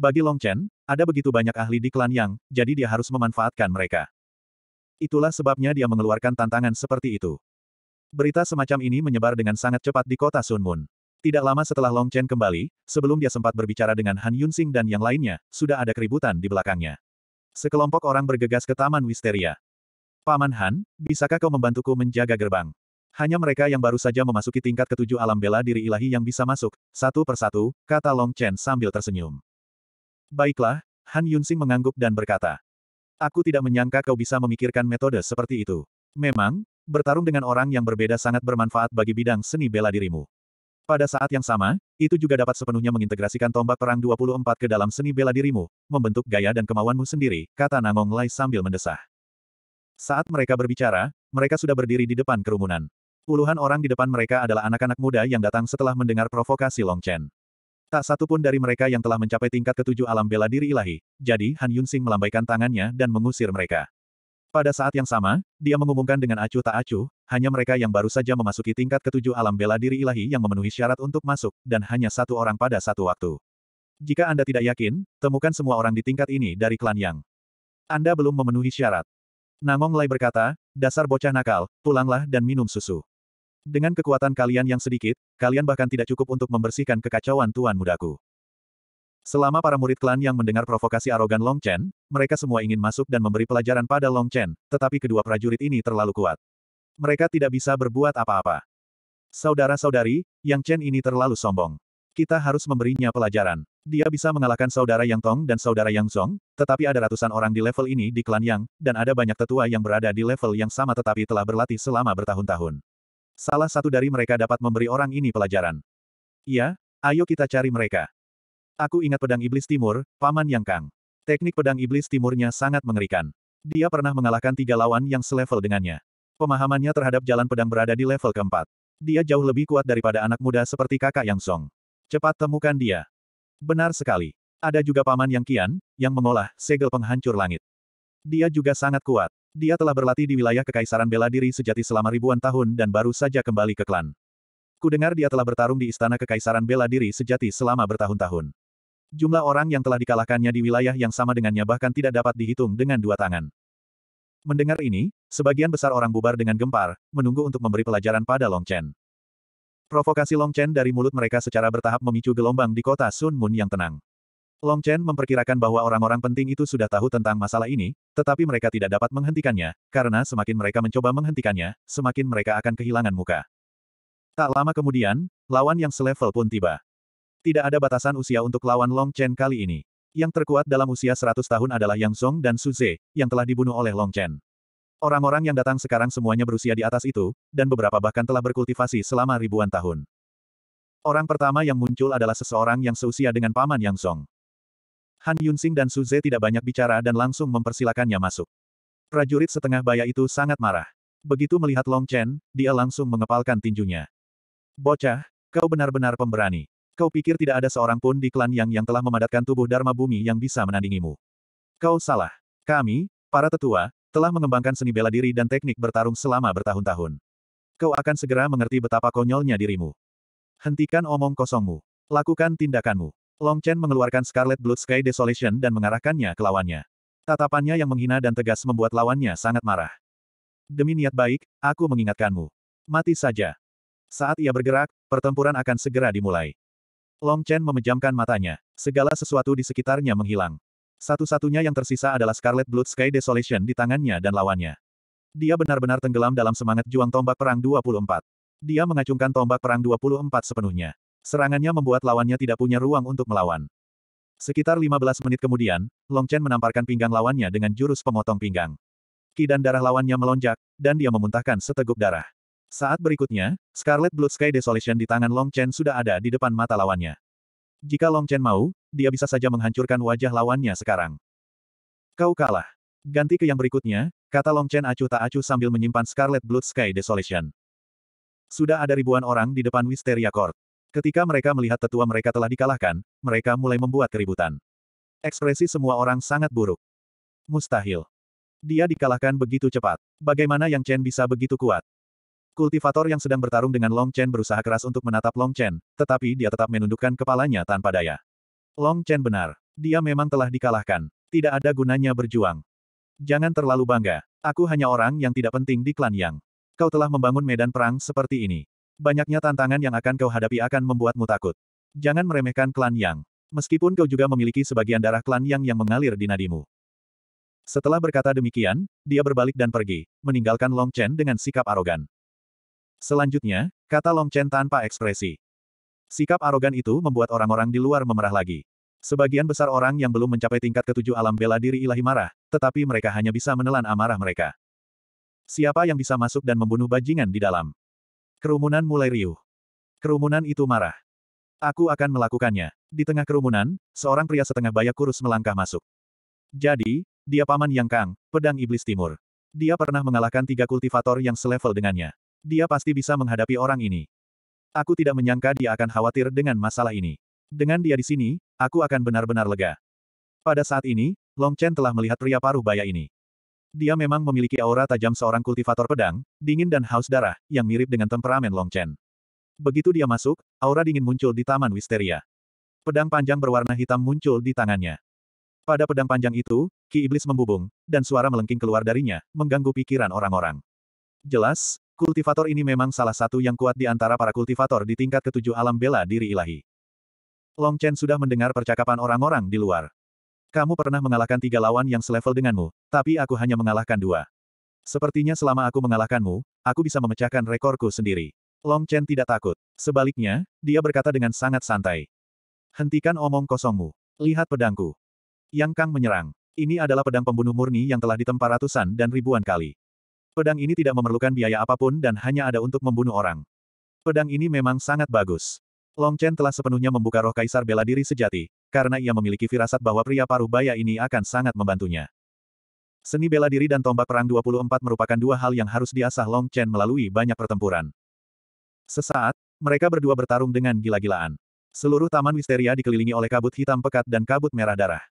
Bagi Long Chen, ada begitu banyak ahli di klan Yang, jadi dia harus memanfaatkan mereka. Itulah sebabnya dia mengeluarkan tantangan seperti itu. Berita semacam ini menyebar dengan sangat cepat di kota Sun Moon. Tidak lama setelah Long Chen kembali, sebelum dia sempat berbicara dengan Han Yunsing dan yang lainnya, sudah ada keributan di belakangnya. Sekelompok orang bergegas ke Taman Wisteria. Paman Han, bisakah kau membantuku menjaga gerbang? Hanya mereka yang baru saja memasuki tingkat ketujuh alam bela diri ilahi yang bisa masuk, satu persatu, kata Long Chen sambil tersenyum. Baiklah, Han Yunsing mengangguk dan berkata. Aku tidak menyangka kau bisa memikirkan metode seperti itu. Memang, bertarung dengan orang yang berbeda sangat bermanfaat bagi bidang seni bela dirimu. Pada saat yang sama, itu juga dapat sepenuhnya mengintegrasikan tombak perang 24 ke dalam seni bela dirimu, membentuk gaya dan kemauanmu sendiri, kata Nangong Lai sambil mendesah. Saat mereka berbicara, mereka sudah berdiri di depan kerumunan. Puluhan orang di depan mereka adalah anak-anak muda yang datang setelah mendengar provokasi Long Chen. Tak satu pun dari mereka yang telah mencapai tingkat ketujuh alam bela diri ilahi, jadi Han Yunsing melambaikan tangannya dan mengusir mereka. Pada saat yang sama, dia mengumumkan dengan acuh tak acuh, hanya mereka yang baru saja memasuki tingkat ketujuh alam bela diri ilahi yang memenuhi syarat untuk masuk, dan hanya satu orang pada satu waktu. Jika Anda tidak yakin, temukan semua orang di tingkat ini dari klan Yang. Anda belum memenuhi syarat. Namong Lai berkata, dasar bocah nakal, pulanglah dan minum susu. Dengan kekuatan kalian yang sedikit, kalian bahkan tidak cukup untuk membersihkan kekacauan tuan mudaku. Selama para murid klan yang mendengar provokasi arogan Long Chen, mereka semua ingin masuk dan memberi pelajaran pada Long Chen, tetapi kedua prajurit ini terlalu kuat. Mereka tidak bisa berbuat apa-apa. Saudara-saudari, Yang Chen ini terlalu sombong. Kita harus memberinya pelajaran. Dia bisa mengalahkan saudara Yang Tong dan saudara Yang Song, tetapi ada ratusan orang di level ini di klan Yang, dan ada banyak tetua yang berada di level yang sama tetapi telah berlatih selama bertahun-tahun. Salah satu dari mereka dapat memberi orang ini pelajaran. Iya, ayo kita cari mereka. Aku ingat pedang iblis timur, Paman Yang Kang. Teknik pedang iblis timurnya sangat mengerikan. Dia pernah mengalahkan tiga lawan yang selevel dengannya. Pemahamannya terhadap jalan pedang berada di level keempat. Dia jauh lebih kuat daripada anak muda seperti kakak Yang Song. Cepat temukan dia. Benar sekali. Ada juga Paman Yang Kian, yang mengolah segel penghancur langit. Dia juga sangat kuat. Dia telah berlatih di wilayah Kekaisaran Bela Diri sejati selama ribuan tahun dan baru saja kembali ke klan. Kudengar dia telah bertarung di Istana Kekaisaran Bela Diri sejati selama bertahun-tahun. Jumlah orang yang telah dikalahkannya di wilayah yang sama dengannya bahkan tidak dapat dihitung dengan dua tangan. Mendengar ini, sebagian besar orang bubar dengan gempar, menunggu untuk memberi pelajaran pada Long Chen. Provokasi Long Chen dari mulut mereka secara bertahap memicu gelombang di kota Sun Moon yang tenang. Long Chen memperkirakan bahwa orang-orang penting itu sudah tahu tentang masalah ini, tetapi mereka tidak dapat menghentikannya, karena semakin mereka mencoba menghentikannya, semakin mereka akan kehilangan muka. Tak lama kemudian, lawan yang selevel pun tiba. Tidak ada batasan usia untuk lawan Long Chen kali ini. Yang terkuat dalam usia 100 tahun adalah Yang Song dan Su Ze, yang telah dibunuh oleh Long Chen. Orang-orang yang datang sekarang semuanya berusia di atas itu, dan beberapa bahkan telah berkultivasi selama ribuan tahun. Orang pertama yang muncul adalah seseorang yang seusia dengan Paman Yang Song. Han Yunsing dan Su tidak banyak bicara dan langsung mempersilakannya masuk. Prajurit setengah baya itu sangat marah. Begitu melihat Long Chen, dia langsung mengepalkan tinjunya. Bocah, kau benar-benar pemberani. Kau pikir tidak ada seorang pun di klan yang yang telah memadatkan tubuh Dharma Bumi yang bisa menandingimu. Kau salah. Kami, para tetua, telah mengembangkan seni bela diri dan teknik bertarung selama bertahun-tahun. Kau akan segera mengerti betapa konyolnya dirimu. Hentikan omong kosongmu. Lakukan tindakanmu. Long Chen mengeluarkan Scarlet Blood Sky Desolation dan mengarahkannya ke lawannya. Tatapannya yang menghina dan tegas membuat lawannya sangat marah. Demi niat baik, aku mengingatkanmu. Mati saja. Saat ia bergerak, pertempuran akan segera dimulai. Long Chen memejamkan matanya. Segala sesuatu di sekitarnya menghilang. Satu-satunya yang tersisa adalah Scarlet Blood Sky Desolation di tangannya dan lawannya. Dia benar-benar tenggelam dalam semangat juang tombak perang 24. Dia mengacungkan tombak perang 24 sepenuhnya. Serangannya membuat lawannya tidak punya ruang untuk melawan. Sekitar 15 menit kemudian, Long Chen menamparkan pinggang lawannya dengan jurus pemotong pinggang. Ki dan darah lawannya melonjak, dan dia memuntahkan seteguk darah. Saat berikutnya, Scarlet Blood Sky Desolation di tangan Long Chen sudah ada di depan mata lawannya. Jika Long Chen mau, dia bisa saja menghancurkan wajah lawannya sekarang. Kau kalah. Ganti ke yang berikutnya, kata Long Chen acuh tak acuh sambil menyimpan Scarlet Blood Sky Desolation. Sudah ada ribuan orang di depan Wisteria Court. Ketika mereka melihat tetua mereka telah dikalahkan, mereka mulai membuat keributan. Ekspresi semua orang sangat buruk. Mustahil. Dia dikalahkan begitu cepat. Bagaimana Yang Chen bisa begitu kuat? Kultivator yang sedang bertarung dengan Long Chen berusaha keras untuk menatap Long Chen, tetapi dia tetap menundukkan kepalanya tanpa daya. Long Chen benar. Dia memang telah dikalahkan. Tidak ada gunanya berjuang. Jangan terlalu bangga. Aku hanya orang yang tidak penting di klan Yang. Kau telah membangun medan perang seperti ini. Banyaknya tantangan yang akan kau hadapi akan membuatmu takut. Jangan meremehkan klan Yang. Meskipun kau juga memiliki sebagian darah klan Yang yang mengalir di nadimu. Setelah berkata demikian, dia berbalik dan pergi, meninggalkan Long Chen dengan sikap arogan. Selanjutnya, kata Long Chen tanpa ekspresi. Sikap arogan itu membuat orang-orang di luar memerah lagi. Sebagian besar orang yang belum mencapai tingkat ketujuh alam bela diri ilahi marah, tetapi mereka hanya bisa menelan amarah mereka. Siapa yang bisa masuk dan membunuh bajingan di dalam? Kerumunan mulai riuh. Kerumunan itu marah. Aku akan melakukannya. Di tengah kerumunan, seorang pria setengah bayak kurus melangkah masuk. Jadi, dia paman Yang Kang, pedang iblis timur. Dia pernah mengalahkan tiga kultivator yang selevel dengannya. Dia pasti bisa menghadapi orang ini. Aku tidak menyangka dia akan khawatir dengan masalah ini. Dengan dia di sini, aku akan benar-benar lega. Pada saat ini, Long Chen telah melihat pria paruh baya ini. Dia memang memiliki aura tajam seorang kultivator pedang, dingin dan haus darah, yang mirip dengan temperamen Long Chen. Begitu dia masuk, aura dingin muncul di Taman Wisteria. Pedang panjang berwarna hitam muncul di tangannya. Pada pedang panjang itu, ki iblis membubung, dan suara melengking keluar darinya, mengganggu pikiran orang-orang. Jelas, kultivator ini memang salah satu yang kuat di antara para kultivator di tingkat ketujuh alam bela diri ilahi. Long Chen sudah mendengar percakapan orang-orang di luar. Kamu pernah mengalahkan tiga lawan yang selevel denganmu, tapi aku hanya mengalahkan dua. Sepertinya selama aku mengalahkanmu, aku bisa memecahkan rekorku sendiri. Long Chen tidak takut. Sebaliknya, dia berkata dengan sangat santai. Hentikan omong kosongmu. Lihat pedangku. Yang Kang menyerang. Ini adalah pedang pembunuh murni yang telah ditempa ratusan dan ribuan kali. Pedang ini tidak memerlukan biaya apapun dan hanya ada untuk membunuh orang. Pedang ini memang sangat bagus. Long Chen telah sepenuhnya membuka roh kaisar bela diri sejati, karena ia memiliki firasat bahwa pria paruh baya ini akan sangat membantunya. Seni bela diri dan tombak perang 24 merupakan dua hal yang harus diasah Long Chen melalui banyak pertempuran. Sesaat, mereka berdua bertarung dengan gila-gilaan. Seluruh taman wisteria dikelilingi oleh kabut hitam pekat dan kabut merah darah.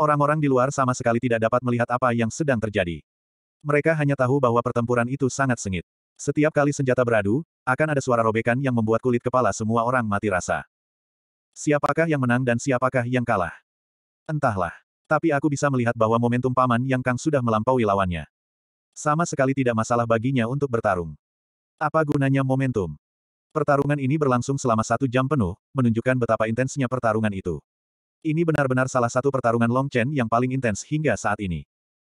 Orang-orang di luar sama sekali tidak dapat melihat apa yang sedang terjadi. Mereka hanya tahu bahwa pertempuran itu sangat sengit. Setiap kali senjata beradu, akan ada suara robekan yang membuat kulit kepala semua orang mati rasa. Siapakah yang menang dan siapakah yang kalah? Entahlah. Tapi aku bisa melihat bahwa momentum paman yang Kang sudah melampaui lawannya. Sama sekali tidak masalah baginya untuk bertarung. Apa gunanya momentum? Pertarungan ini berlangsung selama satu jam penuh, menunjukkan betapa intensnya pertarungan itu. Ini benar-benar salah satu pertarungan Long Chen yang paling intens hingga saat ini.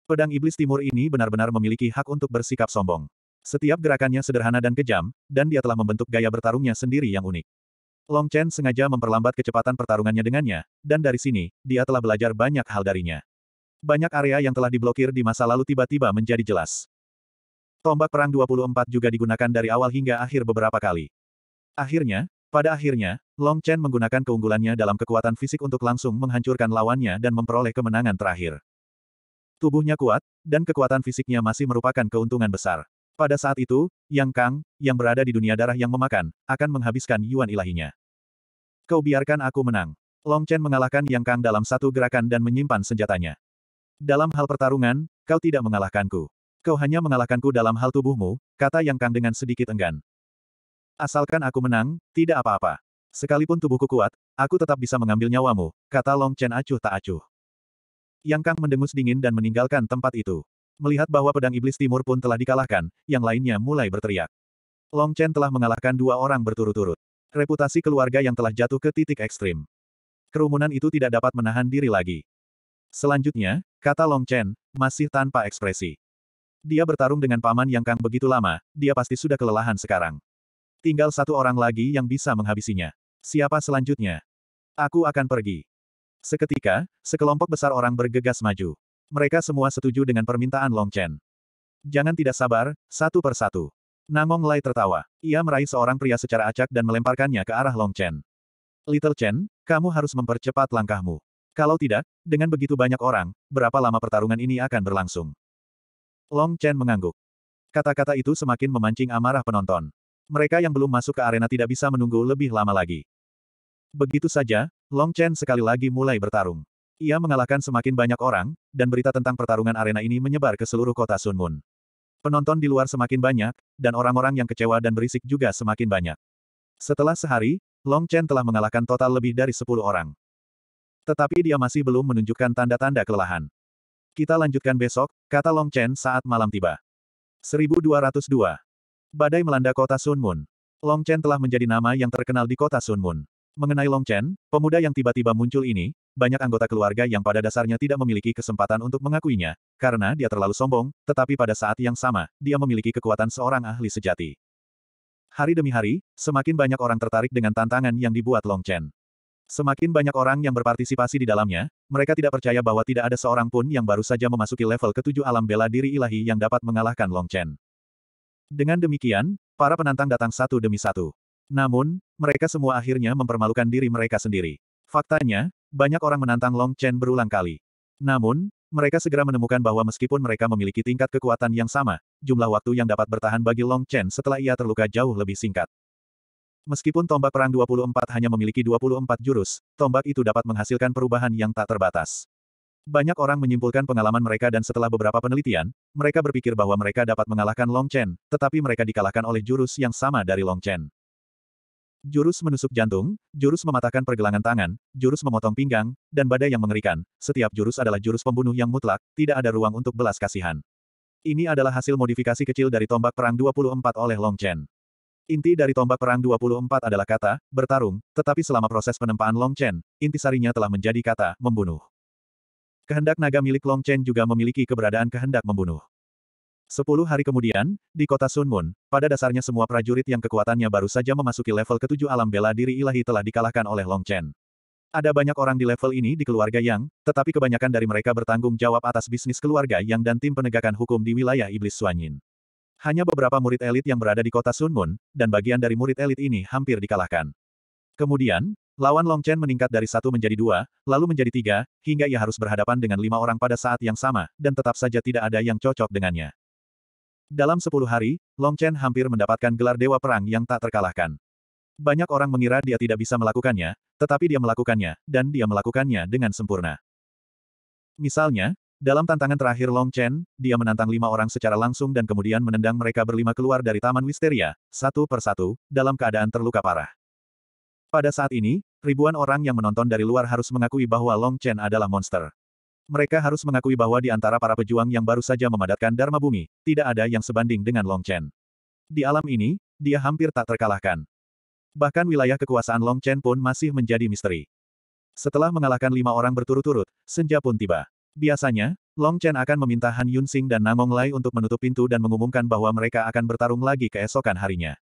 Pedang Iblis Timur ini benar-benar memiliki hak untuk bersikap sombong. Setiap gerakannya sederhana dan kejam, dan dia telah membentuk gaya bertarungnya sendiri yang unik. Long Chen sengaja memperlambat kecepatan pertarungannya dengannya, dan dari sini, dia telah belajar banyak hal darinya. Banyak area yang telah diblokir di masa lalu tiba-tiba menjadi jelas. Tombak perang 24 juga digunakan dari awal hingga akhir beberapa kali. Akhirnya, pada akhirnya, Long Chen menggunakan keunggulannya dalam kekuatan fisik untuk langsung menghancurkan lawannya dan memperoleh kemenangan terakhir. Tubuhnya kuat, dan kekuatan fisiknya masih merupakan keuntungan besar. Pada saat itu, Yang Kang, yang berada di dunia darah yang memakan, akan menghabiskan yuan ilahinya. Kau biarkan aku menang. Long Chen mengalahkan Yang Kang dalam satu gerakan dan menyimpan senjatanya. Dalam hal pertarungan, kau tidak mengalahkanku. Kau hanya mengalahkanku dalam hal tubuhmu, kata Yang Kang dengan sedikit enggan. Asalkan aku menang, tidak apa-apa. Sekalipun tubuhku kuat, aku tetap bisa mengambil nyawamu, kata Long Chen acuh tak acuh. Yang Kang mendengus dingin dan meninggalkan tempat itu. Melihat bahwa pedang iblis timur pun telah dikalahkan, yang lainnya mulai berteriak. Long Chen telah mengalahkan dua orang berturut-turut. Reputasi keluarga yang telah jatuh ke titik ekstrim. Kerumunan itu tidak dapat menahan diri lagi. Selanjutnya, kata Long Chen, masih tanpa ekspresi. Dia bertarung dengan paman yang kang begitu lama, dia pasti sudah kelelahan sekarang. Tinggal satu orang lagi yang bisa menghabisinya. Siapa selanjutnya? Aku akan pergi. Seketika, sekelompok besar orang bergegas maju. Mereka semua setuju dengan permintaan Long Chen. Jangan tidak sabar, satu persatu. Nangong Lai tertawa. Ia meraih seorang pria secara acak dan melemparkannya ke arah Long Chen. Little Chen, kamu harus mempercepat langkahmu. Kalau tidak, dengan begitu banyak orang, berapa lama pertarungan ini akan berlangsung? Long Chen mengangguk. Kata-kata itu semakin memancing amarah penonton. Mereka yang belum masuk ke arena tidak bisa menunggu lebih lama lagi. Begitu saja, Long Chen sekali lagi mulai bertarung. Ia mengalahkan semakin banyak orang, dan berita tentang pertarungan arena ini menyebar ke seluruh kota Sunmun. Penonton di luar semakin banyak, dan orang-orang yang kecewa dan berisik juga semakin banyak. Setelah sehari, Long Chen telah mengalahkan total lebih dari 10 orang. Tetapi dia masih belum menunjukkan tanda-tanda kelelahan. Kita lanjutkan besok, kata Long Chen saat malam tiba. 1202. Badai melanda kota Sunmun. Long Chen telah menjadi nama yang terkenal di kota Sunmun. Mengenai Long Chen, pemuda yang tiba-tiba muncul ini, banyak anggota keluarga yang pada dasarnya tidak memiliki kesempatan untuk mengakuinya, karena dia terlalu sombong, tetapi pada saat yang sama, dia memiliki kekuatan seorang ahli sejati. Hari demi hari, semakin banyak orang tertarik dengan tantangan yang dibuat Long Chen. Semakin banyak orang yang berpartisipasi di dalamnya, mereka tidak percaya bahwa tidak ada seorang pun yang baru saja memasuki level ketujuh alam bela diri ilahi yang dapat mengalahkan Long Chen. Dengan demikian, para penantang datang satu demi satu. Namun, mereka semua akhirnya mempermalukan diri mereka sendiri. Faktanya, banyak orang menantang Long Chen berulang kali. Namun, mereka segera menemukan bahwa meskipun mereka memiliki tingkat kekuatan yang sama, jumlah waktu yang dapat bertahan bagi Long Chen setelah ia terluka jauh lebih singkat. Meskipun tombak perang 24 hanya memiliki 24 jurus, tombak itu dapat menghasilkan perubahan yang tak terbatas. Banyak orang menyimpulkan pengalaman mereka dan setelah beberapa penelitian, mereka berpikir bahwa mereka dapat mengalahkan Long Chen, tetapi mereka dikalahkan oleh jurus yang sama dari Long Chen. Jurus menusuk jantung, jurus mematahkan pergelangan tangan, jurus memotong pinggang, dan badai yang mengerikan. Setiap jurus adalah jurus pembunuh yang mutlak, tidak ada ruang untuk belas kasihan. Ini adalah hasil modifikasi kecil dari tombak perang 24 oleh Long Chen. Inti dari tombak perang 24 adalah kata, bertarung, tetapi selama proses penempaan Long Chen, inti sarinya telah menjadi kata, membunuh. Kehendak naga milik Long Chen juga memiliki keberadaan kehendak membunuh. Sepuluh hari kemudian, di kota Sunmun, pada dasarnya semua prajurit yang kekuatannya baru saja memasuki level ketujuh alam bela diri ilahi telah dikalahkan oleh Long Chen. Ada banyak orang di level ini di keluarga Yang, tetapi kebanyakan dari mereka bertanggung jawab atas bisnis keluarga Yang dan tim penegakan hukum di wilayah Iblis Suanyin. Hanya beberapa murid elit yang berada di kota Sunmun, dan bagian dari murid elit ini hampir dikalahkan. Kemudian, lawan Long Chen meningkat dari satu menjadi dua, lalu menjadi tiga, hingga ia harus berhadapan dengan lima orang pada saat yang sama, dan tetap saja tidak ada yang cocok dengannya. Dalam sepuluh hari, Long Chen hampir mendapatkan gelar Dewa Perang yang tak terkalahkan. Banyak orang mengira dia tidak bisa melakukannya, tetapi dia melakukannya, dan dia melakukannya dengan sempurna. Misalnya, dalam tantangan terakhir Long Chen, dia menantang lima orang secara langsung dan kemudian menendang mereka berlima keluar dari Taman Wisteria, satu per satu, dalam keadaan terluka parah. Pada saat ini, ribuan orang yang menonton dari luar harus mengakui bahwa Long Chen adalah monster. Mereka harus mengakui bahwa di antara para pejuang yang baru saja memadatkan Dharma Bumi, tidak ada yang sebanding dengan Long Chen. Di alam ini, dia hampir tak terkalahkan. Bahkan wilayah kekuasaan Long Chen pun masih menjadi misteri. Setelah mengalahkan lima orang berturut-turut, senja pun tiba. Biasanya, Long Chen akan meminta Han Yun Sing dan Namong Lai untuk menutup pintu dan mengumumkan bahwa mereka akan bertarung lagi keesokan harinya.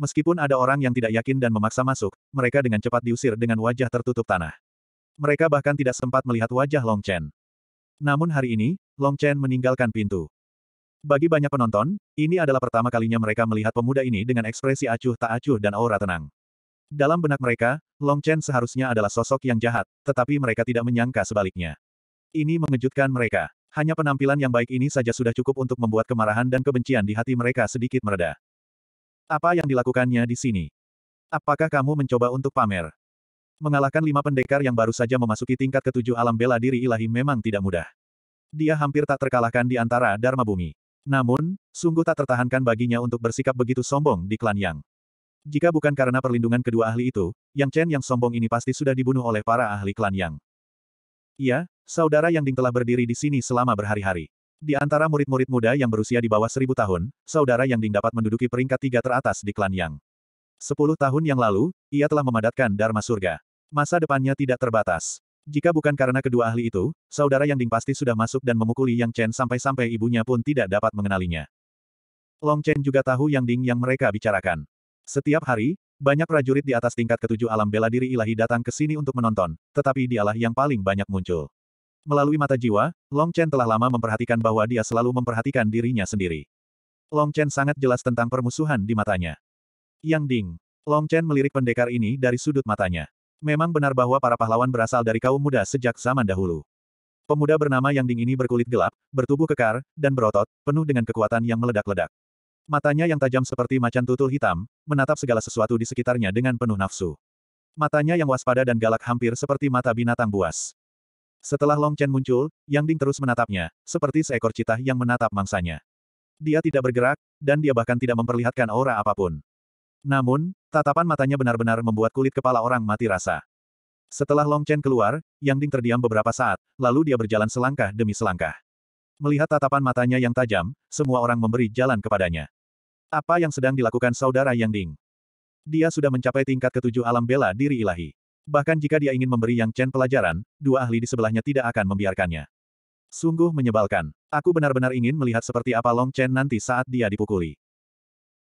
Meskipun ada orang yang tidak yakin dan memaksa masuk, mereka dengan cepat diusir dengan wajah tertutup tanah. Mereka bahkan tidak sempat melihat wajah Long Chen. Namun hari ini, Long Chen meninggalkan pintu. Bagi banyak penonton, ini adalah pertama kalinya mereka melihat pemuda ini dengan ekspresi acuh tak acuh dan aura tenang. Dalam benak mereka, Long Chen seharusnya adalah sosok yang jahat, tetapi mereka tidak menyangka sebaliknya. Ini mengejutkan mereka. Hanya penampilan yang baik ini saja sudah cukup untuk membuat kemarahan dan kebencian di hati mereka sedikit mereda. Apa yang dilakukannya di sini? Apakah kamu mencoba untuk pamer? Mengalahkan lima pendekar yang baru saja memasuki tingkat ketujuh alam bela diri ilahi memang tidak mudah. Dia hampir tak terkalahkan di antara Dharma Bumi. Namun, sungguh tak tertahankan baginya untuk bersikap begitu sombong di klan Yang. Jika bukan karena perlindungan kedua ahli itu, Yang Chen yang sombong ini pasti sudah dibunuh oleh para ahli klan Yang. Iya, saudara Yang Ding telah berdiri di sini selama berhari-hari. Di antara murid-murid muda yang berusia di bawah seribu tahun, saudara Yang Ding dapat menduduki peringkat tiga teratas di klan Yang. Sepuluh tahun yang lalu, ia telah memadatkan Dharma Surga. Masa depannya tidak terbatas. Jika bukan karena kedua ahli itu, saudara yang Ding pasti sudah masuk dan memukuli Yang Chen sampai-sampai ibunya pun tidak dapat mengenalinya. Long Chen juga tahu Yang Ding yang mereka bicarakan. Setiap hari, banyak prajurit di atas tingkat ketujuh alam bela diri ilahi datang ke sini untuk menonton, tetapi dialah yang paling banyak muncul. Melalui mata jiwa, Long Chen telah lama memperhatikan bahwa dia selalu memperhatikan dirinya sendiri. Long Chen sangat jelas tentang permusuhan di matanya. Yang Ding. Long Chen melirik pendekar ini dari sudut matanya. Memang benar bahwa para pahlawan berasal dari kaum muda sejak zaman dahulu. Pemuda bernama Yang Ding ini berkulit gelap, bertubuh kekar, dan berotot, penuh dengan kekuatan yang meledak-ledak. Matanya yang tajam seperti macan tutul hitam, menatap segala sesuatu di sekitarnya dengan penuh nafsu. Matanya yang waspada dan galak hampir seperti mata binatang buas. Setelah Long Chen muncul, Yang Ding terus menatapnya, seperti seekor citah yang menatap mangsanya. Dia tidak bergerak, dan dia bahkan tidak memperlihatkan aura apapun. Namun, tatapan matanya benar-benar membuat kulit kepala orang mati rasa. Setelah Long Chen keluar, Yang Ding terdiam beberapa saat, lalu dia berjalan selangkah demi selangkah. Melihat tatapan matanya yang tajam, semua orang memberi jalan kepadanya. Apa yang sedang dilakukan saudara Yang Ding? Dia sudah mencapai tingkat ketujuh alam bela diri ilahi. Bahkan jika dia ingin memberi Yang Chen pelajaran, dua ahli di sebelahnya tidak akan membiarkannya. Sungguh menyebalkan. Aku benar-benar ingin melihat seperti apa Long Chen nanti saat dia dipukuli.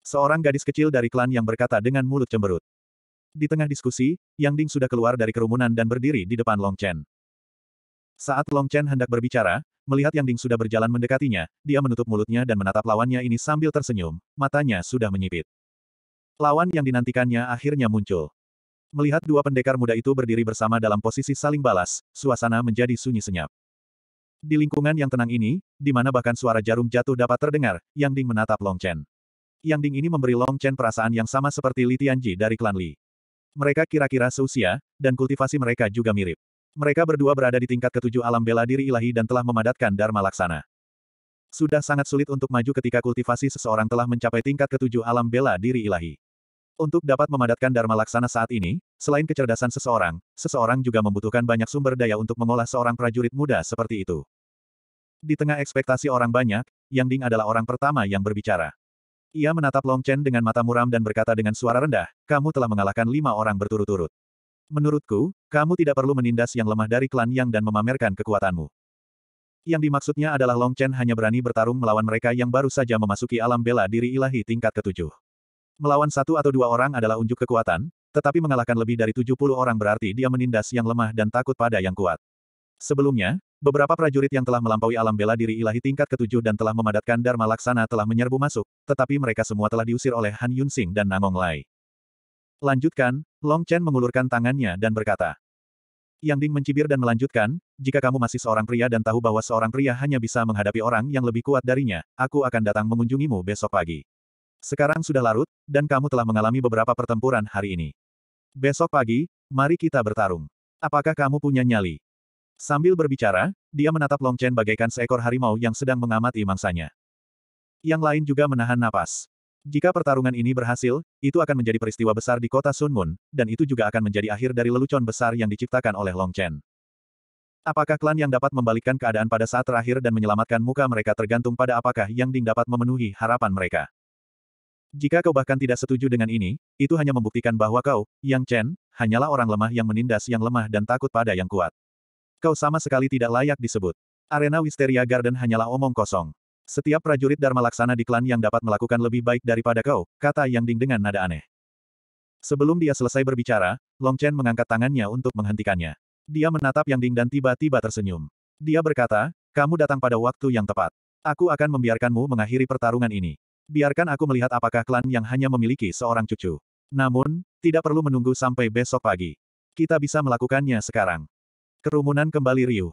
Seorang gadis kecil dari klan yang berkata dengan mulut cemberut. Di tengah diskusi, Yang Ding sudah keluar dari kerumunan dan berdiri di depan Long Chen. Saat Long Chen hendak berbicara, melihat Yang Ding sudah berjalan mendekatinya, dia menutup mulutnya dan menatap lawannya ini sambil tersenyum, matanya sudah menyipit. Lawan yang dinantikannya akhirnya muncul. Melihat dua pendekar muda itu berdiri bersama dalam posisi saling balas, suasana menjadi sunyi senyap. Di lingkungan yang tenang ini, di mana bahkan suara jarum jatuh dapat terdengar, Yang Ding menatap Long Chen. Yang Ding ini memberi Long Chen perasaan yang sama seperti Li Tianji dari klan Li. Mereka kira-kira seusia, dan kultivasi mereka juga mirip. Mereka berdua berada di tingkat ketujuh alam bela diri ilahi dan telah memadatkan Dharma Laksana. Sudah sangat sulit untuk maju ketika kultivasi seseorang telah mencapai tingkat ketujuh alam bela diri ilahi. Untuk dapat memadatkan Dharma Laksana saat ini, selain kecerdasan seseorang, seseorang juga membutuhkan banyak sumber daya untuk mengolah seorang prajurit muda seperti itu. Di tengah ekspektasi orang banyak, Yang Ding adalah orang pertama yang berbicara. Ia menatap Long Chen dengan mata muram dan berkata dengan suara rendah, kamu telah mengalahkan lima orang berturut-turut. Menurutku, kamu tidak perlu menindas yang lemah dari klan Yang dan memamerkan kekuatanmu. Yang dimaksudnya adalah Long Chen hanya berani bertarung melawan mereka yang baru saja memasuki alam bela diri ilahi tingkat ketujuh. Melawan satu atau dua orang adalah unjuk kekuatan, tetapi mengalahkan lebih dari tujuh puluh orang berarti dia menindas yang lemah dan takut pada yang kuat. Sebelumnya, Beberapa prajurit yang telah melampaui alam bela diri ilahi tingkat ketujuh dan telah memadatkan Dharma Laksana telah menyerbu masuk, tetapi mereka semua telah diusir oleh Han Yunsing dan Nangong Lai. Lanjutkan, Long Chen mengulurkan tangannya dan berkata. Yang Ding mencibir dan melanjutkan, jika kamu masih seorang pria dan tahu bahwa seorang pria hanya bisa menghadapi orang yang lebih kuat darinya, aku akan datang mengunjungimu besok pagi. Sekarang sudah larut, dan kamu telah mengalami beberapa pertempuran hari ini. Besok pagi, mari kita bertarung. Apakah kamu punya nyali? Sambil berbicara, dia menatap Long Chen bagaikan seekor harimau yang sedang mengamati mangsanya. Yang lain juga menahan napas. Jika pertarungan ini berhasil, itu akan menjadi peristiwa besar di kota Sun Moon, dan itu juga akan menjadi akhir dari lelucon besar yang diciptakan oleh Long Chen. Apakah klan yang dapat membalikkan keadaan pada saat terakhir dan menyelamatkan muka mereka tergantung pada apakah Yang Ding dapat memenuhi harapan mereka. Jika kau bahkan tidak setuju dengan ini, itu hanya membuktikan bahwa kau, Yang Chen, hanyalah orang lemah yang menindas yang lemah dan takut pada yang kuat. Kau sama sekali tidak layak disebut. Arena Wisteria Garden hanyalah omong kosong. Setiap prajurit Dharma Laksana di klan yang dapat melakukan lebih baik daripada kau, kata Yang Ding dengan nada aneh. Sebelum dia selesai berbicara, Long Chen mengangkat tangannya untuk menghentikannya. Dia menatap Yang Ding dan tiba-tiba tersenyum. Dia berkata, kamu datang pada waktu yang tepat. Aku akan membiarkanmu mengakhiri pertarungan ini. Biarkan aku melihat apakah klan yang hanya memiliki seorang cucu. Namun, tidak perlu menunggu sampai besok pagi. Kita bisa melakukannya sekarang. Kerumunan kembali riuh.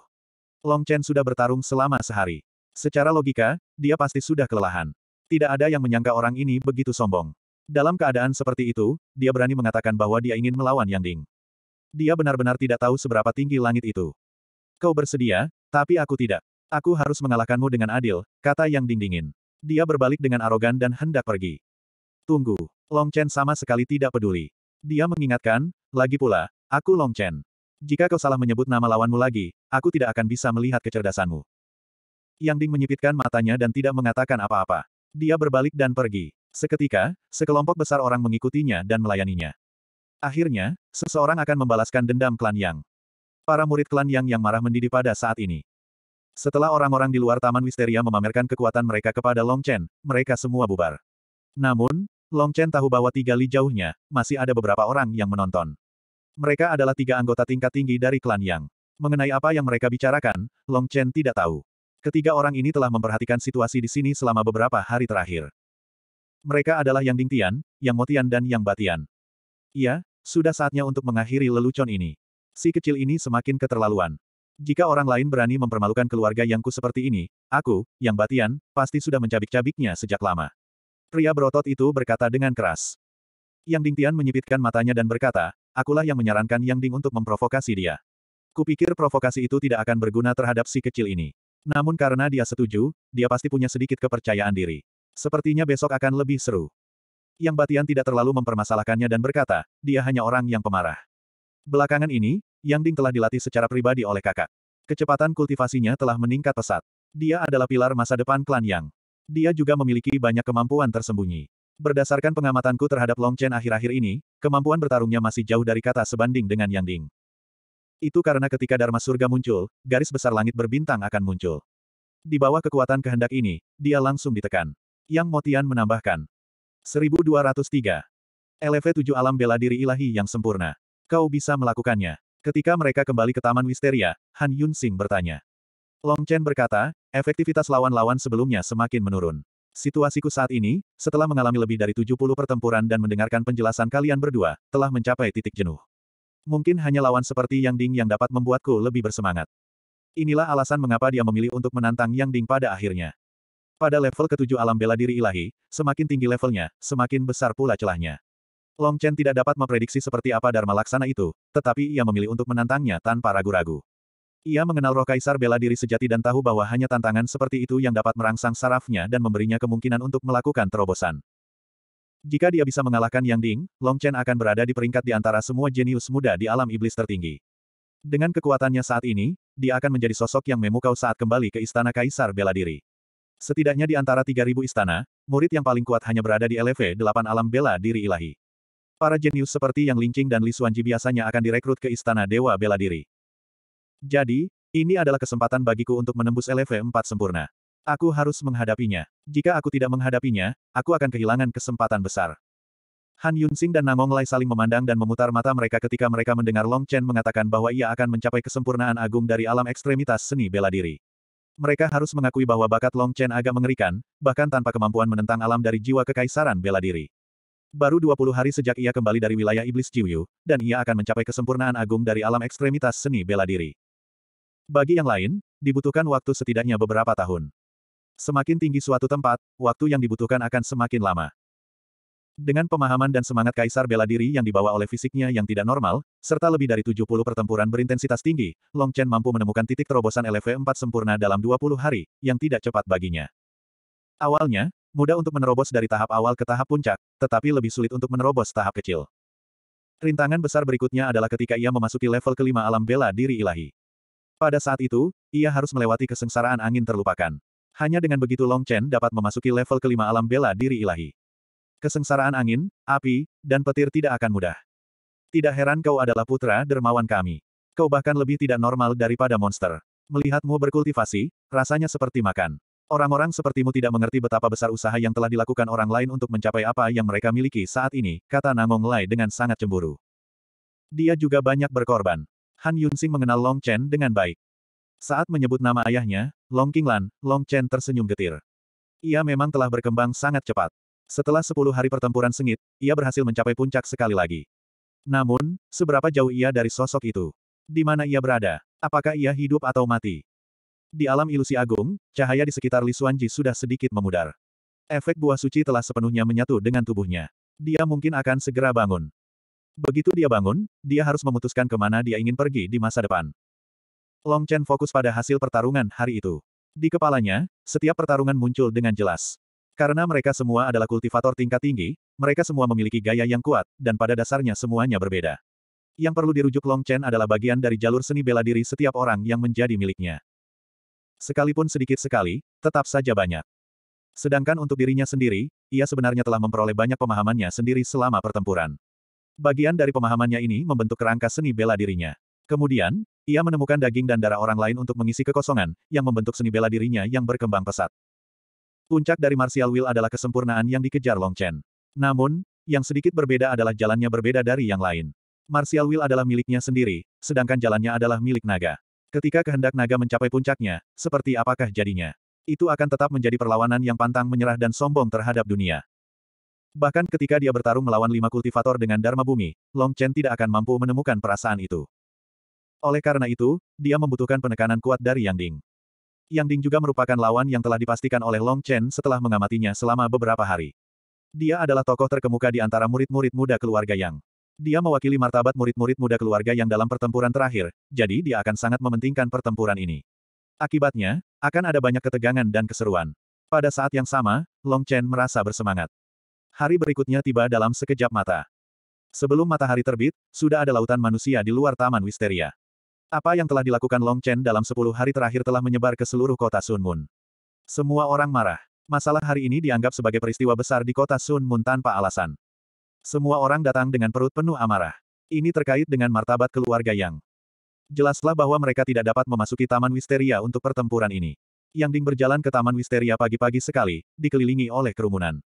Long Chen sudah bertarung selama sehari. Secara logika, dia pasti sudah kelelahan. Tidak ada yang menyangka orang ini begitu sombong. Dalam keadaan seperti itu, dia berani mengatakan bahwa dia ingin melawan Yang Ding. Dia benar-benar tidak tahu seberapa tinggi langit itu. Kau bersedia, tapi aku tidak. Aku harus mengalahkanmu dengan adil, kata Yang Ding dingin. Dia berbalik dengan arogan dan hendak pergi. Tunggu, Long Chen sama sekali tidak peduli. Dia mengingatkan, lagi pula, aku Long Chen. Jika kau salah menyebut nama lawanmu lagi, aku tidak akan bisa melihat kecerdasanmu. Yang Ding menyipitkan matanya dan tidak mengatakan apa-apa. Dia berbalik dan pergi. Seketika, sekelompok besar orang mengikutinya dan melayaninya. Akhirnya, seseorang akan membalaskan dendam klan Yang. Para murid klan Yang yang marah mendidih pada saat ini. Setelah orang-orang di luar Taman Wisteria memamerkan kekuatan mereka kepada Long Chen, mereka semua bubar. Namun, Long Chen tahu bahwa tiga li jauhnya, masih ada beberapa orang yang menonton. Mereka adalah tiga anggota tingkat tinggi dari klan Yang. Mengenai apa yang mereka bicarakan, Long Chen tidak tahu. Ketiga orang ini telah memperhatikan situasi di sini selama beberapa hari terakhir. Mereka adalah Yang Ding Tian, Yang Motian dan Yang Batian. Iya, sudah saatnya untuk mengakhiri lelucon ini. Si kecil ini semakin keterlaluan. Jika orang lain berani mempermalukan keluarga Yangku seperti ini, aku, Yang Batian, pasti sudah mencabik-cabiknya sejak lama. Pria berotot itu berkata dengan keras. Yang Ding Tian menyipitkan matanya dan berkata, akulah yang menyarankan Yang Ding untuk memprovokasi dia. Kupikir provokasi itu tidak akan berguna terhadap si kecil ini. Namun karena dia setuju, dia pasti punya sedikit kepercayaan diri. Sepertinya besok akan lebih seru. Yang Batian tidak terlalu mempermasalahkannya dan berkata, dia hanya orang yang pemarah. Belakangan ini, Yang Ding telah dilatih secara pribadi oleh kakak. Kecepatan kultivasinya telah meningkat pesat. Dia adalah pilar masa depan klan Yang. Dia juga memiliki banyak kemampuan tersembunyi. Berdasarkan pengamatanku terhadap Long Chen akhir-akhir ini, kemampuan bertarungnya masih jauh dari kata sebanding dengan Yang Ding. Itu karena ketika Dharma Surga muncul, garis besar langit berbintang akan muncul. Di bawah kekuatan kehendak ini, dia langsung ditekan. Yang Motian menambahkan. 1203. LV7 alam bela diri ilahi yang sempurna. Kau bisa melakukannya. Ketika mereka kembali ke Taman Wisteria, Han Yun Sing bertanya. Long Chen berkata, efektivitas lawan-lawan sebelumnya semakin menurun. Situasiku saat ini, setelah mengalami lebih dari 70 pertempuran dan mendengarkan penjelasan kalian berdua, telah mencapai titik jenuh. Mungkin hanya lawan seperti Yang Ding yang dapat membuatku lebih bersemangat. Inilah alasan mengapa dia memilih untuk menantang Yang Ding pada akhirnya. Pada level ketujuh alam bela diri ilahi, semakin tinggi levelnya, semakin besar pula celahnya. Long Chen tidak dapat memprediksi seperti apa Dharma Laksana itu, tetapi ia memilih untuk menantangnya tanpa ragu-ragu. Ia mengenal roh kaisar bela diri sejati dan tahu bahwa hanya tantangan seperti itu yang dapat merangsang sarafnya dan memberinya kemungkinan untuk melakukan terobosan. Jika dia bisa mengalahkan Yang Ding, Long Chen akan berada di peringkat di antara semua jenius muda di alam iblis tertinggi. Dengan kekuatannya saat ini, dia akan menjadi sosok yang memukau saat kembali ke istana kaisar bela diri. Setidaknya di antara 3.000 istana, murid yang paling kuat hanya berada di LV 8 alam bela diri ilahi. Para jenius seperti Yang Lingqing dan Li Xuanji biasanya akan direkrut ke Istana Dewa Bela Diri. Jadi, ini adalah kesempatan bagiku untuk menembus LV4 sempurna. Aku harus menghadapinya. Jika aku tidak menghadapinya, aku akan kehilangan kesempatan besar. Han Yunsing dan Nangong Lai saling memandang dan memutar mata mereka ketika mereka mendengar Long Chen mengatakan bahwa ia akan mencapai kesempurnaan agung dari alam ekstremitas seni bela diri. Mereka harus mengakui bahwa bakat Long Chen agak mengerikan, bahkan tanpa kemampuan menentang alam dari jiwa kekaisaran bela diri. Baru 20 hari sejak ia kembali dari wilayah iblis Jiuyu, dan ia akan mencapai kesempurnaan agung dari alam ekstremitas seni bela diri. Bagi yang lain, dibutuhkan waktu setidaknya beberapa tahun. Semakin tinggi suatu tempat, waktu yang dibutuhkan akan semakin lama. Dengan pemahaman dan semangat kaisar bela diri yang dibawa oleh fisiknya yang tidak normal, serta lebih dari 70 pertempuran berintensitas tinggi, Long Chen mampu menemukan titik terobosan LV4 sempurna dalam 20 hari, yang tidak cepat baginya. Awalnya, mudah untuk menerobos dari tahap awal ke tahap puncak, tetapi lebih sulit untuk menerobos tahap kecil. Rintangan besar berikutnya adalah ketika ia memasuki level kelima alam bela diri ilahi. Pada saat itu, ia harus melewati kesengsaraan angin terlupakan. Hanya dengan begitu Long Chen dapat memasuki level kelima alam bela diri ilahi. Kesengsaraan angin, api, dan petir tidak akan mudah. Tidak heran kau adalah putra dermawan kami. Kau bahkan lebih tidak normal daripada monster. Melihatmu berkultivasi, rasanya seperti makan. Orang-orang sepertimu tidak mengerti betapa besar usaha yang telah dilakukan orang lain untuk mencapai apa yang mereka miliki saat ini, kata Nangong Lai dengan sangat cemburu. Dia juga banyak berkorban. Han Yunsing mengenal Long Chen dengan baik. Saat menyebut nama ayahnya, Long Qinglan, Long Chen tersenyum getir. Ia memang telah berkembang sangat cepat. Setelah sepuluh hari pertempuran sengit, ia berhasil mencapai puncak sekali lagi. Namun, seberapa jauh ia dari sosok itu? Di mana ia berada? Apakah ia hidup atau mati? Di alam ilusi agung, cahaya di sekitar Li Xuanji sudah sedikit memudar. Efek buah suci telah sepenuhnya menyatu dengan tubuhnya. Dia mungkin akan segera bangun. Begitu dia bangun, dia harus memutuskan kemana dia ingin pergi di masa depan. Long Chen fokus pada hasil pertarungan hari itu. Di kepalanya, setiap pertarungan muncul dengan jelas. Karena mereka semua adalah kultivator tingkat tinggi, mereka semua memiliki gaya yang kuat, dan pada dasarnya semuanya berbeda. Yang perlu dirujuk Long Chen adalah bagian dari jalur seni bela diri setiap orang yang menjadi miliknya. Sekalipun sedikit sekali, tetap saja banyak. Sedangkan untuk dirinya sendiri, ia sebenarnya telah memperoleh banyak pemahamannya sendiri selama pertempuran. Bagian dari pemahamannya ini membentuk kerangka seni bela dirinya. Kemudian, ia menemukan daging dan darah orang lain untuk mengisi kekosongan, yang membentuk seni bela dirinya yang berkembang pesat. Puncak dari martial will adalah kesempurnaan yang dikejar Long Chen. Namun, yang sedikit berbeda adalah jalannya berbeda dari yang lain. Martial will adalah miliknya sendiri, sedangkan jalannya adalah milik naga. Ketika kehendak naga mencapai puncaknya, seperti apakah jadinya? Itu akan tetap menjadi perlawanan yang pantang menyerah dan sombong terhadap dunia. Bahkan ketika dia bertarung melawan lima kultivator dengan Dharma Bumi, Long Chen tidak akan mampu menemukan perasaan itu. Oleh karena itu, dia membutuhkan penekanan kuat dari Yang Ding. Yang Ding juga merupakan lawan yang telah dipastikan oleh Long Chen setelah mengamatinya selama beberapa hari. Dia adalah tokoh terkemuka di antara murid-murid muda keluarga Yang. Dia mewakili martabat murid-murid muda keluarga yang dalam pertempuran terakhir, jadi dia akan sangat mementingkan pertempuran ini. Akibatnya, akan ada banyak ketegangan dan keseruan. Pada saat yang sama, Long Chen merasa bersemangat. Hari berikutnya tiba dalam sekejap mata. Sebelum matahari terbit, sudah ada lautan manusia di luar Taman Wisteria. Apa yang telah dilakukan Long Chen dalam sepuluh hari terakhir telah menyebar ke seluruh kota Sun Moon. Semua orang marah. Masalah hari ini dianggap sebagai peristiwa besar di kota Sun Moon tanpa alasan. Semua orang datang dengan perut penuh amarah. Ini terkait dengan martabat keluarga Yang. Jelaslah bahwa mereka tidak dapat memasuki Taman Wisteria untuk pertempuran ini. Yang Ding berjalan ke Taman Wisteria pagi-pagi sekali, dikelilingi oleh kerumunan.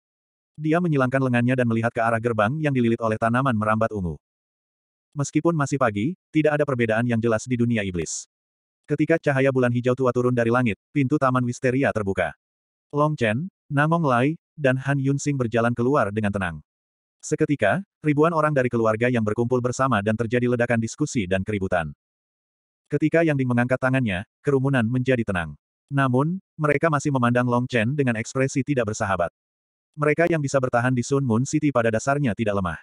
Dia menyilangkan lengannya dan melihat ke arah gerbang yang dililit oleh tanaman merambat ungu. Meskipun masih pagi, tidak ada perbedaan yang jelas di dunia iblis. Ketika cahaya bulan hijau tua turun dari langit, pintu Taman Wisteria terbuka. Long Chen, Namong Lai, dan Han Yun Sing berjalan keluar dengan tenang. Seketika, ribuan orang dari keluarga yang berkumpul bersama dan terjadi ledakan diskusi dan keributan. Ketika Yang Ding mengangkat tangannya, kerumunan menjadi tenang. Namun, mereka masih memandang Long Chen dengan ekspresi tidak bersahabat. Mereka yang bisa bertahan di Sun Moon City pada dasarnya tidak lemah.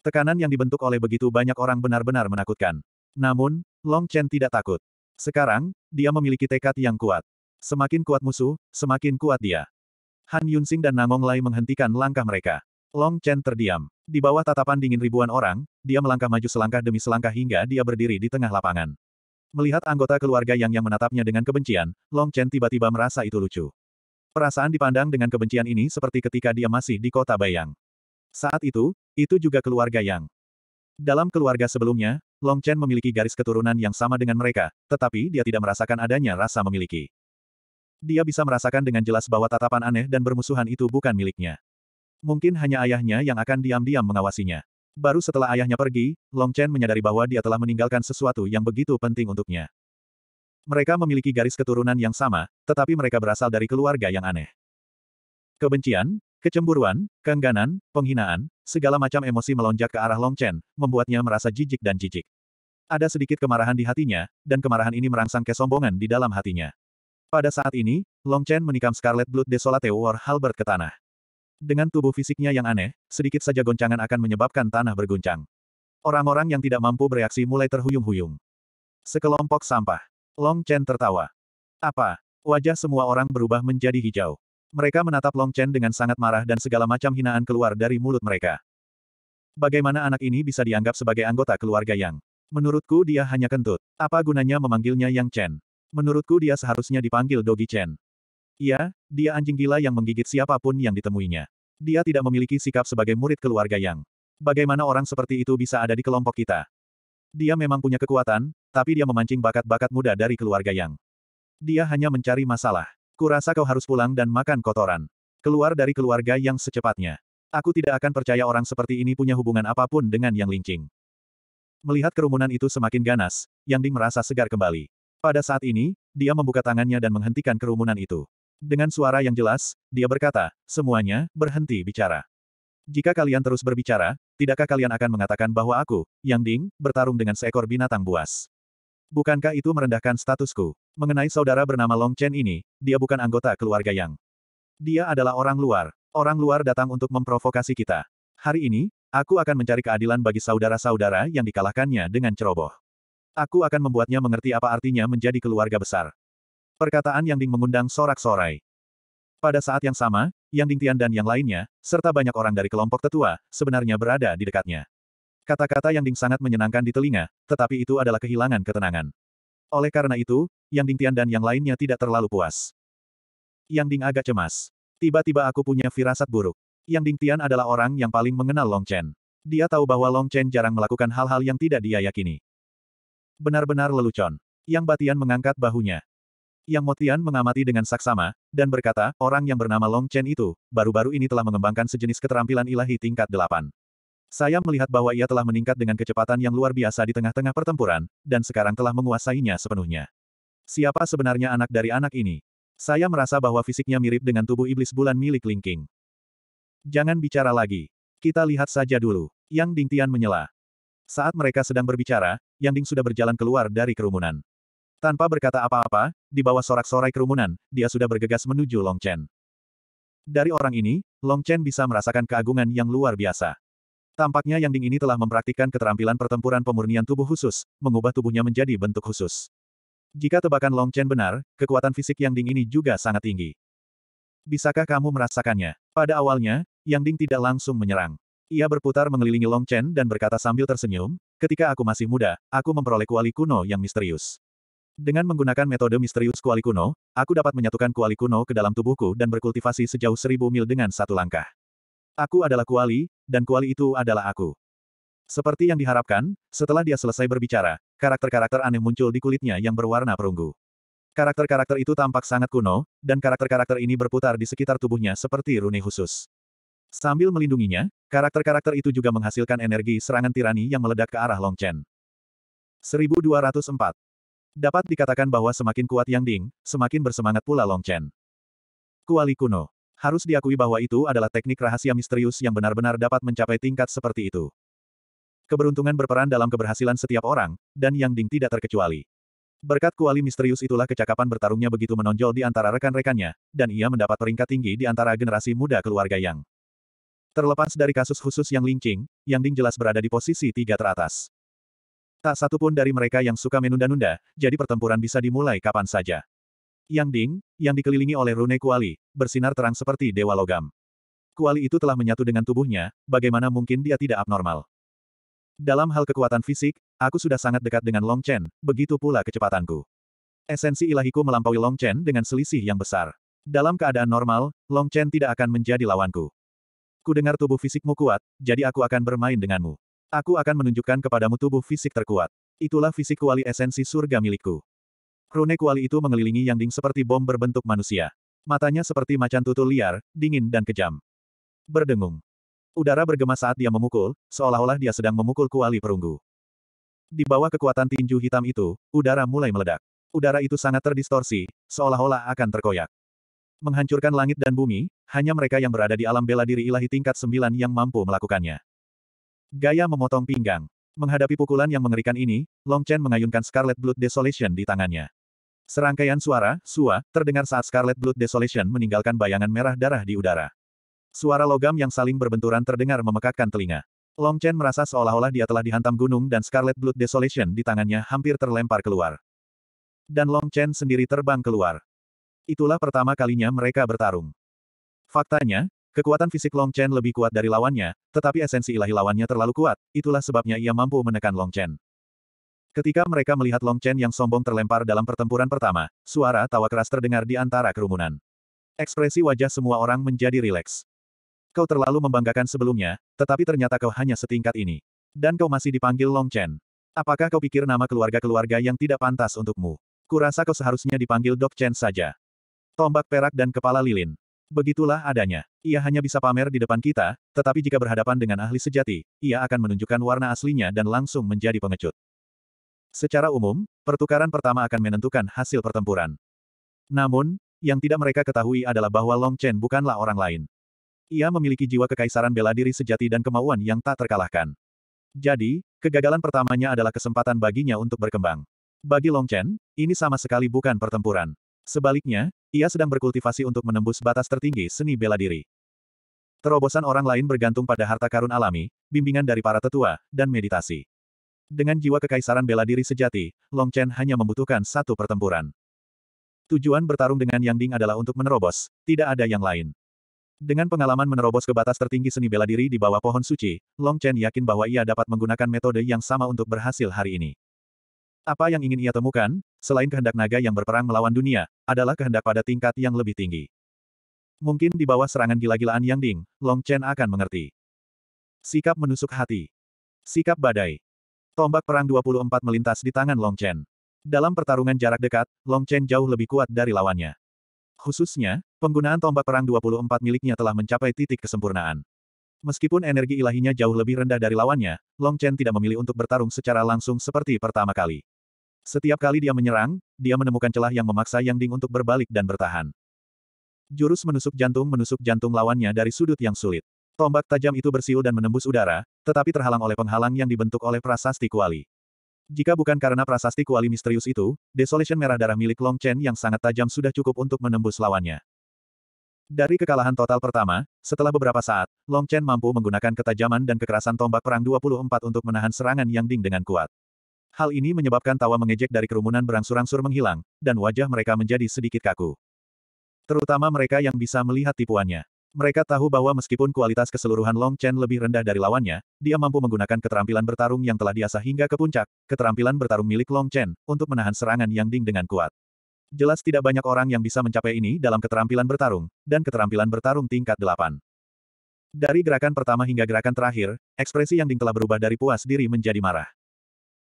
Tekanan yang dibentuk oleh begitu banyak orang benar-benar menakutkan. Namun, Long Chen tidak takut. Sekarang, dia memiliki tekad yang kuat. Semakin kuat musuh, semakin kuat dia. Han Yunsing dan Namong Lai menghentikan langkah mereka. Long Chen terdiam. Di bawah tatapan dingin ribuan orang, dia melangkah maju selangkah demi selangkah hingga dia berdiri di tengah lapangan. Melihat anggota keluarga Yang Yang menatapnya dengan kebencian, Long Chen tiba-tiba merasa itu lucu. Perasaan dipandang dengan kebencian ini seperti ketika dia masih di kota Bayang. Saat itu, itu juga keluarga Yang. Dalam keluarga sebelumnya, Long Chen memiliki garis keturunan yang sama dengan mereka, tetapi dia tidak merasakan adanya rasa memiliki. Dia bisa merasakan dengan jelas bahwa tatapan aneh dan bermusuhan itu bukan miliknya. Mungkin hanya ayahnya yang akan diam-diam mengawasinya. Baru setelah ayahnya pergi, Long Chen menyadari bahwa dia telah meninggalkan sesuatu yang begitu penting untuknya. Mereka memiliki garis keturunan yang sama, tetapi mereka berasal dari keluarga yang aneh. Kebencian, kecemburuan, keengganan, penghinaan, segala macam emosi melonjak ke arah Long Chen, membuatnya merasa jijik dan jijik. Ada sedikit kemarahan di hatinya, dan kemarahan ini merangsang kesombongan di dalam hatinya. Pada saat ini, Long Chen menikam Scarlet Blood Desolate War Halberd ke tanah. Dengan tubuh fisiknya yang aneh, sedikit saja goncangan akan menyebabkan tanah berguncang. Orang-orang yang tidak mampu bereaksi mulai terhuyung-huyung. Sekelompok sampah. Long Chen tertawa. Apa? Wajah semua orang berubah menjadi hijau. Mereka menatap Long Chen dengan sangat marah dan segala macam hinaan keluar dari mulut mereka. Bagaimana anak ini bisa dianggap sebagai anggota keluarga Yang? Menurutku dia hanya kentut. Apa gunanya memanggilnya Yang Chen? Menurutku dia seharusnya dipanggil Dogi Chen. Iya, dia anjing gila yang menggigit siapapun yang ditemuinya. Dia tidak memiliki sikap sebagai murid keluarga Yang. Bagaimana orang seperti itu bisa ada di kelompok kita? Dia memang punya kekuatan, tapi dia memancing bakat-bakat muda dari keluarga Yang. Dia hanya mencari masalah. Kurasa kau harus pulang dan makan kotoran. Keluar dari keluarga Yang secepatnya. Aku tidak akan percaya orang seperti ini punya hubungan apapun dengan Yang Lingqing. Melihat kerumunan itu semakin ganas, Yang Ding merasa segar kembali. Pada saat ini, dia membuka tangannya dan menghentikan kerumunan itu. Dengan suara yang jelas, dia berkata, semuanya, berhenti bicara. Jika kalian terus berbicara, tidakkah kalian akan mengatakan bahwa aku, Yang Ding, bertarung dengan seekor binatang buas? Bukankah itu merendahkan statusku? Mengenai saudara bernama Long Chen ini, dia bukan anggota keluarga Yang. Dia adalah orang luar. Orang luar datang untuk memprovokasi kita. Hari ini, aku akan mencari keadilan bagi saudara-saudara yang dikalahkannya dengan ceroboh. Aku akan membuatnya mengerti apa artinya menjadi keluarga besar. Perkataan Yang Ding mengundang sorak-sorai. Pada saat yang sama, yang Dingtian dan yang lainnya, serta banyak orang dari kelompok tetua, sebenarnya berada di dekatnya. Kata-kata Yang Ding sangat menyenangkan di telinga, tetapi itu adalah kehilangan ketenangan. Oleh karena itu, Yang Dingtian dan yang lainnya tidak terlalu puas. Yang Ding agak cemas. Tiba-tiba aku punya firasat buruk. Yang Dingtian adalah orang yang paling mengenal Long Chen. Dia tahu bahwa Long Chen jarang melakukan hal-hal yang tidak dia yakini. Benar-benar lelucon. Yang Batian mengangkat bahunya. Yang Motian mengamati dengan saksama, dan berkata, orang yang bernama Long Chen itu, baru-baru ini telah mengembangkan sejenis keterampilan ilahi tingkat delapan. Saya melihat bahwa ia telah meningkat dengan kecepatan yang luar biasa di tengah-tengah pertempuran, dan sekarang telah menguasainya sepenuhnya. Siapa sebenarnya anak dari anak ini? Saya merasa bahwa fisiknya mirip dengan tubuh iblis bulan milik King. Jangan bicara lagi. Kita lihat saja dulu. Yang Ding Tian menyela. Saat mereka sedang berbicara, Yang Ding sudah berjalan keluar dari kerumunan. Tanpa berkata apa-apa, di bawah sorak-sorai kerumunan, dia sudah bergegas menuju Long Chen. Dari orang ini, Long Chen bisa merasakan keagungan yang luar biasa. Tampaknya Yang Ding ini telah mempraktikkan keterampilan pertempuran pemurnian tubuh khusus, mengubah tubuhnya menjadi bentuk khusus. Jika tebakan Long Chen benar, kekuatan fisik Yang Ding ini juga sangat tinggi. Bisakah kamu merasakannya? Pada awalnya, Yang Ding tidak langsung menyerang. Ia berputar mengelilingi Long Chen dan berkata sambil tersenyum, ketika aku masih muda, aku memperoleh kuali kuno yang misterius. Dengan menggunakan metode misterius kuali kuno, aku dapat menyatukan kuali kuno ke dalam tubuhku dan berkultivasi sejauh seribu mil dengan satu langkah. Aku adalah kuali, dan kuali itu adalah aku. Seperti yang diharapkan, setelah dia selesai berbicara, karakter-karakter aneh muncul di kulitnya yang berwarna perunggu. Karakter-karakter itu tampak sangat kuno, dan karakter-karakter ini berputar di sekitar tubuhnya seperti rune khusus. Sambil melindunginya, karakter-karakter itu juga menghasilkan energi serangan tirani yang meledak ke arah Long Chen. 1204 Dapat dikatakan bahwa semakin kuat Yang Ding, semakin bersemangat pula Long Chen. Kuali kuno. Harus diakui bahwa itu adalah teknik rahasia misterius yang benar-benar dapat mencapai tingkat seperti itu. Keberuntungan berperan dalam keberhasilan setiap orang, dan Yang Ding tidak terkecuali. Berkat kuali misterius itulah kecakapan bertarungnya begitu menonjol di antara rekan-rekannya, dan ia mendapat peringkat tinggi di antara generasi muda keluarga Yang. Terlepas dari kasus khusus yang Lingqing, Yang Ding jelas berada di posisi tiga teratas. Tak satu pun dari mereka yang suka menunda-nunda, jadi pertempuran bisa dimulai kapan saja. Yang Ding, yang dikelilingi oleh rune kuali, bersinar terang seperti dewa logam. Kuali itu telah menyatu dengan tubuhnya, bagaimana mungkin dia tidak abnormal. Dalam hal kekuatan fisik, aku sudah sangat dekat dengan Long Chen, begitu pula kecepatanku. Esensi ilahiku melampaui Long Chen dengan selisih yang besar. Dalam keadaan normal, Long Chen tidak akan menjadi lawanku. Ku dengar tubuh fisikmu kuat, jadi aku akan bermain denganmu. Aku akan menunjukkan kepadamu tubuh fisik terkuat. Itulah fisik kuali esensi surga milikku. Rune kuali itu mengelilingi Yang Ding seperti bom berbentuk manusia. Matanya seperti macan tutul liar, dingin dan kejam. Berdengung. Udara bergema saat dia memukul, seolah-olah dia sedang memukul kuali perunggu. Di bawah kekuatan tinju hitam itu, udara mulai meledak. Udara itu sangat terdistorsi, seolah-olah akan terkoyak. Menghancurkan langit dan bumi, hanya mereka yang berada di alam bela diri ilahi tingkat sembilan yang mampu melakukannya. Gaya memotong pinggang. Menghadapi pukulan yang mengerikan ini, Long Chen mengayunkan Scarlet Blood Desolation di tangannya. Serangkaian suara, sua, terdengar saat Scarlet Blood Desolation meninggalkan bayangan merah darah di udara. Suara logam yang saling berbenturan terdengar memekakkan telinga. Long Chen merasa seolah-olah dia telah dihantam gunung dan Scarlet Blood Desolation di tangannya hampir terlempar keluar. Dan Long Chen sendiri terbang keluar. Itulah pertama kalinya mereka bertarung. Faktanya, Kekuatan fisik Long Chen lebih kuat dari lawannya, tetapi esensi ilahi lawannya terlalu kuat, itulah sebabnya ia mampu menekan Long Chen. Ketika mereka melihat Long Chen yang sombong terlempar dalam pertempuran pertama, suara tawa keras terdengar di antara kerumunan. Ekspresi wajah semua orang menjadi rileks. Kau terlalu membanggakan sebelumnya, tetapi ternyata kau hanya setingkat ini. Dan kau masih dipanggil Long Chen. Apakah kau pikir nama keluarga-keluarga yang tidak pantas untukmu? Kurasa kau seharusnya dipanggil Dok Chen saja. Tombak perak dan kepala lilin. Begitulah adanya. Ia hanya bisa pamer di depan kita, tetapi jika berhadapan dengan ahli sejati, ia akan menunjukkan warna aslinya dan langsung menjadi pengecut. Secara umum, pertukaran pertama akan menentukan hasil pertempuran. Namun, yang tidak mereka ketahui adalah bahwa Long Chen bukanlah orang lain. Ia memiliki jiwa kekaisaran bela diri sejati dan kemauan yang tak terkalahkan. Jadi, kegagalan pertamanya adalah kesempatan baginya untuk berkembang. Bagi Long Chen, ini sama sekali bukan pertempuran. Sebaliknya, ia sedang berkultivasi untuk menembus batas tertinggi seni bela diri. Terobosan orang lain bergantung pada harta karun alami, bimbingan dari para tetua, dan meditasi. Dengan jiwa kekaisaran bela diri sejati, Long Chen hanya membutuhkan satu pertempuran. Tujuan bertarung dengan Yang Ding adalah untuk menerobos, tidak ada yang lain. Dengan pengalaman menerobos ke batas tertinggi seni bela diri di bawah pohon suci, Long Chen yakin bahwa ia dapat menggunakan metode yang sama untuk berhasil hari ini. Apa yang ingin ia temukan, selain kehendak naga yang berperang melawan dunia, adalah kehendak pada tingkat yang lebih tinggi. Mungkin di bawah serangan gila-gilaan Yang Ding, Long Chen akan mengerti. Sikap menusuk hati. Sikap badai. Tombak perang 24 melintas di tangan Long Chen. Dalam pertarungan jarak dekat, Long Chen jauh lebih kuat dari lawannya. Khususnya, penggunaan tombak perang 24 miliknya telah mencapai titik kesempurnaan. Meskipun energi ilahinya jauh lebih rendah dari lawannya, Long Chen tidak memilih untuk bertarung secara langsung seperti pertama kali. Setiap kali dia menyerang, dia menemukan celah yang memaksa Yang Ding untuk berbalik dan bertahan. Jurus menusuk jantung menusuk jantung lawannya dari sudut yang sulit. Tombak tajam itu bersiul dan menembus udara, tetapi terhalang oleh penghalang yang dibentuk oleh prasasti kuali. Jika bukan karena prasasti kuali misterius itu, desolation merah darah milik Long Chen yang sangat tajam sudah cukup untuk menembus lawannya. Dari kekalahan total pertama, setelah beberapa saat, Long Chen mampu menggunakan ketajaman dan kekerasan tombak perang 24 untuk menahan serangan Yang Ding dengan kuat. Hal ini menyebabkan tawa mengejek dari kerumunan berangsur-angsur menghilang, dan wajah mereka menjadi sedikit kaku. Terutama mereka yang bisa melihat tipuannya. Mereka tahu bahwa meskipun kualitas keseluruhan Long Chen lebih rendah dari lawannya, dia mampu menggunakan keterampilan bertarung yang telah diasah hingga ke puncak, keterampilan bertarung milik Long Chen, untuk menahan serangan Yang Ding dengan kuat. Jelas tidak banyak orang yang bisa mencapai ini dalam keterampilan bertarung, dan keterampilan bertarung tingkat 8. Dari gerakan pertama hingga gerakan terakhir, ekspresi yang Ding telah berubah dari puas diri menjadi marah.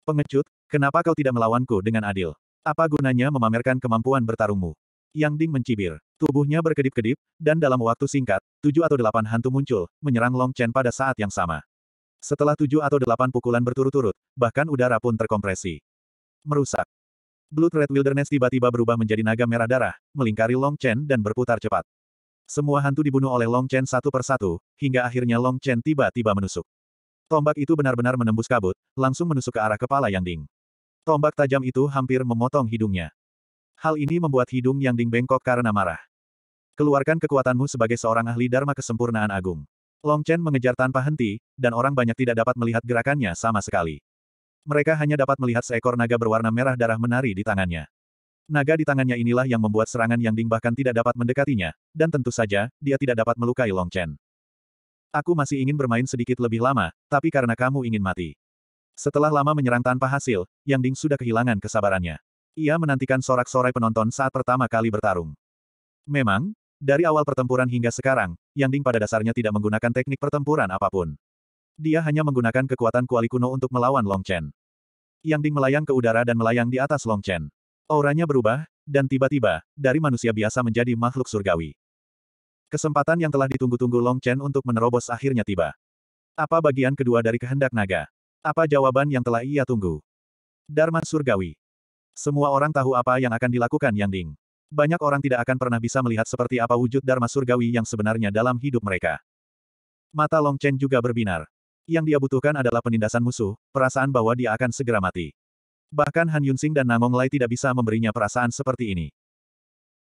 Pengecut, kenapa kau tidak melawanku dengan adil? Apa gunanya memamerkan kemampuan bertarungmu? Yang Ding mencibir. Tubuhnya berkedip-kedip, dan dalam waktu singkat, tujuh atau delapan hantu muncul, menyerang Long Chen pada saat yang sama. Setelah tujuh atau delapan pukulan berturut-turut, bahkan udara pun terkompresi. Merusak. Blood Red Wilderness tiba-tiba berubah menjadi naga merah darah, melingkari Long Chen dan berputar cepat. Semua hantu dibunuh oleh Long Chen satu persatu, hingga akhirnya Long Chen tiba-tiba menusuk. Tombak itu benar-benar menembus kabut, langsung menusuk ke arah kepala Yang Ding. Tombak tajam itu hampir memotong hidungnya. Hal ini membuat hidung Yang Ding bengkok karena marah. Keluarkan kekuatanmu sebagai seorang ahli Dharma kesempurnaan agung. Long Chen mengejar tanpa henti, dan orang banyak tidak dapat melihat gerakannya sama sekali. Mereka hanya dapat melihat seekor naga berwarna merah darah menari di tangannya. Naga di tangannya inilah yang membuat serangan Yang Ding bahkan tidak dapat mendekatinya, dan tentu saja, dia tidak dapat melukai Long Chen. Aku masih ingin bermain sedikit lebih lama, tapi karena kamu ingin mati. Setelah lama menyerang tanpa hasil, Yang Ding sudah kehilangan kesabarannya. Ia menantikan sorak-sorai penonton saat pertama kali bertarung. Memang, dari awal pertempuran hingga sekarang, Yang Ding pada dasarnya tidak menggunakan teknik pertempuran apapun. Dia hanya menggunakan kekuatan kuali kuno untuk melawan Long Chen. Yang Ding melayang ke udara dan melayang di atas Long Chen. Auranya berubah, dan tiba-tiba, dari manusia biasa menjadi makhluk surgawi. Kesempatan yang telah ditunggu-tunggu Long Chen untuk menerobos akhirnya tiba. Apa bagian kedua dari kehendak naga? Apa jawaban yang telah ia tunggu? Dharma surgawi. Semua orang tahu apa yang akan dilakukan Yang Ding. Banyak orang tidak akan pernah bisa melihat seperti apa wujud Dharma Surgawi yang sebenarnya dalam hidup mereka. Mata Long Chen juga berbinar. Yang dia butuhkan adalah penindasan musuh, perasaan bahwa dia akan segera mati. Bahkan Han Yunsing dan Namong Lai tidak bisa memberinya perasaan seperti ini.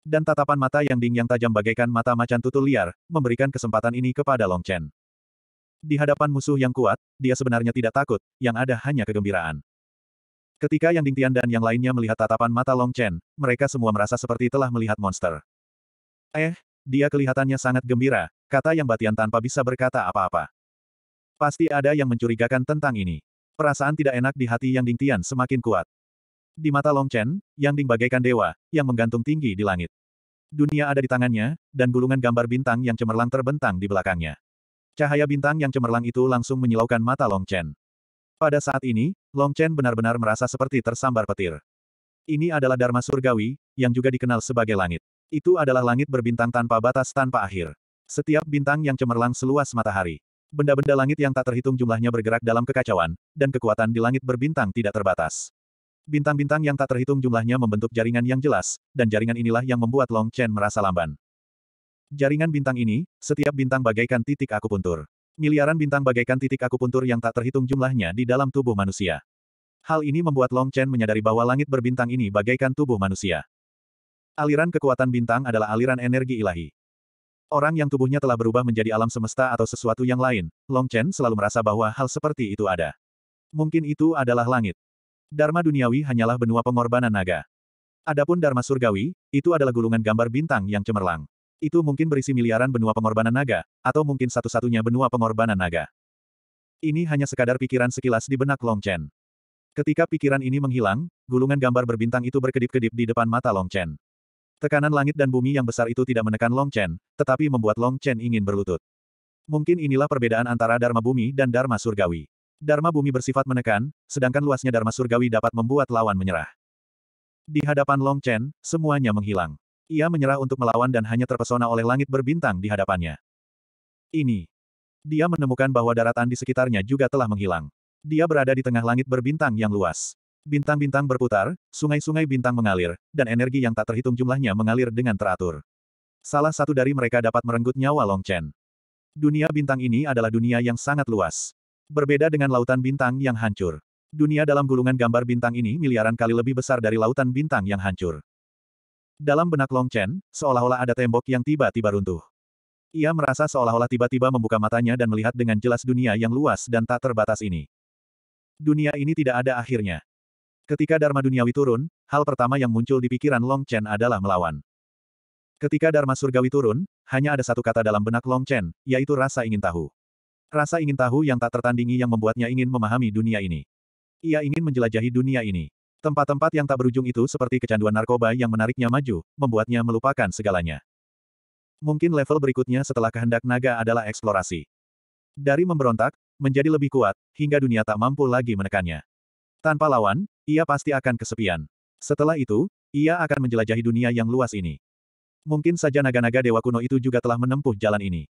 Dan tatapan mata yang ding yang tajam bagaikan mata macan tutul liar, memberikan kesempatan ini kepada Long Chen. Di hadapan musuh yang kuat, dia sebenarnya tidak takut, yang ada hanya kegembiraan. Ketika Yang Ding Tian dan yang lainnya melihat tatapan mata Long Chen, mereka semua merasa seperti telah melihat monster. Eh, dia kelihatannya sangat gembira, kata Yang Batian tanpa bisa berkata apa-apa. Pasti ada yang mencurigakan tentang ini. Perasaan tidak enak di hati Yang Ding Tian semakin kuat. Di mata Long Chen, Yang Ding bagaikan dewa, yang menggantung tinggi di langit. Dunia ada di tangannya, dan gulungan gambar bintang yang cemerlang terbentang di belakangnya. Cahaya bintang yang cemerlang itu langsung menyilaukan mata Long Chen. Pada saat ini, Long Chen benar-benar merasa seperti tersambar petir. Ini adalah Dharma Surgawi, yang juga dikenal sebagai langit. Itu adalah langit berbintang tanpa batas tanpa akhir. Setiap bintang yang cemerlang seluas matahari. Benda-benda langit yang tak terhitung jumlahnya bergerak dalam kekacauan, dan kekuatan di langit berbintang tidak terbatas. Bintang-bintang yang tak terhitung jumlahnya membentuk jaringan yang jelas, dan jaringan inilah yang membuat Long Chen merasa lamban. Jaringan bintang ini, setiap bintang bagaikan titik akupuntur. Miliaran bintang bagaikan titik akupuntur yang tak terhitung jumlahnya di dalam tubuh manusia. Hal ini membuat Long Chen menyadari bahwa langit berbintang ini bagaikan tubuh manusia. Aliran kekuatan bintang adalah aliran energi ilahi. Orang yang tubuhnya telah berubah menjadi alam semesta atau sesuatu yang lain, Long Chen selalu merasa bahwa hal seperti itu ada. Mungkin itu adalah langit. Dharma duniawi hanyalah benua pengorbanan naga. Adapun Dharma surgawi, itu adalah gulungan gambar bintang yang cemerlang. Itu mungkin berisi miliaran benua pengorbanan naga, atau mungkin satu-satunya benua pengorbanan naga. Ini hanya sekadar pikiran sekilas di benak Long Chen. Ketika pikiran ini menghilang, gulungan gambar berbintang itu berkedip-kedip di depan mata Long Chen. Tekanan langit dan bumi yang besar itu tidak menekan Long Chen, tetapi membuat Long Chen ingin berlutut. Mungkin inilah perbedaan antara Dharma Bumi dan Dharma Surgawi. Dharma Bumi bersifat menekan, sedangkan luasnya Dharma Surgawi dapat membuat lawan menyerah. Di hadapan Long Chen, semuanya menghilang. Ia menyerah untuk melawan dan hanya terpesona oleh langit berbintang di hadapannya. Ini. Dia menemukan bahwa daratan di sekitarnya juga telah menghilang. Dia berada di tengah langit berbintang yang luas. Bintang-bintang berputar, sungai-sungai bintang mengalir, dan energi yang tak terhitung jumlahnya mengalir dengan teratur. Salah satu dari mereka dapat merenggut nyawa Long Chen. Dunia bintang ini adalah dunia yang sangat luas. Berbeda dengan lautan bintang yang hancur. Dunia dalam gulungan gambar bintang ini miliaran kali lebih besar dari lautan bintang yang hancur. Dalam benak Long Chen, seolah-olah ada tembok yang tiba-tiba runtuh. Ia merasa seolah-olah tiba-tiba membuka matanya dan melihat dengan jelas dunia yang luas dan tak terbatas ini. Dunia ini tidak ada akhirnya. Ketika Dharma Duniawi turun, hal pertama yang muncul di pikiran Long Chen adalah melawan. Ketika Dharma Surgawi turun, hanya ada satu kata dalam benak Long Chen, yaitu rasa ingin tahu. Rasa ingin tahu yang tak tertandingi yang membuatnya ingin memahami dunia ini. Ia ingin menjelajahi dunia ini. Tempat-tempat yang tak berujung itu seperti kecanduan narkoba yang menariknya maju, membuatnya melupakan segalanya. Mungkin level berikutnya setelah kehendak naga adalah eksplorasi. Dari memberontak, menjadi lebih kuat, hingga dunia tak mampu lagi menekannya. Tanpa lawan, ia pasti akan kesepian. Setelah itu, ia akan menjelajahi dunia yang luas ini. Mungkin saja naga-naga dewa kuno itu juga telah menempuh jalan ini.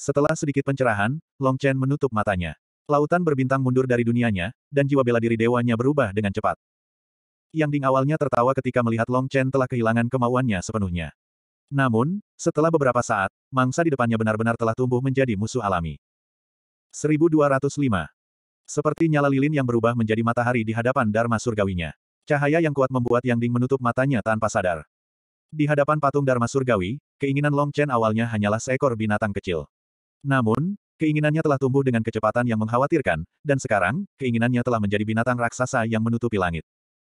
Setelah sedikit pencerahan, Long Chen menutup matanya. Lautan berbintang mundur dari dunianya, dan jiwa bela diri dewanya berubah dengan cepat. Yang Ding awalnya tertawa ketika melihat Long Chen telah kehilangan kemauannya sepenuhnya. Namun, setelah beberapa saat, mangsa di depannya benar-benar telah tumbuh menjadi musuh alami. 1205 seperti nyala lilin yang berubah menjadi matahari di hadapan Dharma surgawinya. Cahaya yang kuat membuat Yang Ding menutup matanya tanpa sadar. Di hadapan patung Dharma surgawi, keinginan Long Chen awalnya hanyalah seekor binatang kecil. Namun, keinginannya telah tumbuh dengan kecepatan yang mengkhawatirkan, dan sekarang, keinginannya telah menjadi binatang raksasa yang menutupi langit.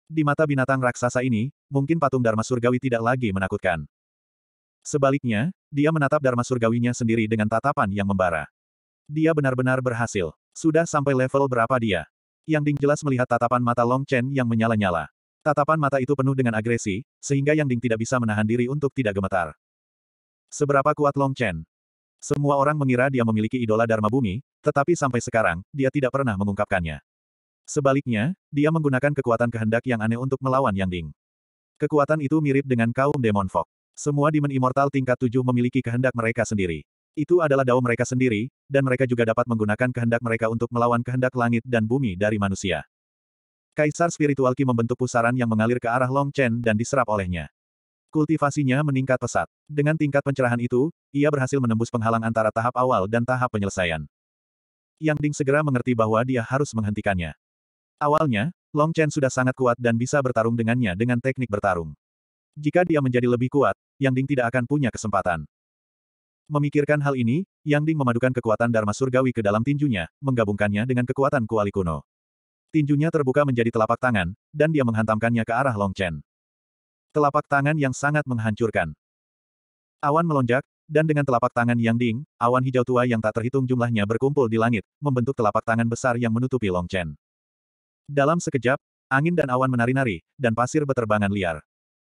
Di mata binatang raksasa ini, mungkin patung Dharma surgawi tidak lagi menakutkan. Sebaliknya, dia menatap Dharma surgawinya sendiri dengan tatapan yang membara. Dia benar-benar berhasil. Sudah sampai level berapa dia? Yang Ding jelas melihat tatapan mata Long Chen yang menyala-nyala. Tatapan mata itu penuh dengan agresi, sehingga Yang Ding tidak bisa menahan diri untuk tidak gemetar. Seberapa kuat Long Chen? Semua orang mengira dia memiliki idola Dharma Bumi, tetapi sampai sekarang, dia tidak pernah mengungkapkannya. Sebaliknya, dia menggunakan kekuatan kehendak yang aneh untuk melawan Yang Ding. Kekuatan itu mirip dengan kaum Demon Fog. Semua Demon Immortal tingkat 7 memiliki kehendak mereka sendiri. Itu adalah dao mereka sendiri, dan mereka juga dapat menggunakan kehendak mereka untuk melawan kehendak langit dan bumi dari manusia. Kaisar Spiritual Qi membentuk pusaran yang mengalir ke arah Long Chen dan diserap olehnya. Kultivasinya meningkat pesat. Dengan tingkat pencerahan itu, ia berhasil menembus penghalang antara tahap awal dan tahap penyelesaian. Yang Ding segera mengerti bahwa dia harus menghentikannya. Awalnya, Long Chen sudah sangat kuat dan bisa bertarung dengannya dengan teknik bertarung. Jika dia menjadi lebih kuat, Yang Ding tidak akan punya kesempatan. Memikirkan hal ini, Yang Ding memadukan kekuatan Dharma Surgawi ke dalam tinjunya, menggabungkannya dengan kekuatan kuali kuno. Tinjunya terbuka menjadi telapak tangan, dan dia menghantamkannya ke arah Long Chen. Telapak tangan yang sangat menghancurkan. Awan melonjak, dan dengan telapak tangan yang ding, awan hijau tua yang tak terhitung jumlahnya berkumpul di langit, membentuk telapak tangan besar yang menutupi Long Chen. Dalam sekejap, angin dan awan menari-nari, dan pasir beterbangan liar.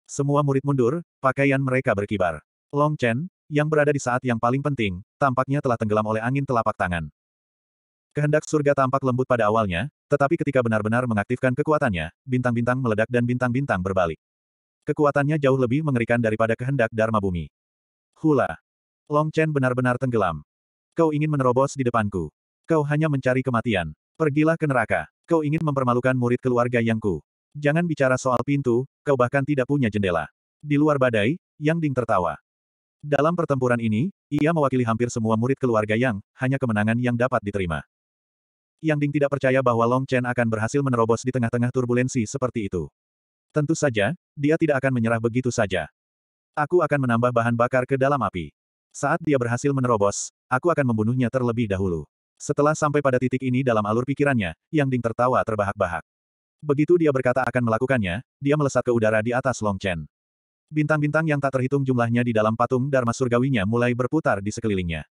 Semua murid mundur, pakaian mereka berkibar. Long Chen, yang berada di saat yang paling penting, tampaknya telah tenggelam oleh angin telapak tangan. Kehendak surga tampak lembut pada awalnya, tetapi ketika benar-benar mengaktifkan kekuatannya, bintang-bintang meledak dan bintang-bintang berbalik. Kekuatannya jauh lebih mengerikan daripada kehendak Dharma Bumi. Hula. Long Chen benar-benar tenggelam. Kau ingin menerobos di depanku. Kau hanya mencari kematian. Pergilah ke neraka. Kau ingin mempermalukan murid keluarga Yangku. Jangan bicara soal pintu, kau bahkan tidak punya jendela. Di luar badai, Yang Ding tertawa. Dalam pertempuran ini, ia mewakili hampir semua murid keluarga Yang, hanya kemenangan yang dapat diterima. Yang Ding tidak percaya bahwa Long Chen akan berhasil menerobos di tengah-tengah turbulensi seperti itu. Tentu saja, dia tidak akan menyerah begitu saja. Aku akan menambah bahan bakar ke dalam api. Saat dia berhasil menerobos, aku akan membunuhnya terlebih dahulu. Setelah sampai pada titik ini dalam alur pikirannya, Yang Ding tertawa terbahak-bahak. Begitu dia berkata akan melakukannya, dia melesat ke udara di atas Long Chen. Bintang-bintang yang tak terhitung jumlahnya di dalam patung Dharma surgawinya mulai berputar di sekelilingnya.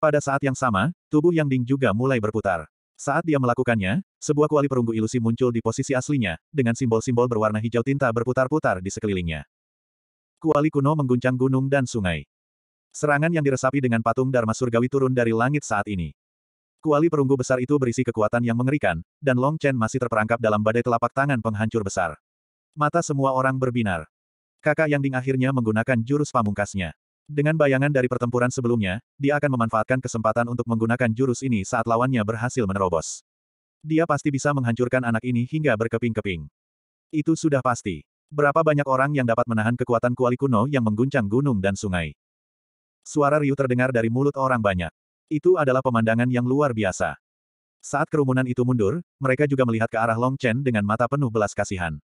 Pada saat yang sama, tubuh Yang Ding juga mulai berputar. Saat dia melakukannya, sebuah kuali perunggu ilusi muncul di posisi aslinya, dengan simbol-simbol berwarna hijau tinta berputar-putar di sekelilingnya. Kuali kuno mengguncang gunung dan sungai. Serangan yang diresapi dengan patung Dharma surgawi turun dari langit saat ini. Kuali perunggu besar itu berisi kekuatan yang mengerikan, dan Long Chen masih terperangkap dalam badai telapak tangan penghancur besar. Mata semua orang berbinar. Kakak Yang Ding akhirnya menggunakan jurus pamungkasnya. Dengan bayangan dari pertempuran sebelumnya, dia akan memanfaatkan kesempatan untuk menggunakan jurus ini saat lawannya berhasil menerobos. Dia pasti bisa menghancurkan anak ini hingga berkeping-keping. Itu sudah pasti. Berapa banyak orang yang dapat menahan kekuatan kuali kuno yang mengguncang gunung dan sungai? Suara riuh terdengar dari mulut orang banyak. Itu adalah pemandangan yang luar biasa. Saat kerumunan itu mundur, mereka juga melihat ke arah Long Chen dengan mata penuh belas kasihan.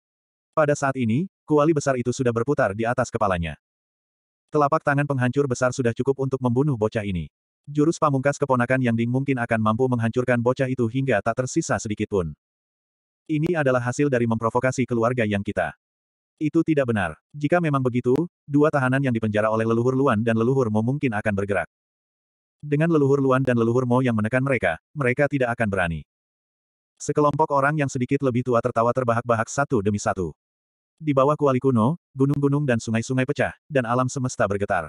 Pada saat ini, kuali besar itu sudah berputar di atas kepalanya. Telapak tangan penghancur besar sudah cukup untuk membunuh bocah ini. Jurus pamungkas keponakan yang ding mungkin akan mampu menghancurkan bocah itu hingga tak tersisa sedikit pun. Ini adalah hasil dari memprovokasi keluarga yang kita. Itu tidak benar. Jika memang begitu, dua tahanan yang dipenjara oleh leluhur Luan dan leluhur Mo mungkin akan bergerak. Dengan leluhur Luan dan leluhur Mo yang menekan mereka, mereka tidak akan berani. Sekelompok orang yang sedikit lebih tua tertawa terbahak-bahak satu demi satu. Di bawah kuali kuno, gunung-gunung dan sungai-sungai pecah, dan alam semesta bergetar.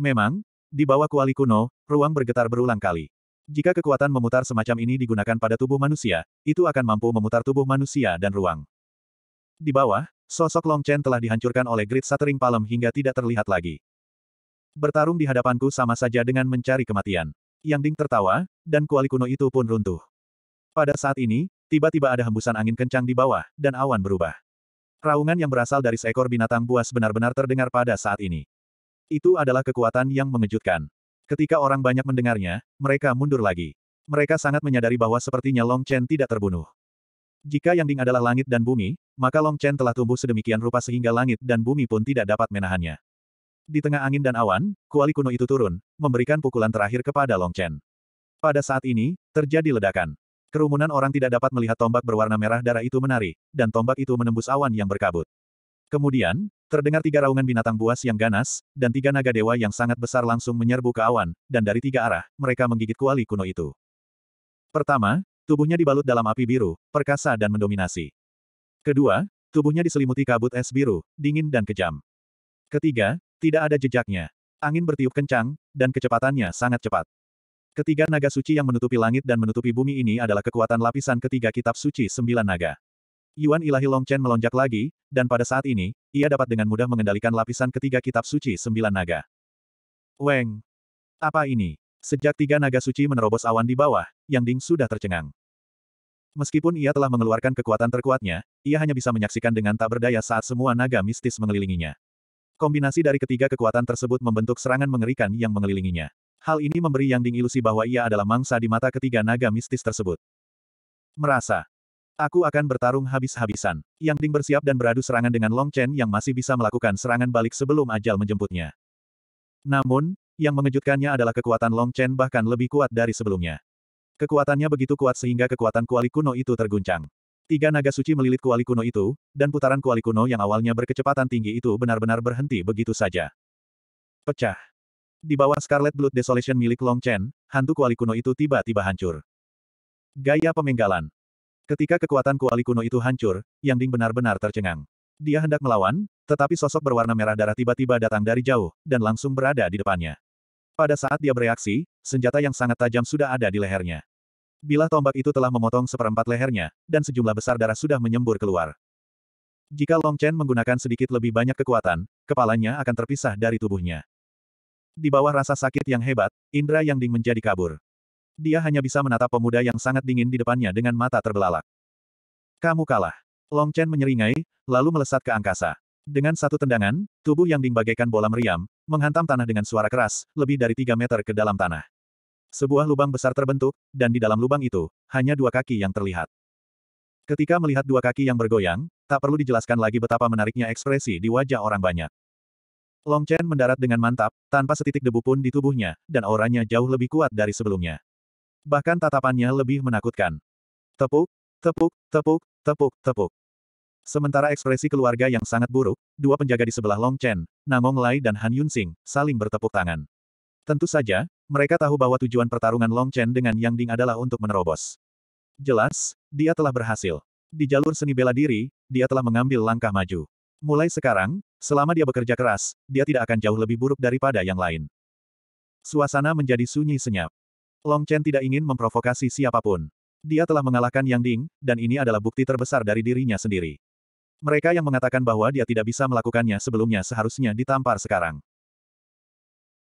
Memang, di bawah kuali kuno, ruang bergetar berulang kali. Jika kekuatan memutar semacam ini digunakan pada tubuh manusia, itu akan mampu memutar tubuh manusia dan ruang. Di bawah, sosok Long Chen telah dihancurkan oleh grid Shattering Palm hingga tidak terlihat lagi. Bertarung di hadapanku sama saja dengan mencari kematian. Yang Ding tertawa, dan kuali kuno itu pun runtuh. Pada saat ini, tiba-tiba ada hembusan angin kencang di bawah, dan awan berubah. Raungan yang berasal dari seekor binatang buas benar-benar terdengar pada saat ini. Itu adalah kekuatan yang mengejutkan. Ketika orang banyak mendengarnya, mereka mundur lagi. Mereka sangat menyadari bahwa sepertinya Long Chen tidak terbunuh. Jika yang ding adalah langit dan bumi, maka Long Chen telah tumbuh sedemikian rupa sehingga langit dan bumi pun tidak dapat menahannya. Di tengah angin dan awan, kuali kuno itu turun, memberikan pukulan terakhir kepada Long Chen. Pada saat ini, terjadi ledakan. Kerumunan orang tidak dapat melihat tombak berwarna merah darah itu menari, dan tombak itu menembus awan yang berkabut. Kemudian, terdengar tiga raungan binatang buas yang ganas, dan tiga naga dewa yang sangat besar langsung menyerbu ke awan, dan dari tiga arah, mereka menggigit kuali kuno itu. Pertama, tubuhnya dibalut dalam api biru, perkasa dan mendominasi. Kedua, tubuhnya diselimuti kabut es biru, dingin dan kejam. Ketiga, tidak ada jejaknya. Angin bertiup kencang, dan kecepatannya sangat cepat. Ketiga naga suci yang menutupi langit dan menutupi bumi ini adalah kekuatan lapisan ketiga kitab suci sembilan naga. Yuan Ilahi Longchen melonjak lagi, dan pada saat ini, ia dapat dengan mudah mengendalikan lapisan ketiga kitab suci sembilan naga. Weng! Apa ini? Sejak tiga naga suci menerobos awan di bawah, Yang Ding sudah tercengang. Meskipun ia telah mengeluarkan kekuatan terkuatnya, ia hanya bisa menyaksikan dengan tak berdaya saat semua naga mistis mengelilinginya. Kombinasi dari ketiga kekuatan tersebut membentuk serangan mengerikan yang mengelilinginya. Hal ini memberi Yang Ding ilusi bahwa ia adalah mangsa di mata ketiga naga mistis tersebut. Merasa. Aku akan bertarung habis-habisan. Yang Ding bersiap dan beradu serangan dengan Long Chen yang masih bisa melakukan serangan balik sebelum ajal menjemputnya. Namun, yang mengejutkannya adalah kekuatan Long Chen bahkan lebih kuat dari sebelumnya. Kekuatannya begitu kuat sehingga kekuatan kuali kuno itu terguncang. Tiga naga suci melilit kuali kuno itu, dan putaran kuali kuno yang awalnya berkecepatan tinggi itu benar-benar berhenti begitu saja. Pecah. Di bawah Scarlet Blood Desolation milik Long Chen, hantu kuali kuno itu tiba-tiba hancur. Gaya pemenggalan. Ketika kekuatan kuali kuno itu hancur, Yang Ding benar-benar tercengang. Dia hendak melawan, tetapi sosok berwarna merah darah tiba-tiba datang dari jauh, dan langsung berada di depannya. Pada saat dia bereaksi, senjata yang sangat tajam sudah ada di lehernya. Bila tombak itu telah memotong seperempat lehernya, dan sejumlah besar darah sudah menyembur keluar. Jika Long Chen menggunakan sedikit lebih banyak kekuatan, kepalanya akan terpisah dari tubuhnya. Di bawah rasa sakit yang hebat, Indra Yang Ding menjadi kabur. Dia hanya bisa menatap pemuda yang sangat dingin di depannya dengan mata terbelalak. Kamu kalah. Long Chen menyeringai, lalu melesat ke angkasa. Dengan satu tendangan, tubuh Yang Ding bagaikan bola meriam, menghantam tanah dengan suara keras, lebih dari tiga meter ke dalam tanah. Sebuah lubang besar terbentuk, dan di dalam lubang itu, hanya dua kaki yang terlihat. Ketika melihat dua kaki yang bergoyang, tak perlu dijelaskan lagi betapa menariknya ekspresi di wajah orang banyak. Long Chen mendarat dengan mantap, tanpa setitik debu pun di tubuhnya, dan auranya jauh lebih kuat dari sebelumnya. Bahkan tatapannya lebih menakutkan. Tepuk, tepuk, tepuk, tepuk, tepuk. Sementara ekspresi keluarga yang sangat buruk, dua penjaga di sebelah Long Chen, Nangong Lai dan Han Yunsing, saling bertepuk tangan. Tentu saja, mereka tahu bahwa tujuan pertarungan Long Chen dengan Yang Ding adalah untuk menerobos. Jelas, dia telah berhasil. Di jalur seni bela diri, dia telah mengambil langkah maju. Mulai sekarang, selama dia bekerja keras, dia tidak akan jauh lebih buruk daripada yang lain. Suasana menjadi sunyi senyap. Long Chen tidak ingin memprovokasi siapapun. Dia telah mengalahkan Yang Ding, dan ini adalah bukti terbesar dari dirinya sendiri. Mereka yang mengatakan bahwa dia tidak bisa melakukannya sebelumnya seharusnya ditampar sekarang.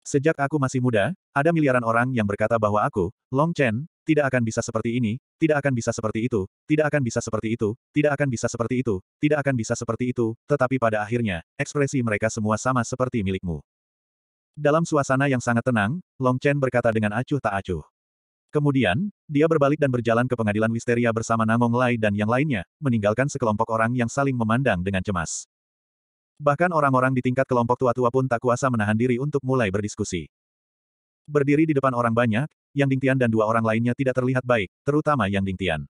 Sejak aku masih muda, ada miliaran orang yang berkata bahwa aku, Long Chen, tidak akan bisa seperti ini, tidak akan bisa seperti itu, tidak akan bisa seperti itu, tidak akan bisa seperti itu, tidak akan bisa seperti itu, tetapi pada akhirnya, ekspresi mereka semua sama seperti milikmu. Dalam suasana yang sangat tenang, Long Chen berkata dengan acuh tak acuh. Kemudian, dia berbalik dan berjalan ke pengadilan Wisteria bersama Namong Lai dan yang lainnya, meninggalkan sekelompok orang yang saling memandang dengan cemas. Bahkan orang-orang di tingkat kelompok tua-tua pun tak kuasa menahan diri untuk mulai berdiskusi. Berdiri di depan orang banyak, Yang Ding Tian dan dua orang lainnya tidak terlihat baik, terutama Yang Ding Tian.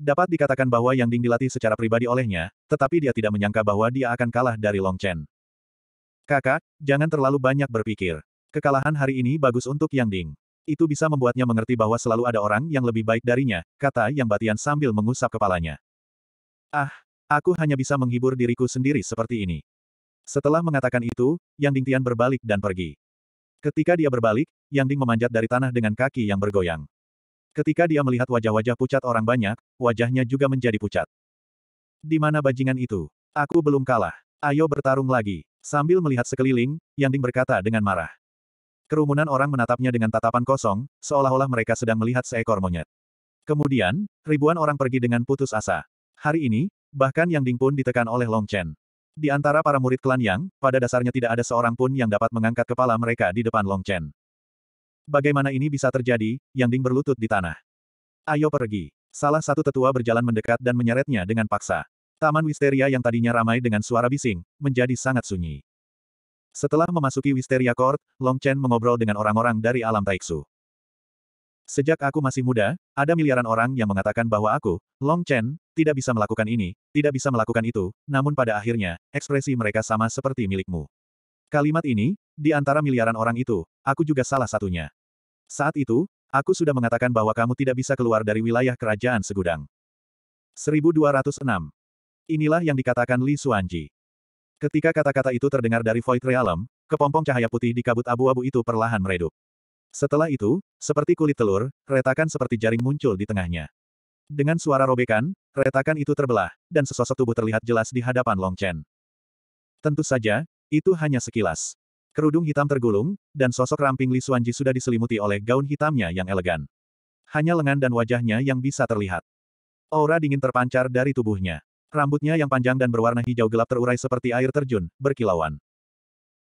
Dapat dikatakan bahwa Yang Ding dilatih secara pribadi olehnya, tetapi dia tidak menyangka bahwa dia akan kalah dari Long Chen. Kakak, jangan terlalu banyak berpikir. Kekalahan hari ini bagus untuk Yang Ding. Itu bisa membuatnya mengerti bahwa selalu ada orang yang lebih baik darinya, kata Yang Batian sambil mengusap kepalanya. Ah, aku hanya bisa menghibur diriku sendiri seperti ini. Setelah mengatakan itu, Yang Ding Tian berbalik dan pergi. Ketika dia berbalik, Yang Ding memanjat dari tanah dengan kaki yang bergoyang. Ketika dia melihat wajah-wajah pucat orang banyak, wajahnya juga menjadi pucat. Di mana bajingan itu? Aku belum kalah. Ayo bertarung lagi. Sambil melihat sekeliling, Yang Ding berkata dengan marah. Kerumunan orang menatapnya dengan tatapan kosong, seolah-olah mereka sedang melihat seekor monyet. Kemudian, ribuan orang pergi dengan putus asa. Hari ini, bahkan Yang Ding pun ditekan oleh Long Chen. Di antara para murid klan Yang, pada dasarnya tidak ada seorang pun yang dapat mengangkat kepala mereka di depan Long Chen. Bagaimana ini bisa terjadi, Yang Ding berlutut di tanah. Ayo pergi. Salah satu tetua berjalan mendekat dan menyeretnya dengan paksa. Taman Wisteria yang tadinya ramai dengan suara bising, menjadi sangat sunyi. Setelah memasuki Wisteria Court, Long Chen mengobrol dengan orang-orang dari alam Taiksu. Sejak aku masih muda, ada miliaran orang yang mengatakan bahwa aku, Long Chen, tidak bisa melakukan ini, tidak bisa melakukan itu, namun pada akhirnya, ekspresi mereka sama seperti milikmu. Kalimat ini, di antara miliaran orang itu, aku juga salah satunya. Saat itu, aku sudah mengatakan bahwa kamu tidak bisa keluar dari wilayah kerajaan segudang. 1206. Inilah yang dikatakan Li Suanji. Ketika kata-kata itu terdengar dari Void Realm, kepompong cahaya putih di kabut abu-abu itu perlahan meredup. Setelah itu, seperti kulit telur, retakan seperti jaring muncul di tengahnya. Dengan suara robekan, retakan itu terbelah, dan sesosok tubuh terlihat jelas di hadapan Long Chen. Tentu saja, itu hanya sekilas. Kerudung hitam tergulung, dan sosok ramping Li Suanji sudah diselimuti oleh gaun hitamnya yang elegan. Hanya lengan dan wajahnya yang bisa terlihat. Aura dingin terpancar dari tubuhnya. Rambutnya yang panjang dan berwarna hijau gelap terurai seperti air terjun, berkilauan.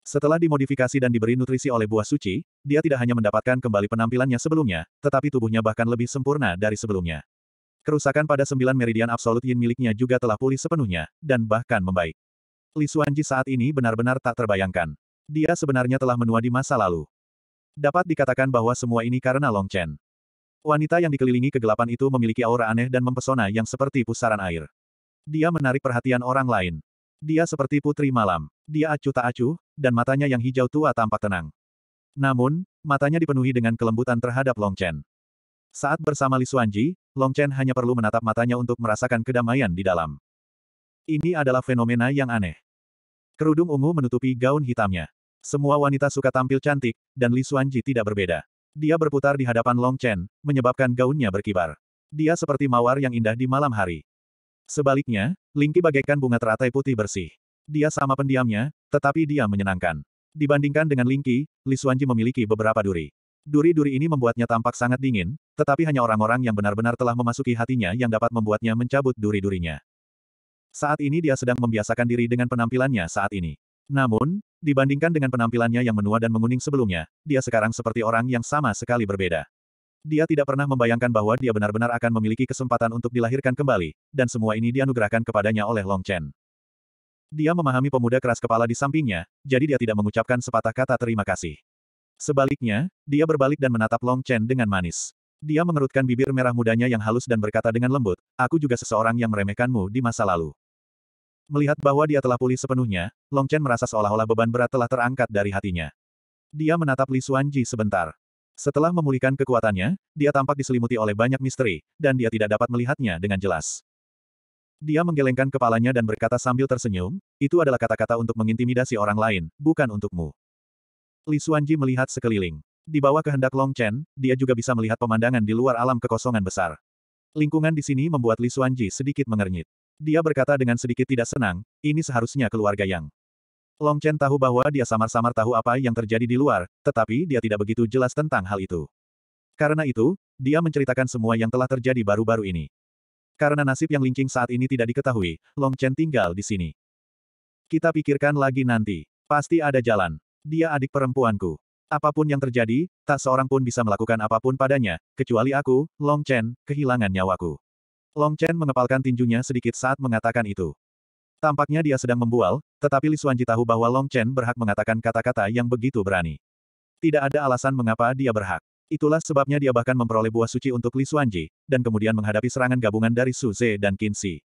Setelah dimodifikasi dan diberi nutrisi oleh buah suci, dia tidak hanya mendapatkan kembali penampilannya sebelumnya, tetapi tubuhnya bahkan lebih sempurna dari sebelumnya. Kerusakan pada sembilan meridian absolut yin miliknya juga telah pulih sepenuhnya, dan bahkan membaik. Li Suanji saat ini benar-benar tak terbayangkan. Dia sebenarnya telah menua di masa lalu. Dapat dikatakan bahwa semua ini karena Long Chen. Wanita yang dikelilingi kegelapan itu memiliki aura aneh dan mempesona yang seperti pusaran air. Dia menarik perhatian orang lain. Dia seperti putri malam. Dia acuh tak acuh, dan matanya yang hijau tua tampak tenang. Namun, matanya dipenuhi dengan kelembutan terhadap Long Chen. Saat bersama Li Xuanji, Long Chen hanya perlu menatap matanya untuk merasakan kedamaian di dalam. Ini adalah fenomena yang aneh. Kerudung ungu menutupi gaun hitamnya. Semua wanita suka tampil cantik, dan Li Xuanji tidak berbeda. Dia berputar di hadapan Long Chen, menyebabkan gaunnya berkibar. Dia seperti mawar yang indah di malam hari. Sebaliknya, Lingki bagaikan bunga teratai putih bersih. Dia sama pendiamnya, tetapi dia menyenangkan. Dibandingkan dengan Lingki, Li Xuanji memiliki beberapa duri. Duri-duri ini membuatnya tampak sangat dingin, tetapi hanya orang-orang yang benar-benar telah memasuki hatinya yang dapat membuatnya mencabut duri-durinya. Saat ini dia sedang membiasakan diri dengan penampilannya saat ini. Namun, dibandingkan dengan penampilannya yang menua dan menguning sebelumnya, dia sekarang seperti orang yang sama sekali berbeda. Dia tidak pernah membayangkan bahwa dia benar-benar akan memiliki kesempatan untuk dilahirkan kembali, dan semua ini dianugerahkan kepadanya oleh Long Chen. Dia memahami pemuda keras kepala di sampingnya, jadi dia tidak mengucapkan sepatah kata terima kasih. Sebaliknya, dia berbalik dan menatap Long Chen dengan manis. Dia mengerutkan bibir merah mudanya yang halus dan berkata dengan lembut, aku juga seseorang yang meremehkanmu di masa lalu. Melihat bahwa dia telah pulih sepenuhnya, Long Chen merasa seolah-olah beban berat telah terangkat dari hatinya. Dia menatap Li Xuanji sebentar. Setelah memulihkan kekuatannya, dia tampak diselimuti oleh banyak misteri, dan dia tidak dapat melihatnya dengan jelas. Dia menggelengkan kepalanya dan berkata sambil tersenyum, itu adalah kata-kata untuk mengintimidasi orang lain, bukan untukmu. Li Xuanji melihat sekeliling. Di bawah kehendak Long Chen, dia juga bisa melihat pemandangan di luar alam kekosongan besar. Lingkungan di sini membuat Li Xuanji sedikit mengernyit. Dia berkata dengan sedikit tidak senang, ini seharusnya keluarga Yang. Long Chen tahu bahwa dia samar-samar tahu apa yang terjadi di luar, tetapi dia tidak begitu jelas tentang hal itu. Karena itu, dia menceritakan semua yang telah terjadi baru-baru ini. Karena nasib yang lincing saat ini tidak diketahui, Long Chen tinggal di sini. Kita pikirkan lagi nanti. Pasti ada jalan. Dia adik perempuanku. Apapun yang terjadi, tak seorang pun bisa melakukan apapun padanya, kecuali aku, Long Chen, kehilangan nyawaku. Long Chen mengepalkan tinjunya sedikit saat mengatakan itu. Tampaknya dia sedang membual, tetapi Li Xuanji tahu bahwa Long Chen berhak mengatakan kata-kata yang begitu berani. Tidak ada alasan mengapa dia berhak. Itulah sebabnya dia bahkan memperoleh buah suci untuk Li Xuanji, dan kemudian menghadapi serangan gabungan dari Su Ze dan Qin Shi.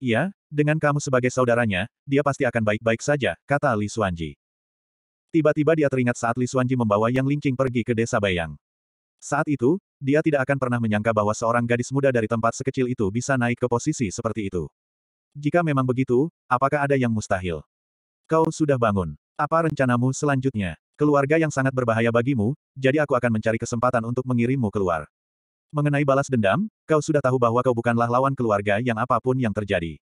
Ya, dengan kamu sebagai saudaranya, dia pasti akan baik-baik saja, kata Li Xuanji. Tiba-tiba dia teringat saat Li Xuanji membawa Yang Lingqing pergi ke desa Bayang. Saat itu, dia tidak akan pernah menyangka bahwa seorang gadis muda dari tempat sekecil itu bisa naik ke posisi seperti itu. Jika memang begitu, apakah ada yang mustahil? Kau sudah bangun. Apa rencanamu selanjutnya? Keluarga yang sangat berbahaya bagimu, jadi aku akan mencari kesempatan untuk mengirimmu keluar. Mengenai balas dendam, kau sudah tahu bahwa kau bukanlah lawan keluarga yang apapun yang terjadi.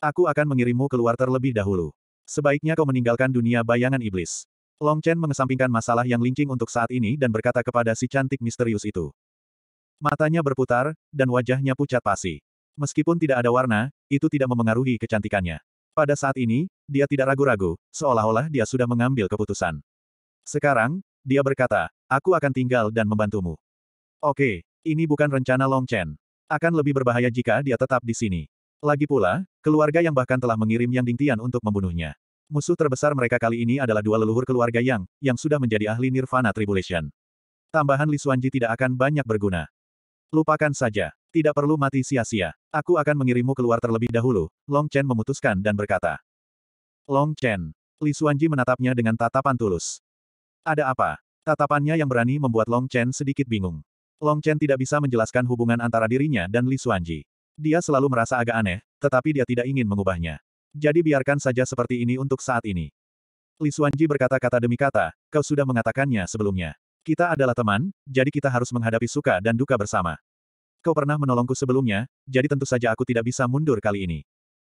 Aku akan mengirimmu keluar terlebih dahulu. Sebaiknya kau meninggalkan dunia bayangan iblis. Long Chen mengesampingkan masalah yang lincing untuk saat ini dan berkata kepada si cantik misterius itu. Matanya berputar, dan wajahnya pucat pasi. Meskipun tidak ada warna, itu tidak memengaruhi kecantikannya. Pada saat ini, dia tidak ragu-ragu, seolah-olah dia sudah mengambil keputusan. Sekarang, dia berkata, aku akan tinggal dan membantumu. Oke, ini bukan rencana Long Chen. Akan lebih berbahaya jika dia tetap di sini. Lagi pula, keluarga yang bahkan telah mengirim Yang Dingtian untuk membunuhnya. Musuh terbesar mereka kali ini adalah dua leluhur keluarga Yang, yang sudah menjadi ahli Nirvana Tribulation. Tambahan Li Xuanji tidak akan banyak berguna. Lupakan saja. Tidak perlu mati sia-sia. Aku akan mengirimmu keluar terlebih dahulu, Long Chen memutuskan dan berkata. Long Chen. Li Xuanji menatapnya dengan tatapan tulus. Ada apa? Tatapannya yang berani membuat Long Chen sedikit bingung. Long Chen tidak bisa menjelaskan hubungan antara dirinya dan Li Xuanji. Dia selalu merasa agak aneh, tetapi dia tidak ingin mengubahnya. Jadi biarkan saja seperti ini untuk saat ini. Li Xuanji berkata-kata demi kata, kau sudah mengatakannya sebelumnya. Kita adalah teman, jadi kita harus menghadapi suka dan duka bersama. Kau pernah menolongku sebelumnya, jadi tentu saja aku tidak bisa mundur kali ini.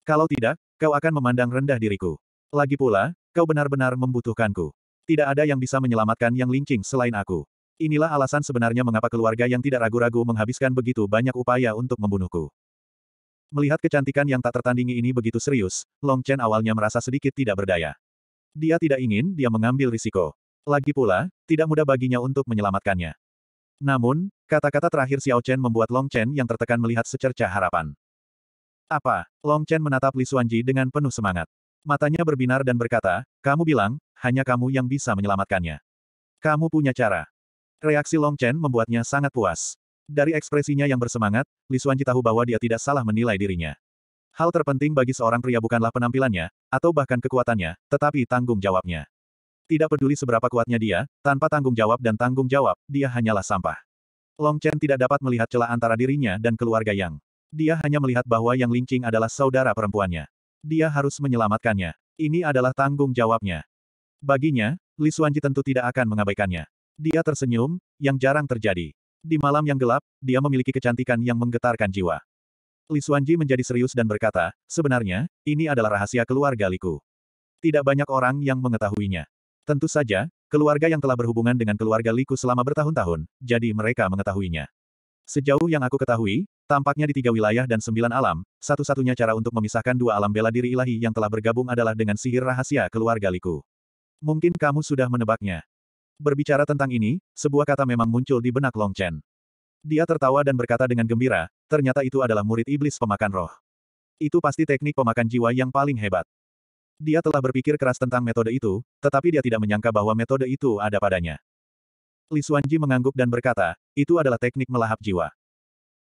Kalau tidak, kau akan memandang rendah diriku. Lagi pula, kau benar-benar membutuhkanku. Tidak ada yang bisa menyelamatkan yang lincing selain aku. Inilah alasan sebenarnya mengapa keluarga yang tidak ragu-ragu menghabiskan begitu banyak upaya untuk membunuhku. Melihat kecantikan yang tak tertandingi ini begitu serius, Long Chen awalnya merasa sedikit tidak berdaya. Dia tidak ingin dia mengambil risiko. Lagi pula, tidak mudah baginya untuk menyelamatkannya. Namun, kata-kata terakhir Xiao Chen membuat Long Chen yang tertekan melihat secerca harapan. Apa? Long Chen menatap Li Xuanji dengan penuh semangat. Matanya berbinar dan berkata, kamu bilang, hanya kamu yang bisa menyelamatkannya. Kamu punya cara. Reaksi Long Chen membuatnya sangat puas. Dari ekspresinya yang bersemangat, Li Xuanji tahu bahwa dia tidak salah menilai dirinya. Hal terpenting bagi seorang pria bukanlah penampilannya, atau bahkan kekuatannya, tetapi tanggung jawabnya. Tidak peduli seberapa kuatnya dia, tanpa tanggung jawab dan tanggung jawab, dia hanyalah sampah. Long Chen tidak dapat melihat celah antara dirinya dan keluarga Yang. Dia hanya melihat bahwa Yang Lingqing adalah saudara perempuannya. Dia harus menyelamatkannya. Ini adalah tanggung jawabnya. Baginya, Li Xuanji tentu tidak akan mengabaikannya. Dia tersenyum, yang jarang terjadi. Di malam yang gelap, dia memiliki kecantikan yang menggetarkan jiwa. Li Xuanji menjadi serius dan berkata, sebenarnya, ini adalah rahasia keluarga Liku. Tidak banyak orang yang mengetahuinya. Tentu saja, keluarga yang telah berhubungan dengan keluarga Liku selama bertahun-tahun, jadi mereka mengetahuinya. Sejauh yang aku ketahui, tampaknya di tiga wilayah dan sembilan alam, satu-satunya cara untuk memisahkan dua alam bela diri ilahi yang telah bergabung adalah dengan sihir rahasia keluarga Liku. Mungkin kamu sudah menebaknya. Berbicara tentang ini, sebuah kata memang muncul di benak Long Chen. Dia tertawa dan berkata dengan gembira, ternyata itu adalah murid iblis pemakan roh. Itu pasti teknik pemakan jiwa yang paling hebat. Dia telah berpikir keras tentang metode itu, tetapi dia tidak menyangka bahwa metode itu ada padanya. Li Xuanji mengangguk dan berkata, itu adalah teknik melahap jiwa.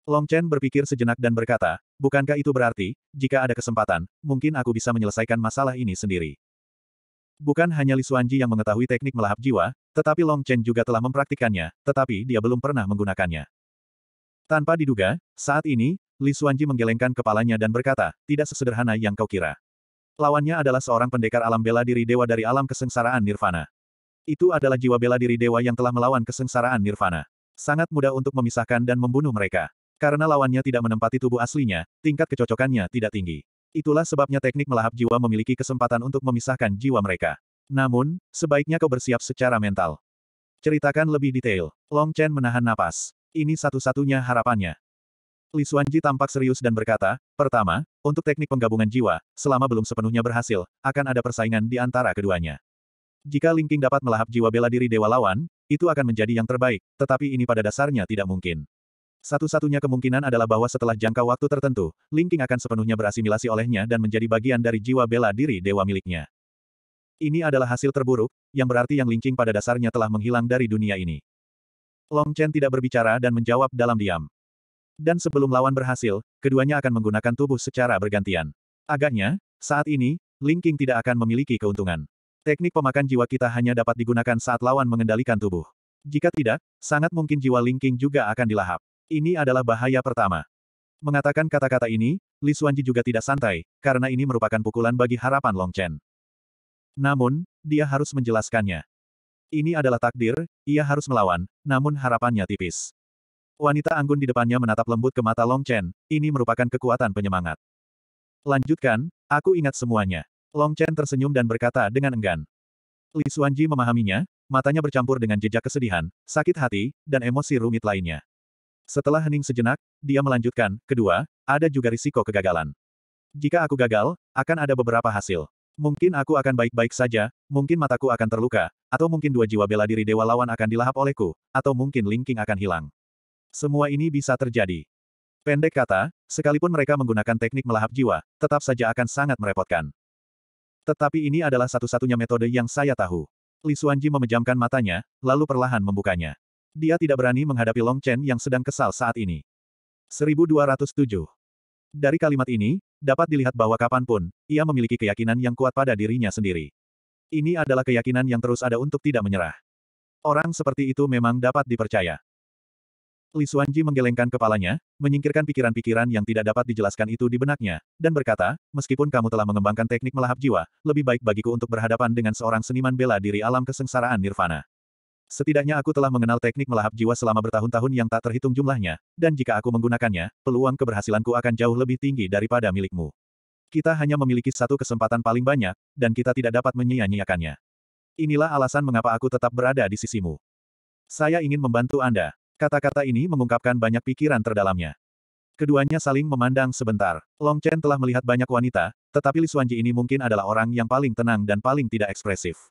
Long Chen berpikir sejenak dan berkata, bukankah itu berarti, jika ada kesempatan, mungkin aku bisa menyelesaikan masalah ini sendiri. Bukan hanya Li Xuanji yang mengetahui teknik melahap jiwa, tetapi Long Chen juga telah mempraktikkannya, tetapi dia belum pernah menggunakannya. Tanpa diduga, saat ini, Li Xuanji menggelengkan kepalanya dan berkata, tidak sesederhana yang kau kira. Lawannya adalah seorang pendekar alam bela diri dewa dari alam kesengsaraan Nirvana. Itu adalah jiwa bela diri dewa yang telah melawan kesengsaraan Nirvana. Sangat mudah untuk memisahkan dan membunuh mereka. Karena lawannya tidak menempati tubuh aslinya, tingkat kecocokannya tidak tinggi. Itulah sebabnya teknik melahap jiwa memiliki kesempatan untuk memisahkan jiwa mereka. Namun, sebaiknya kau bersiap secara mental. Ceritakan lebih detail. Long Chen menahan napas. Ini satu-satunya harapannya. Li Xuanji tampak serius dan berkata, pertama, untuk teknik penggabungan jiwa, selama belum sepenuhnya berhasil, akan ada persaingan di antara keduanya. Jika Qing dapat melahap jiwa bela diri dewa lawan, itu akan menjadi yang terbaik, tetapi ini pada dasarnya tidak mungkin. Satu-satunya kemungkinan adalah bahwa setelah jangka waktu tertentu, Qing akan sepenuhnya berasimilasi olehnya dan menjadi bagian dari jiwa bela diri dewa miliknya. Ini adalah hasil terburuk, yang berarti yang Qing pada dasarnya telah menghilang dari dunia ini. Long Chen tidak berbicara dan menjawab dalam diam. Dan sebelum lawan berhasil, keduanya akan menggunakan tubuh secara bergantian. Agaknya, saat ini, Ling tidak akan memiliki keuntungan. Teknik pemakan jiwa kita hanya dapat digunakan saat lawan mengendalikan tubuh. Jika tidak, sangat mungkin jiwa Ling juga akan dilahap. Ini adalah bahaya pertama. Mengatakan kata-kata ini, Li Xuanji juga tidak santai, karena ini merupakan pukulan bagi harapan Long Chen. Namun, dia harus menjelaskannya. Ini adalah takdir, ia harus melawan, namun harapannya tipis. Wanita anggun di depannya menatap lembut ke mata Long Chen, ini merupakan kekuatan penyemangat. Lanjutkan, aku ingat semuanya. Long Chen tersenyum dan berkata dengan enggan. Li Xuanji memahaminya, matanya bercampur dengan jejak kesedihan, sakit hati, dan emosi rumit lainnya. Setelah hening sejenak, dia melanjutkan, kedua, ada juga risiko kegagalan. Jika aku gagal, akan ada beberapa hasil. Mungkin aku akan baik-baik saja, mungkin mataku akan terluka, atau mungkin dua jiwa bela diri dewa lawan akan dilahap olehku, atau mungkin Linking akan hilang. Semua ini bisa terjadi. Pendek kata, sekalipun mereka menggunakan teknik melahap jiwa, tetap saja akan sangat merepotkan. Tetapi ini adalah satu-satunya metode yang saya tahu. Li Suanji memejamkan matanya, lalu perlahan membukanya. Dia tidak berani menghadapi Long Chen yang sedang kesal saat ini. 1207 Dari kalimat ini, dapat dilihat bahwa kapanpun, ia memiliki keyakinan yang kuat pada dirinya sendiri. Ini adalah keyakinan yang terus ada untuk tidak menyerah. Orang seperti itu memang dapat dipercaya. Li Xuanji menggelengkan kepalanya, menyingkirkan pikiran-pikiran yang tidak dapat dijelaskan itu di benaknya, dan berkata, meskipun kamu telah mengembangkan teknik melahap jiwa, lebih baik bagiku untuk berhadapan dengan seorang seniman bela diri alam kesengsaraan nirvana. Setidaknya aku telah mengenal teknik melahap jiwa selama bertahun-tahun yang tak terhitung jumlahnya, dan jika aku menggunakannya, peluang keberhasilanku akan jauh lebih tinggi daripada milikmu. Kita hanya memiliki satu kesempatan paling banyak, dan kita tidak dapat menyia-nyiakannya. Inilah alasan mengapa aku tetap berada di sisimu. Saya ingin membantu Anda. Kata-kata ini mengungkapkan banyak pikiran terdalamnya. Keduanya saling memandang sebentar. Long Chen telah melihat banyak wanita, tetapi Li Xuanji ini mungkin adalah orang yang paling tenang dan paling tidak ekspresif.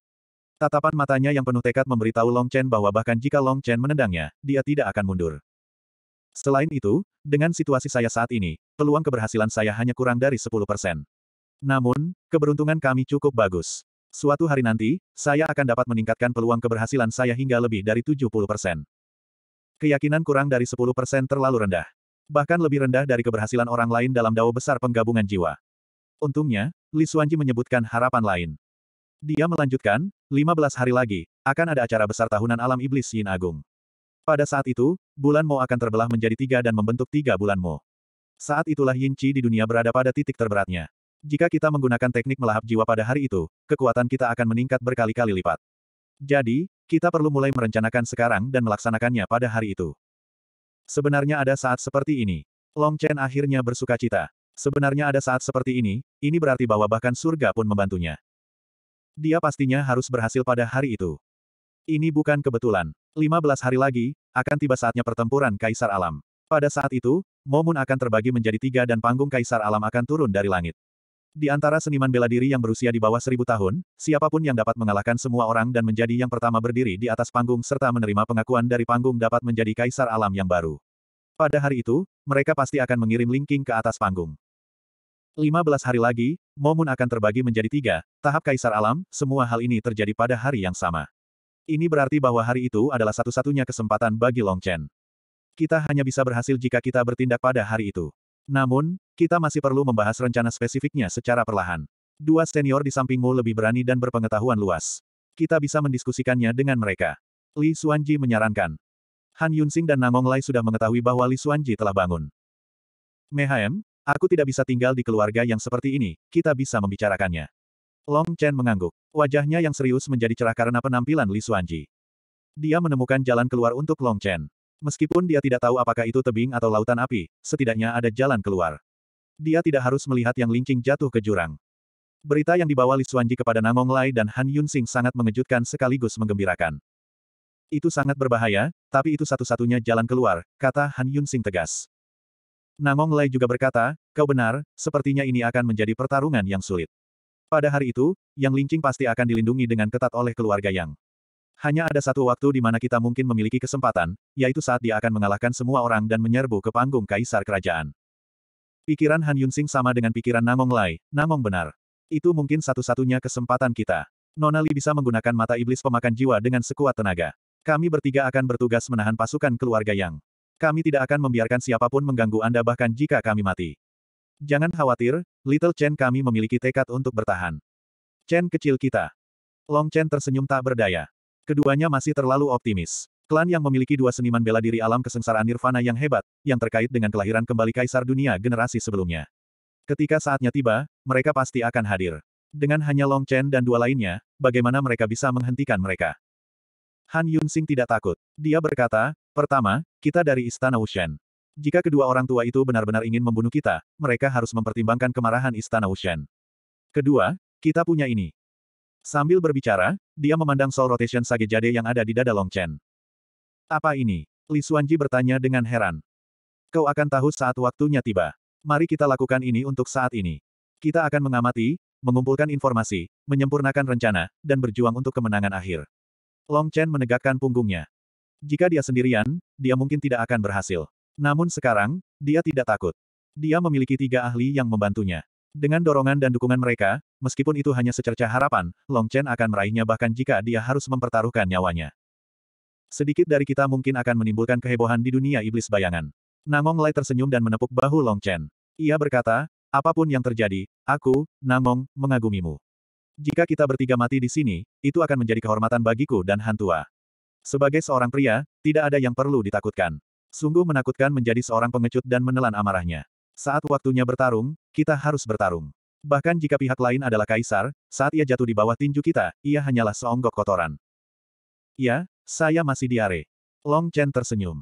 Tatapan matanya yang penuh tekad memberitahu Long Chen bahwa bahkan jika Long Chen menendangnya, dia tidak akan mundur. Selain itu, dengan situasi saya saat ini, peluang keberhasilan saya hanya kurang dari 10 persen. Namun, keberuntungan kami cukup bagus. Suatu hari nanti, saya akan dapat meningkatkan peluang keberhasilan saya hingga lebih dari 70 persen. Keyakinan kurang dari 10% terlalu rendah. Bahkan lebih rendah dari keberhasilan orang lain dalam dao besar penggabungan jiwa. Untungnya, Li Xuanji menyebutkan harapan lain. Dia melanjutkan, 15 hari lagi, akan ada acara besar tahunan alam iblis Yin Agung. Pada saat itu, bulan Mo akan terbelah menjadi tiga dan membentuk tiga bulan Mo. Saat itulah Yin Qi di dunia berada pada titik terberatnya. Jika kita menggunakan teknik melahap jiwa pada hari itu, kekuatan kita akan meningkat berkali-kali lipat. Jadi, kita perlu mulai merencanakan sekarang dan melaksanakannya pada hari itu. Sebenarnya ada saat seperti ini. Long Chen akhirnya bersuka cita. Sebenarnya ada saat seperti ini, ini berarti bahwa bahkan surga pun membantunya. Dia pastinya harus berhasil pada hari itu. Ini bukan kebetulan. 15 hari lagi, akan tiba saatnya pertempuran Kaisar Alam. Pada saat itu, Momun akan terbagi menjadi tiga dan panggung Kaisar Alam akan turun dari langit. Di antara seniman bela diri yang berusia di bawah seribu tahun, siapapun yang dapat mengalahkan semua orang dan menjadi yang pertama berdiri di atas panggung serta menerima pengakuan dari panggung dapat menjadi kaisar alam yang baru. Pada hari itu, mereka pasti akan mengirim linking ke atas panggung. 15 hari lagi, Momun akan terbagi menjadi tiga, tahap kaisar alam, semua hal ini terjadi pada hari yang sama. Ini berarti bahwa hari itu adalah satu-satunya kesempatan bagi Long Chen. Kita hanya bisa berhasil jika kita bertindak pada hari itu. Namun, kita masih perlu membahas rencana spesifiknya secara perlahan. Dua senior di sampingmu lebih berani dan berpengetahuan luas. Kita bisa mendiskusikannya dengan mereka. Li Xuanji menyarankan. Han Yunxing dan Nangong Lai sudah mengetahui bahwa Li Xuanji telah bangun. Mehaem, aku tidak bisa tinggal di keluarga yang seperti ini, kita bisa membicarakannya. Long Chen mengangguk. Wajahnya yang serius menjadi cerah karena penampilan Li Xuanji. Dia menemukan jalan keluar untuk Long Chen. Meskipun dia tidak tahu apakah itu tebing atau lautan api, setidaknya ada jalan keluar. Dia tidak harus melihat yang lincing jatuh ke jurang. Berita yang dibawa Li Xuanji kepada Nangong Lai dan Han Yunsing sangat mengejutkan sekaligus menggembirakan. Itu sangat berbahaya, tapi itu satu-satunya jalan keluar, kata Han Yunsing tegas. Nangong Lai juga berkata, kau benar, sepertinya ini akan menjadi pertarungan yang sulit. Pada hari itu, yang lincing pasti akan dilindungi dengan ketat oleh keluarga Yang. Hanya ada satu waktu di mana kita mungkin memiliki kesempatan, yaitu saat dia akan mengalahkan semua orang dan menyerbu ke panggung kaisar kerajaan. Pikiran Han Yunsing sama dengan pikiran Namong Lai, Namong benar. Itu mungkin satu-satunya kesempatan kita. Nona Li bisa menggunakan mata iblis pemakan jiwa dengan sekuat tenaga. Kami bertiga akan bertugas menahan pasukan keluarga Yang. Kami tidak akan membiarkan siapapun mengganggu Anda bahkan jika kami mati. Jangan khawatir, Little Chen kami memiliki tekad untuk bertahan. Chen kecil kita. Long Chen tersenyum tak berdaya. Keduanya masih terlalu optimis. Klan yang memiliki dua seniman bela diri alam kesengsaraan nirvana yang hebat, yang terkait dengan kelahiran kembali kaisar dunia generasi sebelumnya. Ketika saatnya tiba, mereka pasti akan hadir. Dengan hanya Long Chen dan dua lainnya, bagaimana mereka bisa menghentikan mereka? Han Yunsing tidak takut. Dia berkata, pertama, kita dari Istana Wushen. Jika kedua orang tua itu benar-benar ingin membunuh kita, mereka harus mempertimbangkan kemarahan Istana Wushen. Kedua, kita punya ini. Sambil berbicara, dia memandang soul rotation sage jade yang ada di dada Long Chen. Apa ini? Li Xuanji bertanya dengan heran. Kau akan tahu saat waktunya tiba. Mari kita lakukan ini untuk saat ini. Kita akan mengamati, mengumpulkan informasi, menyempurnakan rencana, dan berjuang untuk kemenangan akhir. Long Chen menegakkan punggungnya. Jika dia sendirian, dia mungkin tidak akan berhasil. Namun sekarang, dia tidak takut. Dia memiliki tiga ahli yang membantunya. Dengan dorongan dan dukungan mereka, meskipun itu hanya secerca harapan, Long Chen akan meraihnya bahkan jika dia harus mempertaruhkan nyawanya. Sedikit dari kita mungkin akan menimbulkan kehebohan di dunia iblis bayangan. Namong Lai tersenyum dan menepuk bahu Long Chen. Ia berkata, apapun yang terjadi, aku, Namong, mengagumimu. Jika kita bertiga mati di sini, itu akan menjadi kehormatan bagiku dan Hantua. Sebagai seorang pria, tidak ada yang perlu ditakutkan. Sungguh menakutkan menjadi seorang pengecut dan menelan amarahnya. Saat waktunya bertarung, kita harus bertarung. Bahkan jika pihak lain adalah kaisar, saat ia jatuh di bawah tinju kita, ia hanyalah seonggok kotoran. Ya, saya masih diare. Long Chen tersenyum.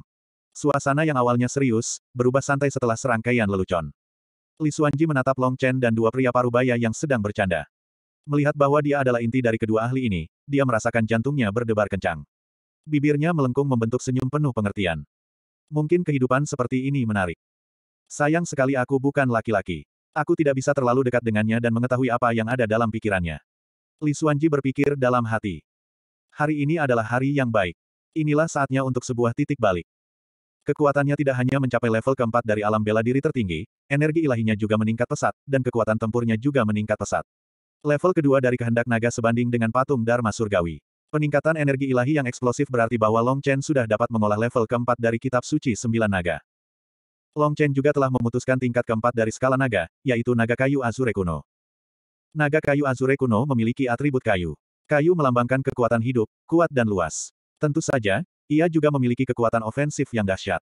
Suasana yang awalnya serius, berubah santai setelah serangkaian lelucon. Li Suanji menatap Long Chen dan dua pria parubaya yang sedang bercanda. Melihat bahwa dia adalah inti dari kedua ahli ini, dia merasakan jantungnya berdebar kencang. Bibirnya melengkung membentuk senyum penuh pengertian. Mungkin kehidupan seperti ini menarik. Sayang sekali aku bukan laki-laki. Aku tidak bisa terlalu dekat dengannya dan mengetahui apa yang ada dalam pikirannya. Li Xuanji berpikir dalam hati. Hari ini adalah hari yang baik. Inilah saatnya untuk sebuah titik balik. Kekuatannya tidak hanya mencapai level keempat dari alam bela diri tertinggi, energi ilahinya juga meningkat pesat, dan kekuatan tempurnya juga meningkat pesat. Level kedua dari kehendak naga sebanding dengan patung Dharma Surgawi. Peningkatan energi ilahi yang eksplosif berarti bahwa Long Chen sudah dapat mengolah level keempat dari kitab suci sembilan naga. Long Chen juga telah memutuskan tingkat keempat dari skala naga, yaitu naga kayu Azure kuno. Naga kayu Azure kuno memiliki atribut kayu. Kayu melambangkan kekuatan hidup, kuat dan luas. Tentu saja, ia juga memiliki kekuatan ofensif yang dahsyat.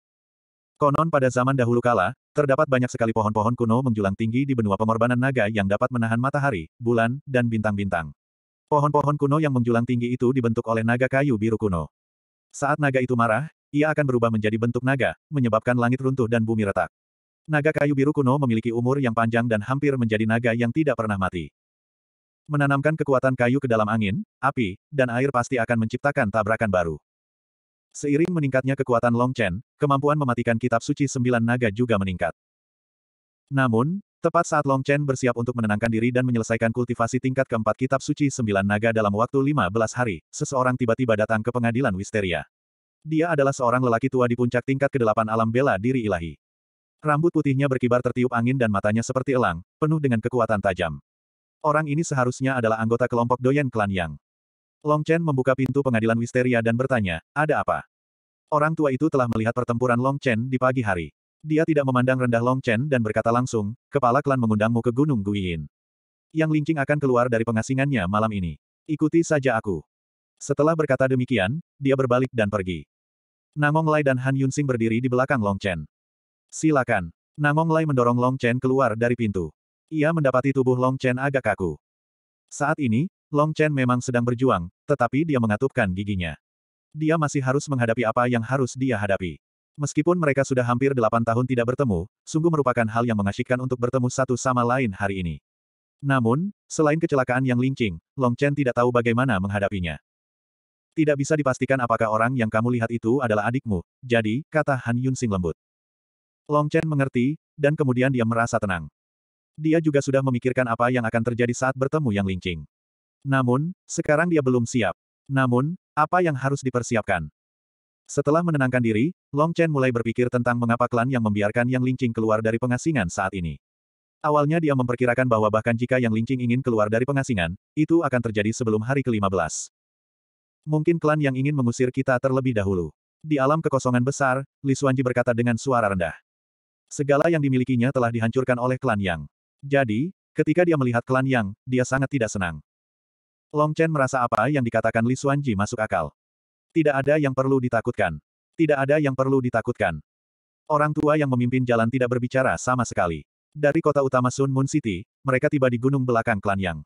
Konon pada zaman dahulu kala, terdapat banyak sekali pohon-pohon kuno menjulang tinggi di benua pengorbanan naga yang dapat menahan matahari, bulan, dan bintang-bintang. Pohon-pohon kuno yang menjulang tinggi itu dibentuk oleh naga kayu biru kuno. Saat naga itu marah, ia akan berubah menjadi bentuk naga, menyebabkan langit runtuh dan bumi retak. Naga kayu biru kuno memiliki umur yang panjang dan hampir menjadi naga yang tidak pernah mati. Menanamkan kekuatan kayu ke dalam angin, api, dan air pasti akan menciptakan tabrakan baru. Seiring meningkatnya kekuatan Long Chen, kemampuan mematikan kitab suci sembilan naga juga meningkat. Namun, tepat saat Long Chen bersiap untuk menenangkan diri dan menyelesaikan kultivasi tingkat keempat kitab suci sembilan naga dalam waktu 15 hari, seseorang tiba-tiba datang ke pengadilan Wisteria. Dia adalah seorang lelaki tua di puncak tingkat ke kedelapan alam bela diri ilahi. Rambut putihnya berkibar tertiup angin dan matanya seperti elang, penuh dengan kekuatan tajam. Orang ini seharusnya adalah anggota kelompok doyan Klan Yang. Long Chen membuka pintu pengadilan Wisteria dan bertanya, ada apa? Orang tua itu telah melihat pertempuran Long Chen di pagi hari. Dia tidak memandang rendah Long Chen dan berkata langsung, kepala klan mengundangmu ke Gunung Guiyin. Yang Lingqing akan keluar dari pengasingannya malam ini. Ikuti saja aku. Setelah berkata demikian, dia berbalik dan pergi. Nangong Lai dan Han Yunxing berdiri di belakang Long Chen. Silakan. Nangong Lai mendorong Long Chen keluar dari pintu. Ia mendapati tubuh Long Chen agak kaku. Saat ini, Long Chen memang sedang berjuang, tetapi dia mengatupkan giginya. Dia masih harus menghadapi apa yang harus dia hadapi. Meskipun mereka sudah hampir delapan tahun tidak bertemu, sungguh merupakan hal yang mengasyikkan untuk bertemu satu sama lain hari ini. Namun, selain kecelakaan yang lincing, Long Chen tidak tahu bagaimana menghadapinya. Tidak bisa dipastikan apakah orang yang kamu lihat itu adalah adikmu, jadi, kata Han Yunsing lembut. Long Chen mengerti, dan kemudian dia merasa tenang. Dia juga sudah memikirkan apa yang akan terjadi saat bertemu Yang Lingqing. Namun, sekarang dia belum siap. Namun, apa yang harus dipersiapkan? Setelah menenangkan diri, Long Chen mulai berpikir tentang mengapa klan yang membiarkan Yang Lingqing keluar dari pengasingan saat ini. Awalnya dia memperkirakan bahwa bahkan jika Yang Lingqing ingin keluar dari pengasingan, itu akan terjadi sebelum hari ke-15. Mungkin klan yang ingin mengusir kita terlebih dahulu. Di alam kekosongan besar, Li Suanji berkata dengan suara rendah. Segala yang dimilikinya telah dihancurkan oleh klan Yang. Jadi, ketika dia melihat klan Yang, dia sangat tidak senang. Long Chen merasa apa yang dikatakan Li Suanji masuk akal. Tidak ada yang perlu ditakutkan. Tidak ada yang perlu ditakutkan. Orang tua yang memimpin jalan tidak berbicara sama sekali. Dari kota utama Sun Moon City, mereka tiba di gunung belakang klan Yang.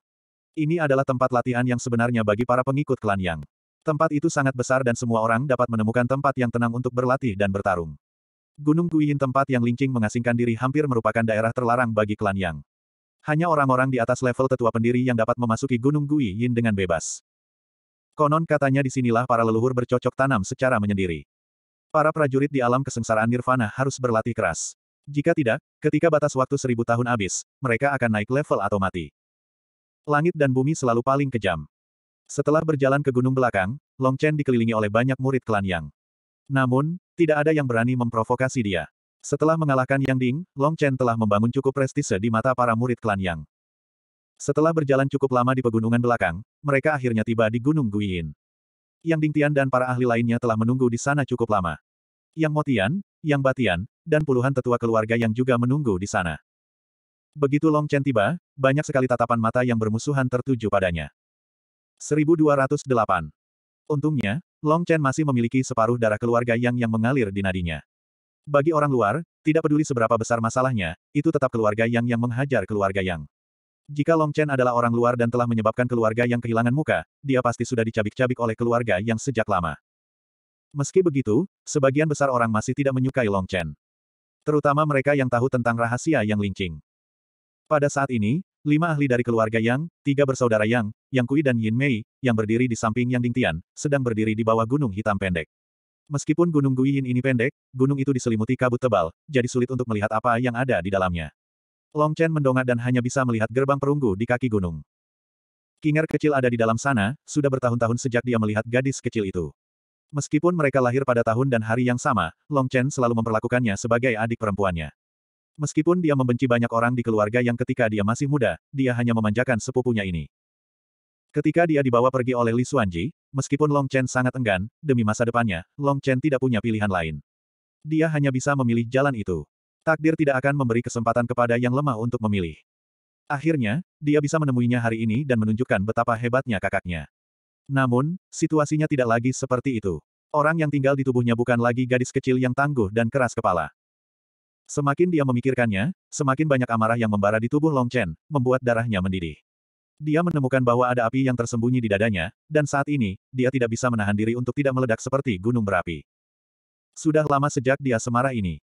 Ini adalah tempat latihan yang sebenarnya bagi para pengikut klan Yang. Tempat itu sangat besar dan semua orang dapat menemukan tempat yang tenang untuk berlatih dan bertarung. Gunung Guiyin tempat yang lincing mengasingkan diri hampir merupakan daerah terlarang bagi klan Yang. Hanya orang-orang di atas level tetua pendiri yang dapat memasuki Gunung Guiyin dengan bebas. Konon katanya disinilah para leluhur bercocok tanam secara menyendiri. Para prajurit di alam kesengsaraan nirvana harus berlatih keras. Jika tidak, ketika batas waktu seribu tahun habis, mereka akan naik level atau mati. Langit dan bumi selalu paling kejam. Setelah berjalan ke gunung belakang, Long Chen dikelilingi oleh banyak murid klan Yang. Namun, tidak ada yang berani memprovokasi dia. Setelah mengalahkan Yang Ding, Long Chen telah membangun cukup prestise di mata para murid klan Yang. Setelah berjalan cukup lama di pegunungan belakang, mereka akhirnya tiba di Gunung Guiyin. Yang Ding Tian dan para ahli lainnya telah menunggu di sana cukup lama. Yang Motian, Yang Batian, dan puluhan tetua keluarga yang juga menunggu di sana. Begitu Long Chen tiba, banyak sekali tatapan mata yang bermusuhan tertuju padanya. 1208. Untungnya, Long Chen masih memiliki separuh darah keluarga yang yang mengalir di nadinya. Bagi orang luar, tidak peduli seberapa besar masalahnya, itu tetap keluarga yang yang menghajar keluarga yang. Jika Long Chen adalah orang luar dan telah menyebabkan keluarga yang kehilangan muka, dia pasti sudah dicabik-cabik oleh keluarga yang sejak lama. Meski begitu, sebagian besar orang masih tidak menyukai Long Chen. Terutama mereka yang tahu tentang rahasia yang Lingqing. Pada saat ini, Lima ahli dari keluarga Yang, tiga bersaudara Yang, Yang Kui dan Yin Mei, yang berdiri di samping Yang Dingtian, sedang berdiri di bawah gunung hitam pendek. Meskipun gunung Guiyin ini pendek, gunung itu diselimuti kabut tebal, jadi sulit untuk melihat apa yang ada di dalamnya. Long Chen mendongak dan hanya bisa melihat gerbang perunggu di kaki gunung. Kinger kecil ada di dalam sana, sudah bertahun-tahun sejak dia melihat gadis kecil itu. Meskipun mereka lahir pada tahun dan hari yang sama, Long Chen selalu memperlakukannya sebagai adik perempuannya. Meskipun dia membenci banyak orang di keluarga yang ketika dia masih muda, dia hanya memanjakan sepupunya ini. Ketika dia dibawa pergi oleh Li Xuanji, meskipun Long Chen sangat enggan, demi masa depannya, Long Chen tidak punya pilihan lain. Dia hanya bisa memilih jalan itu. Takdir tidak akan memberi kesempatan kepada yang lemah untuk memilih. Akhirnya, dia bisa menemuinya hari ini dan menunjukkan betapa hebatnya kakaknya. Namun, situasinya tidak lagi seperti itu. Orang yang tinggal di tubuhnya bukan lagi gadis kecil yang tangguh dan keras kepala. Semakin dia memikirkannya, semakin banyak amarah yang membara di tubuh Long Chen, membuat darahnya mendidih. Dia menemukan bahwa ada api yang tersembunyi di dadanya, dan saat ini, dia tidak bisa menahan diri untuk tidak meledak seperti gunung berapi. Sudah lama sejak dia semarah ini.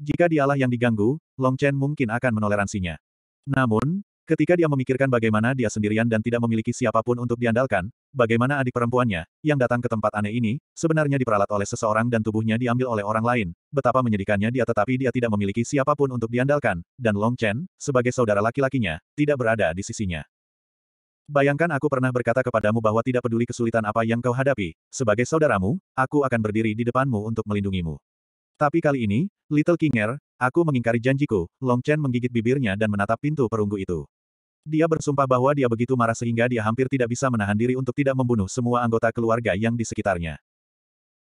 Jika dialah yang diganggu, Long Chen mungkin akan menoleransinya. Namun, Ketika dia memikirkan bagaimana dia sendirian dan tidak memiliki siapapun untuk diandalkan, bagaimana adik perempuannya, yang datang ke tempat aneh ini, sebenarnya diperalat oleh seseorang dan tubuhnya diambil oleh orang lain, betapa menyedihkannya dia tetapi dia tidak memiliki siapapun untuk diandalkan, dan Long Chen, sebagai saudara laki-lakinya, tidak berada di sisinya. Bayangkan aku pernah berkata kepadamu bahwa tidak peduli kesulitan apa yang kau hadapi, sebagai saudaramu, aku akan berdiri di depanmu untuk melindungimu. Tapi kali ini, Little King Air, aku mengingkari janjiku, Long Chen menggigit bibirnya dan menatap pintu perunggu itu. Dia bersumpah bahwa dia begitu marah sehingga dia hampir tidak bisa menahan diri untuk tidak membunuh semua anggota keluarga yang di sekitarnya.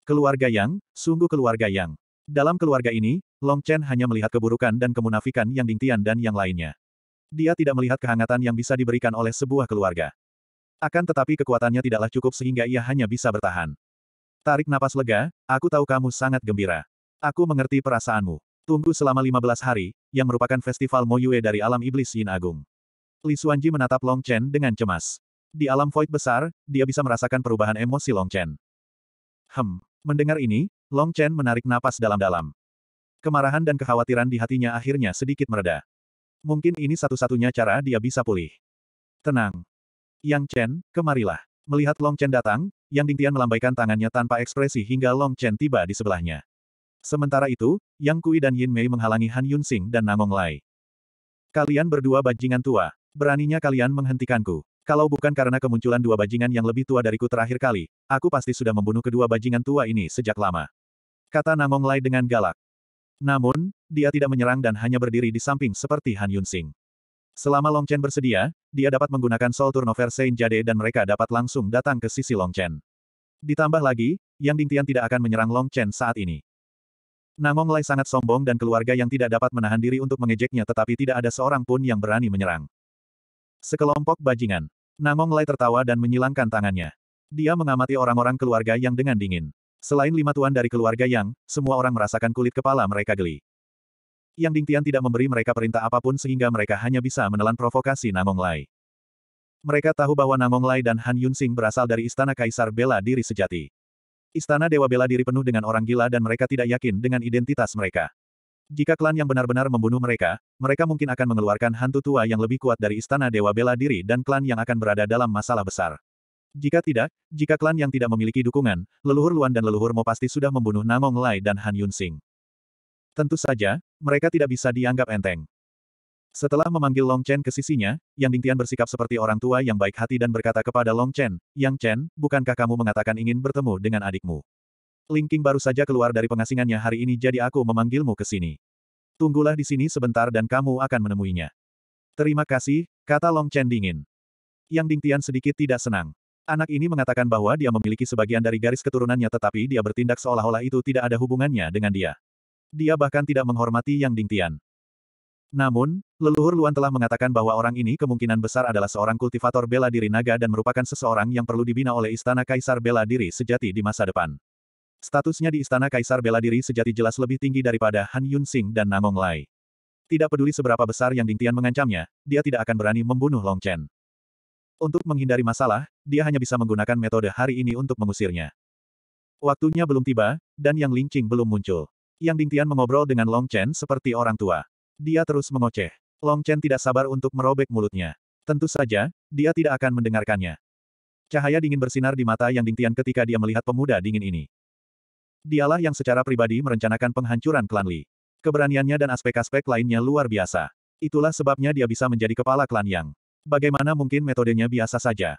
Keluarga Yang, sungguh keluarga Yang. Dalam keluarga ini, Long Chen hanya melihat keburukan dan kemunafikan Yang Dingtian dan yang lainnya. Dia tidak melihat kehangatan yang bisa diberikan oleh sebuah keluarga. Akan tetapi kekuatannya tidaklah cukup sehingga ia hanya bisa bertahan. Tarik napas lega, aku tahu kamu sangat gembira. Aku mengerti perasaanmu. Tunggu selama 15 hari, yang merupakan festival Moyue dari alam iblis Yin Agung. Li Xuanji menatap Long Chen dengan cemas. Di alam void besar, dia bisa merasakan perubahan emosi Long Chen. Hem, mendengar ini, Long Chen menarik napas dalam-dalam. Kemarahan dan kekhawatiran di hatinya akhirnya sedikit mereda. Mungkin ini satu-satunya cara dia bisa pulih. Tenang. Yang Chen, kemarilah. Melihat Long Chen datang, Yang Dingtian melambaikan tangannya tanpa ekspresi hingga Long Chen tiba di sebelahnya. Sementara itu, Yang Kui dan Yin Mei menghalangi Han Yun Sing dan Nangong Lai. Kalian berdua bajingan tua. Beraninya kalian menghentikanku. Kalau bukan karena kemunculan dua bajingan yang lebih tua dariku terakhir kali, aku pasti sudah membunuh kedua bajingan tua ini sejak lama. Kata Namong Lai dengan galak. Namun, dia tidak menyerang dan hanya berdiri di samping seperti Han Yun Sing. Selama Long Chen bersedia, dia dapat menggunakan Soul Turnover Saint Jade dan mereka dapat langsung datang ke sisi Long Chen. Ditambah lagi, Yang Dingtian tidak akan menyerang Long Chen saat ini. Namong Lai sangat sombong dan keluarga yang tidak dapat menahan diri untuk mengejeknya tetapi tidak ada seorang pun yang berani menyerang. Sekelompok bajingan. Namong Lai tertawa dan menyilangkan tangannya. Dia mengamati orang-orang keluarga yang dengan dingin. Selain lima tuan dari keluarga Yang, semua orang merasakan kulit kepala mereka geli. Yang Dingtian tidak memberi mereka perintah apapun sehingga mereka hanya bisa menelan provokasi Namong Lai. Mereka tahu bahwa Namong Lai dan Han Yunsing berasal dari Istana Kaisar Bela Diri Sejati. Istana Dewa Bela Diri penuh dengan orang gila dan mereka tidak yakin dengan identitas mereka. Jika klan yang benar-benar membunuh mereka, mereka mungkin akan mengeluarkan hantu tua yang lebih kuat dari istana Dewa Bela Diri dan klan yang akan berada dalam masalah besar. Jika tidak, jika klan yang tidak memiliki dukungan, leluhur Luan dan leluhur Mo pasti sudah membunuh Namong Lai dan Han Yun Sing. Tentu saja, mereka tidak bisa dianggap enteng. Setelah memanggil Long Chen ke sisinya, Yang Dingtian bersikap seperti orang tua yang baik hati dan berkata kepada Long Chen, Yang Chen, bukankah kamu mengatakan ingin bertemu dengan adikmu? Lingking baru saja keluar dari pengasingannya hari ini jadi aku memanggilmu ke sini. Tunggulah di sini sebentar dan kamu akan menemuinya. Terima kasih, kata Long Chen dingin. Yang Dingtian sedikit tidak senang. Anak ini mengatakan bahwa dia memiliki sebagian dari garis keturunannya tetapi dia bertindak seolah-olah itu tidak ada hubungannya dengan dia. Dia bahkan tidak menghormati Yang Dingtian. Namun, leluhur Luan telah mengatakan bahwa orang ini kemungkinan besar adalah seorang kultivator bela diri naga dan merupakan seseorang yang perlu dibina oleh istana kaisar bela diri sejati di masa depan. Statusnya di istana kaisar bela diri sejati jelas lebih tinggi daripada Han Yun Sing dan Namong Lai. Tidak peduli seberapa besar yang Ding Tian mengancamnya, dia tidak akan berani membunuh Long Chen. Untuk menghindari masalah, dia hanya bisa menggunakan metode hari ini untuk mengusirnya. Waktunya belum tiba, dan Yang Ling Qing belum muncul. Yang Ding Tian mengobrol dengan Long Chen seperti orang tua. Dia terus mengoceh. Long Chen tidak sabar untuk merobek mulutnya. Tentu saja, dia tidak akan mendengarkannya. Cahaya dingin bersinar di mata Yang Ding Tian ketika dia melihat pemuda dingin ini. Dialah yang secara pribadi merencanakan penghancuran klan Li. Keberaniannya dan aspek-aspek lainnya luar biasa. Itulah sebabnya dia bisa menjadi kepala klan Yang. Bagaimana mungkin metodenya biasa saja?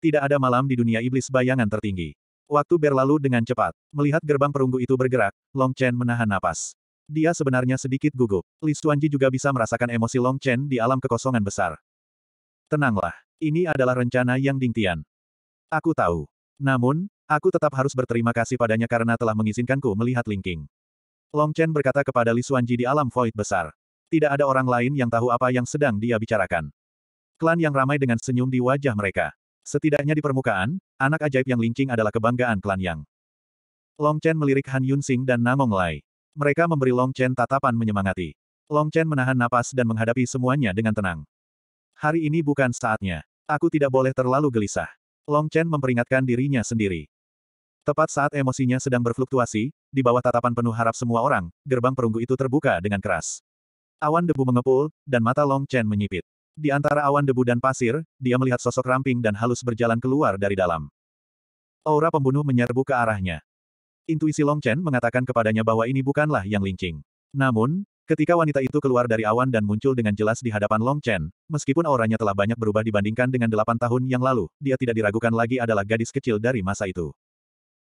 Tidak ada malam di dunia iblis bayangan tertinggi. Waktu berlalu dengan cepat. Melihat gerbang perunggu itu bergerak, Long Chen menahan napas. Dia sebenarnya sedikit gugup. Li Xuanji juga bisa merasakan emosi Long Chen di alam kekosongan besar. Tenanglah. Ini adalah rencana yang dingtian. Aku tahu. Namun, Aku tetap harus berterima kasih padanya karena telah mengizinkanku melihat Qing. Long Chen berkata kepada Li Xuanji di alam void besar. Tidak ada orang lain yang tahu apa yang sedang dia bicarakan. Klan yang ramai dengan senyum di wajah mereka. Setidaknya di permukaan, anak ajaib yang Lingking adalah kebanggaan klan Yang. Long Chen melirik Han Yun Sing dan Namong Lai. Mereka memberi Long Chen tatapan menyemangati. Long Chen menahan napas dan menghadapi semuanya dengan tenang. Hari ini bukan saatnya. Aku tidak boleh terlalu gelisah. Long Chen memperingatkan dirinya sendiri. Tepat saat emosinya sedang berfluktuasi, di bawah tatapan penuh harap semua orang, gerbang perunggu itu terbuka dengan keras. Awan debu mengepul, dan mata Long Chen menyipit. Di antara awan debu dan pasir, dia melihat sosok ramping dan halus berjalan keluar dari dalam. Aura pembunuh menyerbu ke arahnya. Intuisi Long Chen mengatakan kepadanya bahwa ini bukanlah yang lincing. Namun, ketika wanita itu keluar dari awan dan muncul dengan jelas di hadapan Long Chen, meskipun auranya telah banyak berubah dibandingkan dengan delapan tahun yang lalu, dia tidak diragukan lagi adalah gadis kecil dari masa itu.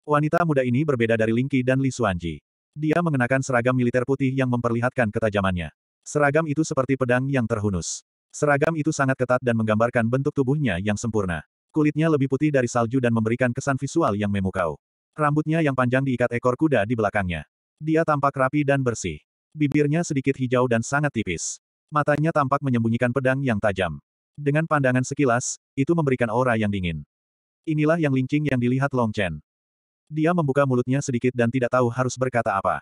Wanita muda ini berbeda dari Ling Lingqi dan Li Xuanji. Dia mengenakan seragam militer putih yang memperlihatkan ketajamannya. Seragam itu seperti pedang yang terhunus. Seragam itu sangat ketat dan menggambarkan bentuk tubuhnya yang sempurna. Kulitnya lebih putih dari salju dan memberikan kesan visual yang memukau. Rambutnya yang panjang diikat ekor kuda di belakangnya. Dia tampak rapi dan bersih. Bibirnya sedikit hijau dan sangat tipis. Matanya tampak menyembunyikan pedang yang tajam. Dengan pandangan sekilas, itu memberikan aura yang dingin. Inilah yang lincing yang dilihat Long Chen. Dia membuka mulutnya sedikit dan tidak tahu harus berkata apa.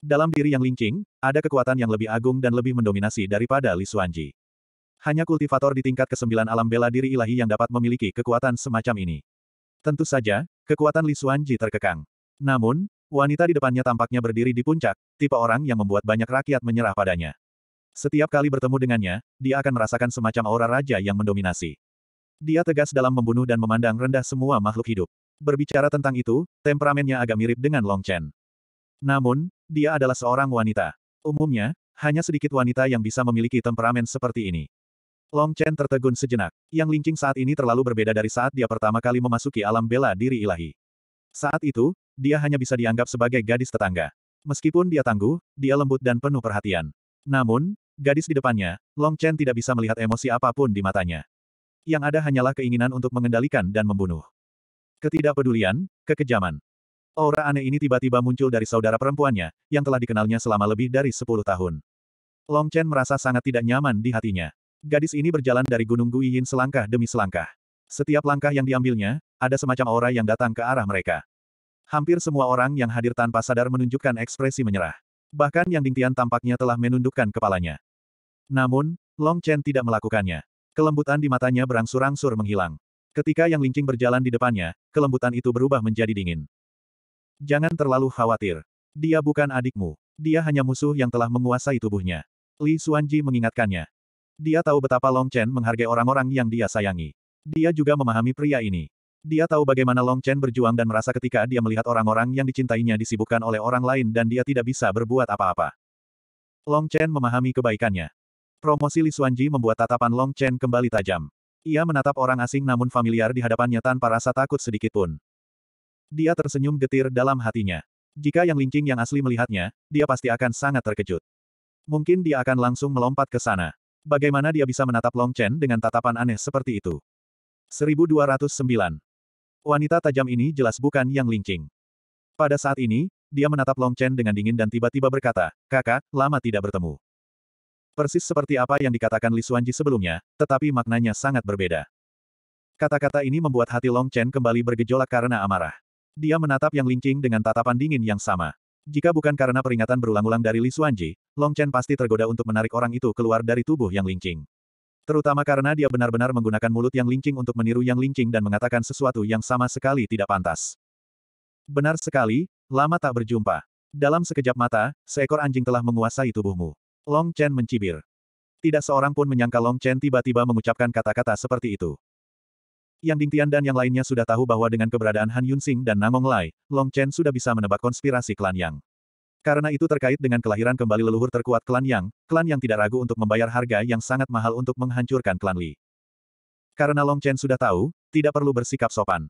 Dalam diri yang lincing, ada kekuatan yang lebih agung dan lebih mendominasi daripada Li Xuanji. Hanya kultivator di tingkat kesembilan alam bela diri ilahi yang dapat memiliki kekuatan semacam ini. Tentu saja, kekuatan Li Xuanji terkekang. Namun, wanita di depannya tampaknya berdiri di puncak, tipe orang yang membuat banyak rakyat menyerah padanya. Setiap kali bertemu dengannya, dia akan merasakan semacam aura raja yang mendominasi. Dia tegas dalam membunuh dan memandang rendah semua makhluk hidup. Berbicara tentang itu, temperamennya agak mirip dengan Long Chen. Namun, dia adalah seorang wanita. Umumnya, hanya sedikit wanita yang bisa memiliki temperamen seperti ini. Long Chen tertegun sejenak. Yang lincing saat ini terlalu berbeda dari saat dia pertama kali memasuki alam bela diri ilahi. Saat itu, dia hanya bisa dianggap sebagai gadis tetangga. Meskipun dia tangguh, dia lembut dan penuh perhatian. Namun, gadis di depannya, Long Chen tidak bisa melihat emosi apapun di matanya. Yang ada hanyalah keinginan untuk mengendalikan dan membunuh. Ketidakpedulian, kekejaman. Aura aneh ini tiba-tiba muncul dari saudara perempuannya, yang telah dikenalnya selama lebih dari 10 tahun. Long Chen merasa sangat tidak nyaman di hatinya. Gadis ini berjalan dari Gunung Guiyin selangkah demi selangkah. Setiap langkah yang diambilnya, ada semacam aura yang datang ke arah mereka. Hampir semua orang yang hadir tanpa sadar menunjukkan ekspresi menyerah. Bahkan Yang Dingtian tampaknya telah menundukkan kepalanya. Namun, Long Chen tidak melakukannya. Kelembutan di matanya berangsur-angsur menghilang. Ketika yang Lingqing berjalan di depannya, kelembutan itu berubah menjadi dingin. Jangan terlalu khawatir. Dia bukan adikmu. Dia hanya musuh yang telah menguasai tubuhnya. Li Xuanji mengingatkannya. Dia tahu betapa Long Chen menghargai orang-orang yang dia sayangi. Dia juga memahami pria ini. Dia tahu bagaimana Long Chen berjuang dan merasa ketika dia melihat orang-orang yang dicintainya disibukkan oleh orang lain dan dia tidak bisa berbuat apa-apa. Long Chen memahami kebaikannya. Promosi Li Xuanji membuat tatapan Long Chen kembali tajam. Ia menatap orang asing namun familiar di hadapannya tanpa rasa takut sedikitpun. Dia tersenyum getir dalam hatinya. Jika Yang Lingqing yang asli melihatnya, dia pasti akan sangat terkejut. Mungkin dia akan langsung melompat ke sana. Bagaimana dia bisa menatap Long Chen dengan tatapan aneh seperti itu? 1209. Wanita tajam ini jelas bukan Yang Lingqing. Pada saat ini, dia menatap Long Chen dengan dingin dan tiba-tiba berkata, kakak, lama tidak bertemu. Persis seperti apa yang dikatakan Li Xuanji sebelumnya, tetapi maknanya sangat berbeda. Kata-kata ini membuat hati Long Chen kembali bergejolak karena amarah. Dia menatap yang Lingqing dengan tatapan dingin yang sama. Jika bukan karena peringatan berulang-ulang dari Li Xuanji, Long Chen pasti tergoda untuk menarik orang itu keluar dari tubuh yang Lingqing. Terutama karena dia benar-benar menggunakan mulut yang Lingqing untuk meniru yang Lingqing dan mengatakan sesuatu yang sama sekali tidak pantas. Benar sekali, lama tak berjumpa. Dalam sekejap mata, seekor anjing telah menguasai tubuhmu. Long Chen mencibir. Tidak seorang pun menyangka Long Chen tiba-tiba mengucapkan kata-kata seperti itu. Yang Dingtian dan yang lainnya sudah tahu bahwa dengan keberadaan Han Yunsing dan Namong Lai, Long Chen sudah bisa menebak konspirasi klan Yang. Karena itu terkait dengan kelahiran kembali leluhur terkuat klan Yang, klan Yang tidak ragu untuk membayar harga yang sangat mahal untuk menghancurkan klan Li. Karena Long Chen sudah tahu, tidak perlu bersikap sopan.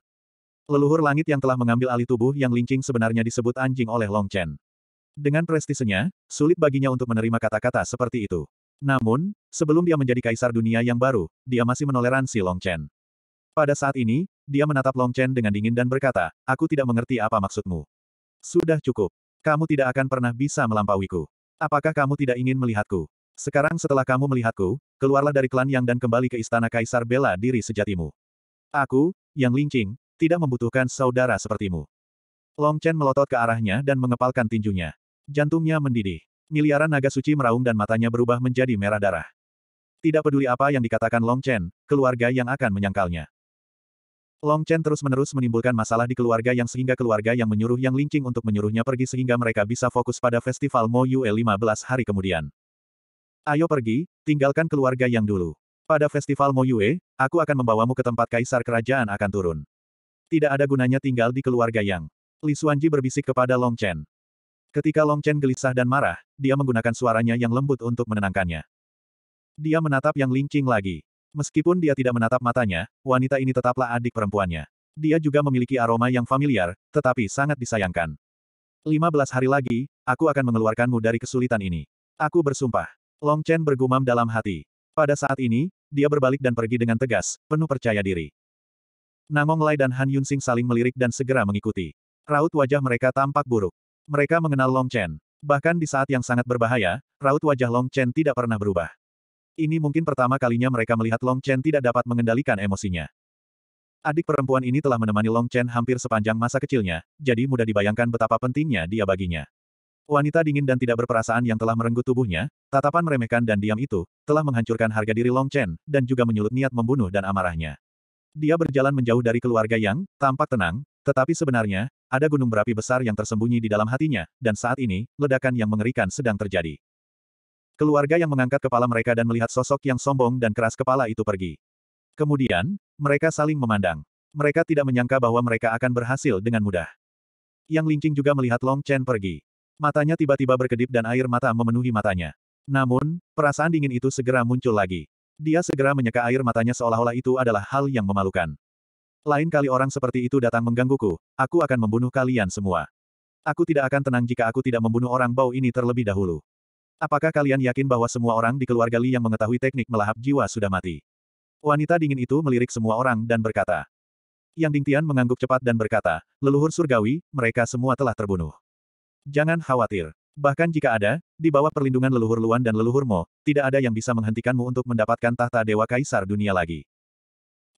Leluhur langit yang telah mengambil alih tubuh yang lincing sebenarnya disebut anjing oleh Long Chen. Dengan prestisenya, sulit baginya untuk menerima kata-kata seperti itu. Namun, sebelum dia menjadi kaisar dunia yang baru, dia masih menoleransi Long Chen. Pada saat ini, dia menatap Long Chen dengan dingin dan berkata, aku tidak mengerti apa maksudmu. Sudah cukup. Kamu tidak akan pernah bisa melampauiku. Apakah kamu tidak ingin melihatku? Sekarang setelah kamu melihatku, keluarlah dari klan Yang dan kembali ke istana kaisar bela diri sejatimu. Aku, Yang Lingqing, tidak membutuhkan saudara sepertimu. Long Chen melotot ke arahnya dan mengepalkan tinjunya. Jantungnya mendidih. Miliaran naga suci meraung dan matanya berubah menjadi merah darah. Tidak peduli apa yang dikatakan Long Chen, keluarga yang akan menyangkalnya. Long Chen terus-menerus menimbulkan masalah di keluarga yang sehingga keluarga yang menyuruh Yang Lingqing untuk menyuruhnya pergi sehingga mereka bisa fokus pada festival Mo Yue 15 hari kemudian. Ayo pergi, tinggalkan keluarga yang dulu. Pada festival Mo Yue, aku akan membawamu ke tempat kaisar kerajaan akan turun. Tidak ada gunanya tinggal di keluarga Yang. Li Xuanji berbisik kepada Long Chen. Ketika Long Chen gelisah dan marah, dia menggunakan suaranya yang lembut untuk menenangkannya. Dia menatap Yang Lingqing lagi. Meskipun dia tidak menatap matanya, wanita ini tetaplah adik perempuannya. Dia juga memiliki aroma yang familiar, tetapi sangat disayangkan. 15 hari lagi, aku akan mengeluarkanmu dari kesulitan ini. Aku bersumpah. Long Chen bergumam dalam hati. Pada saat ini, dia berbalik dan pergi dengan tegas, penuh percaya diri. Nangong Lai dan Han Yunxing saling melirik dan segera mengikuti. Raut wajah mereka tampak buruk. Mereka mengenal Long Chen. Bahkan di saat yang sangat berbahaya, raut wajah Long Chen tidak pernah berubah. Ini mungkin pertama kalinya mereka melihat Long Chen tidak dapat mengendalikan emosinya. Adik perempuan ini telah menemani Long Chen hampir sepanjang masa kecilnya, jadi mudah dibayangkan betapa pentingnya dia baginya. Wanita dingin dan tidak berperasaan yang telah merenggut tubuhnya, tatapan meremehkan dan diam itu, telah menghancurkan harga diri Long Chen, dan juga menyulut niat membunuh dan amarahnya. Dia berjalan menjauh dari keluarga yang tampak tenang, tetapi sebenarnya, ada gunung berapi besar yang tersembunyi di dalam hatinya, dan saat ini, ledakan yang mengerikan sedang terjadi. Keluarga yang mengangkat kepala mereka dan melihat sosok yang sombong dan keras kepala itu pergi. Kemudian, mereka saling memandang. Mereka tidak menyangka bahwa mereka akan berhasil dengan mudah. Yang Lingqing juga melihat Long Chen pergi. Matanya tiba-tiba berkedip dan air mata memenuhi matanya. Namun, perasaan dingin itu segera muncul lagi. Dia segera menyeka air matanya seolah-olah itu adalah hal yang memalukan. Lain kali orang seperti itu datang menggangguku, aku akan membunuh kalian semua. Aku tidak akan tenang jika aku tidak membunuh orang bau ini terlebih dahulu. Apakah kalian yakin bahwa semua orang di keluarga Li yang mengetahui teknik melahap jiwa sudah mati? Wanita dingin itu melirik semua orang dan berkata. Yang Dingtian mengangguk cepat dan berkata, leluhur surgawi, mereka semua telah terbunuh. Jangan khawatir. Bahkan jika ada, di bawah perlindungan leluhur Luan dan leluhur Mo, tidak ada yang bisa menghentikanmu untuk mendapatkan tahta Dewa Kaisar dunia lagi.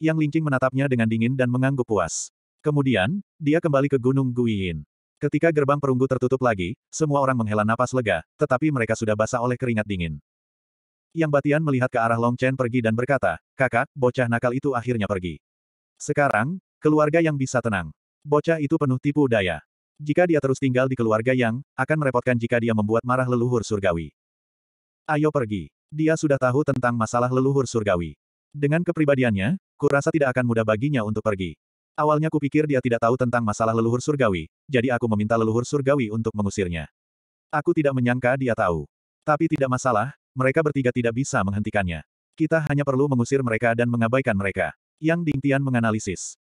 Yang Lingqing menatapnya dengan dingin dan mengangguk puas. Kemudian, dia kembali ke Gunung Guiyin. Ketika gerbang perunggu tertutup lagi, semua orang menghela napas lega, tetapi mereka sudah basah oleh keringat dingin. Yang Batian melihat ke arah Long Chen pergi dan berkata, kakak, bocah nakal itu akhirnya pergi. Sekarang, keluarga yang bisa tenang. Bocah itu penuh tipu daya. Jika dia terus tinggal di keluarga yang, akan merepotkan jika dia membuat marah leluhur surgawi. Ayo pergi. Dia sudah tahu tentang masalah leluhur surgawi. Dengan kepribadiannya, kurasa tidak akan mudah baginya untuk pergi. Awalnya kupikir dia tidak tahu tentang masalah leluhur surgawi, jadi aku meminta leluhur surgawi untuk mengusirnya. Aku tidak menyangka dia tahu. Tapi tidak masalah, mereka bertiga tidak bisa menghentikannya. Kita hanya perlu mengusir mereka dan mengabaikan mereka. Yang Dingtian menganalisis.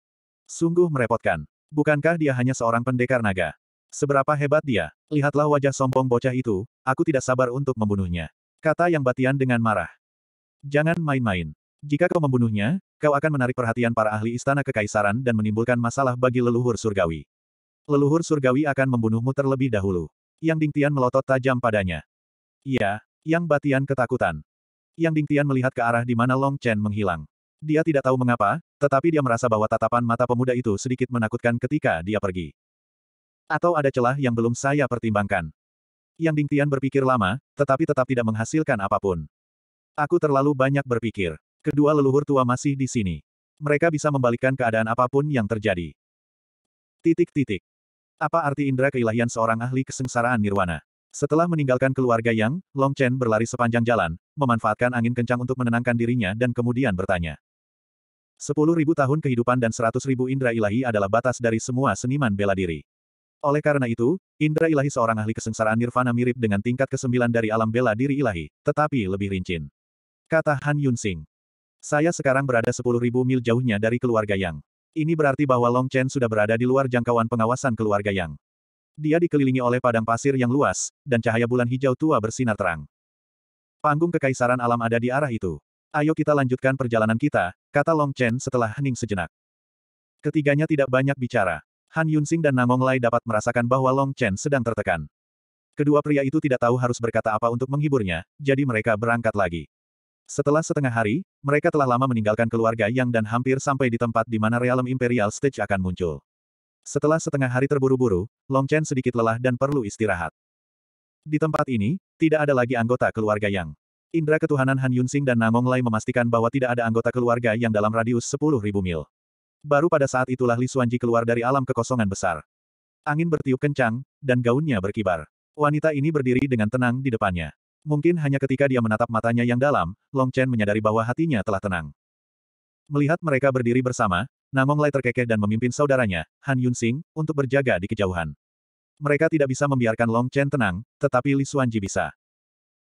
Sungguh merepotkan. Bukankah dia hanya seorang pendekar naga? Seberapa hebat dia? Lihatlah wajah sombong bocah itu, aku tidak sabar untuk membunuhnya. Kata Yang Batian dengan marah. Jangan main-main. Jika kau membunuhnya, kau akan menarik perhatian para ahli istana kekaisaran dan menimbulkan masalah bagi leluhur surgawi. Leluhur surgawi akan membunuhmu terlebih dahulu. Yang Dingtian melotot tajam padanya. Iya, Yang Batian ketakutan. Yang Dingtian melihat ke arah di mana Long Chen menghilang. Dia tidak tahu mengapa, tetapi dia merasa bahwa tatapan mata pemuda itu sedikit menakutkan ketika dia pergi. Atau ada celah yang belum saya pertimbangkan. Yang Dingtian berpikir lama, tetapi tetap tidak menghasilkan apapun. Aku terlalu banyak berpikir. Kedua leluhur tua masih di sini. Mereka bisa membalikkan keadaan apapun yang terjadi. Titik-titik. Apa arti indera keilahian seorang ahli kesengsaraan nirwana? Setelah meninggalkan keluarga Yang, Long Chen berlari sepanjang jalan, memanfaatkan angin kencang untuk menenangkan dirinya dan kemudian bertanya. Sepuluh ribu tahun kehidupan dan seratus ribu indera ilahi adalah batas dari semua seniman bela diri. Oleh karena itu, indera ilahi seorang ahli kesengsaraan nirvana mirip dengan tingkat kesembilan dari alam bela diri ilahi, tetapi lebih rincin. Kata Han Yunsing. Saya sekarang berada 10.000 mil jauhnya dari keluarga Yang. Ini berarti bahwa Long Chen sudah berada di luar jangkauan pengawasan keluarga Yang. Dia dikelilingi oleh padang pasir yang luas, dan cahaya bulan hijau tua bersinar terang. Panggung kekaisaran alam ada di arah itu. Ayo kita lanjutkan perjalanan kita, kata Long Chen setelah hening sejenak. Ketiganya tidak banyak bicara. Han Yunsing dan Namong Lai dapat merasakan bahwa Long Chen sedang tertekan. Kedua pria itu tidak tahu harus berkata apa untuk menghiburnya, jadi mereka berangkat lagi. Setelah setengah hari, mereka telah lama meninggalkan keluarga Yang dan hampir sampai di tempat di mana realem Imperial Stage akan muncul. Setelah setengah hari terburu-buru, Long Chen sedikit lelah dan perlu istirahat. Di tempat ini, tidak ada lagi anggota keluarga Yang. Indra ketuhanan Han Yunsing dan Nangong Lai memastikan bahwa tidak ada anggota keluarga yang dalam radius ribu mil. Baru pada saat itulah Li Xuanji keluar dari alam kekosongan besar. Angin bertiup kencang, dan gaunnya berkibar. Wanita ini berdiri dengan tenang di depannya. Mungkin hanya ketika dia menatap matanya yang dalam, Long Chen menyadari bahwa hatinya telah tenang. Melihat mereka berdiri bersama, Namong Lai terkekeh dan memimpin saudaranya, Han Yunxing, untuk berjaga di kejauhan. Mereka tidak bisa membiarkan Long Chen tenang, tetapi Li Xuanji bisa.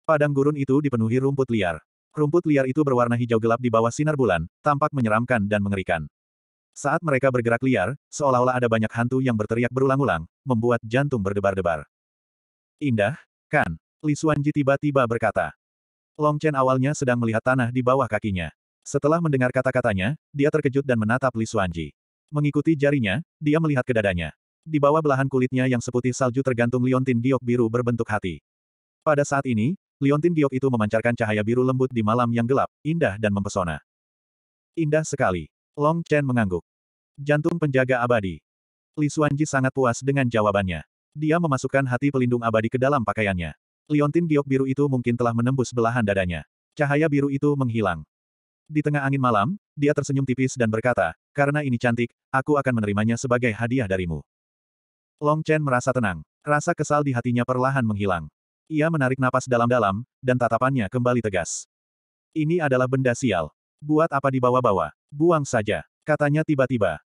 Padang gurun itu dipenuhi rumput liar. Rumput liar itu berwarna hijau gelap di bawah sinar bulan, tampak menyeramkan dan mengerikan. Saat mereka bergerak liar, seolah-olah ada banyak hantu yang berteriak berulang-ulang, membuat jantung berdebar-debar. Indah, kan? Li Xuanji tiba-tiba berkata. Long Chen awalnya sedang melihat tanah di bawah kakinya. Setelah mendengar kata-katanya, dia terkejut dan menatap Li Xuanji. Mengikuti jarinya, dia melihat ke dadanya. Di bawah belahan kulitnya yang seputih salju tergantung liontin giok biru berbentuk hati. Pada saat ini, liontin giok itu memancarkan cahaya biru lembut di malam yang gelap, indah dan mempesona. Indah sekali. Long Chen mengangguk. Jantung penjaga abadi. Li Xuanji sangat puas dengan jawabannya. Dia memasukkan hati pelindung abadi ke dalam pakaiannya. Liontin giok biru itu mungkin telah menembus belahan dadanya. Cahaya biru itu menghilang. Di tengah angin malam, dia tersenyum tipis dan berkata, karena ini cantik, aku akan menerimanya sebagai hadiah darimu. Long Chen merasa tenang. Rasa kesal di hatinya perlahan menghilang. Ia menarik napas dalam-dalam, dan tatapannya kembali tegas. Ini adalah benda sial. Buat apa dibawa-bawa? Buang saja, katanya tiba-tiba.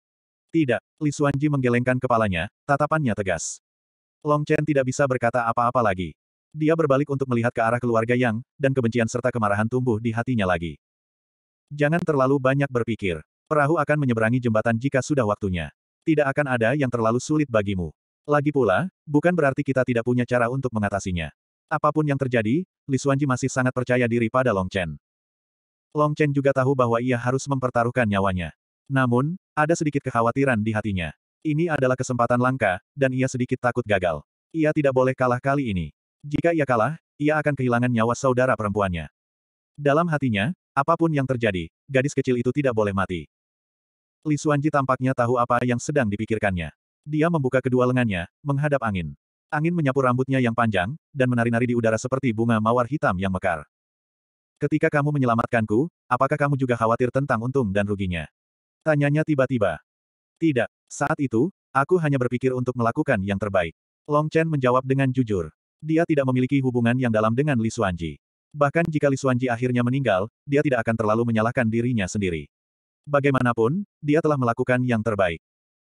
Tidak, Li Suanji menggelengkan kepalanya, tatapannya tegas. Long Chen tidak bisa berkata apa-apa lagi. Dia berbalik untuk melihat ke arah keluarga Yang, dan kebencian serta kemarahan tumbuh di hatinya lagi. Jangan terlalu banyak berpikir. Perahu akan menyeberangi jembatan jika sudah waktunya. Tidak akan ada yang terlalu sulit bagimu. Lagi pula, bukan berarti kita tidak punya cara untuk mengatasinya. Apapun yang terjadi, Li Xuanji masih sangat percaya diri pada Long Chen. Long Chen juga tahu bahwa ia harus mempertaruhkan nyawanya. Namun, ada sedikit kekhawatiran di hatinya. Ini adalah kesempatan langka, dan ia sedikit takut gagal. Ia tidak boleh kalah kali ini. Jika ia kalah, ia akan kehilangan nyawa saudara perempuannya. Dalam hatinya, apapun yang terjadi, gadis kecil itu tidak boleh mati. Li Suanji tampaknya tahu apa yang sedang dipikirkannya. Dia membuka kedua lengannya, menghadap angin. Angin menyapu rambutnya yang panjang, dan menari-nari di udara seperti bunga mawar hitam yang mekar. Ketika kamu menyelamatkanku, apakah kamu juga khawatir tentang untung dan ruginya? Tanyanya tiba-tiba. Tidak, saat itu, aku hanya berpikir untuk melakukan yang terbaik. Long Chen menjawab dengan jujur. Dia tidak memiliki hubungan yang dalam dengan Li Xuanji. Bahkan jika Li Xuanji akhirnya meninggal, dia tidak akan terlalu menyalahkan dirinya sendiri. Bagaimanapun, dia telah melakukan yang terbaik.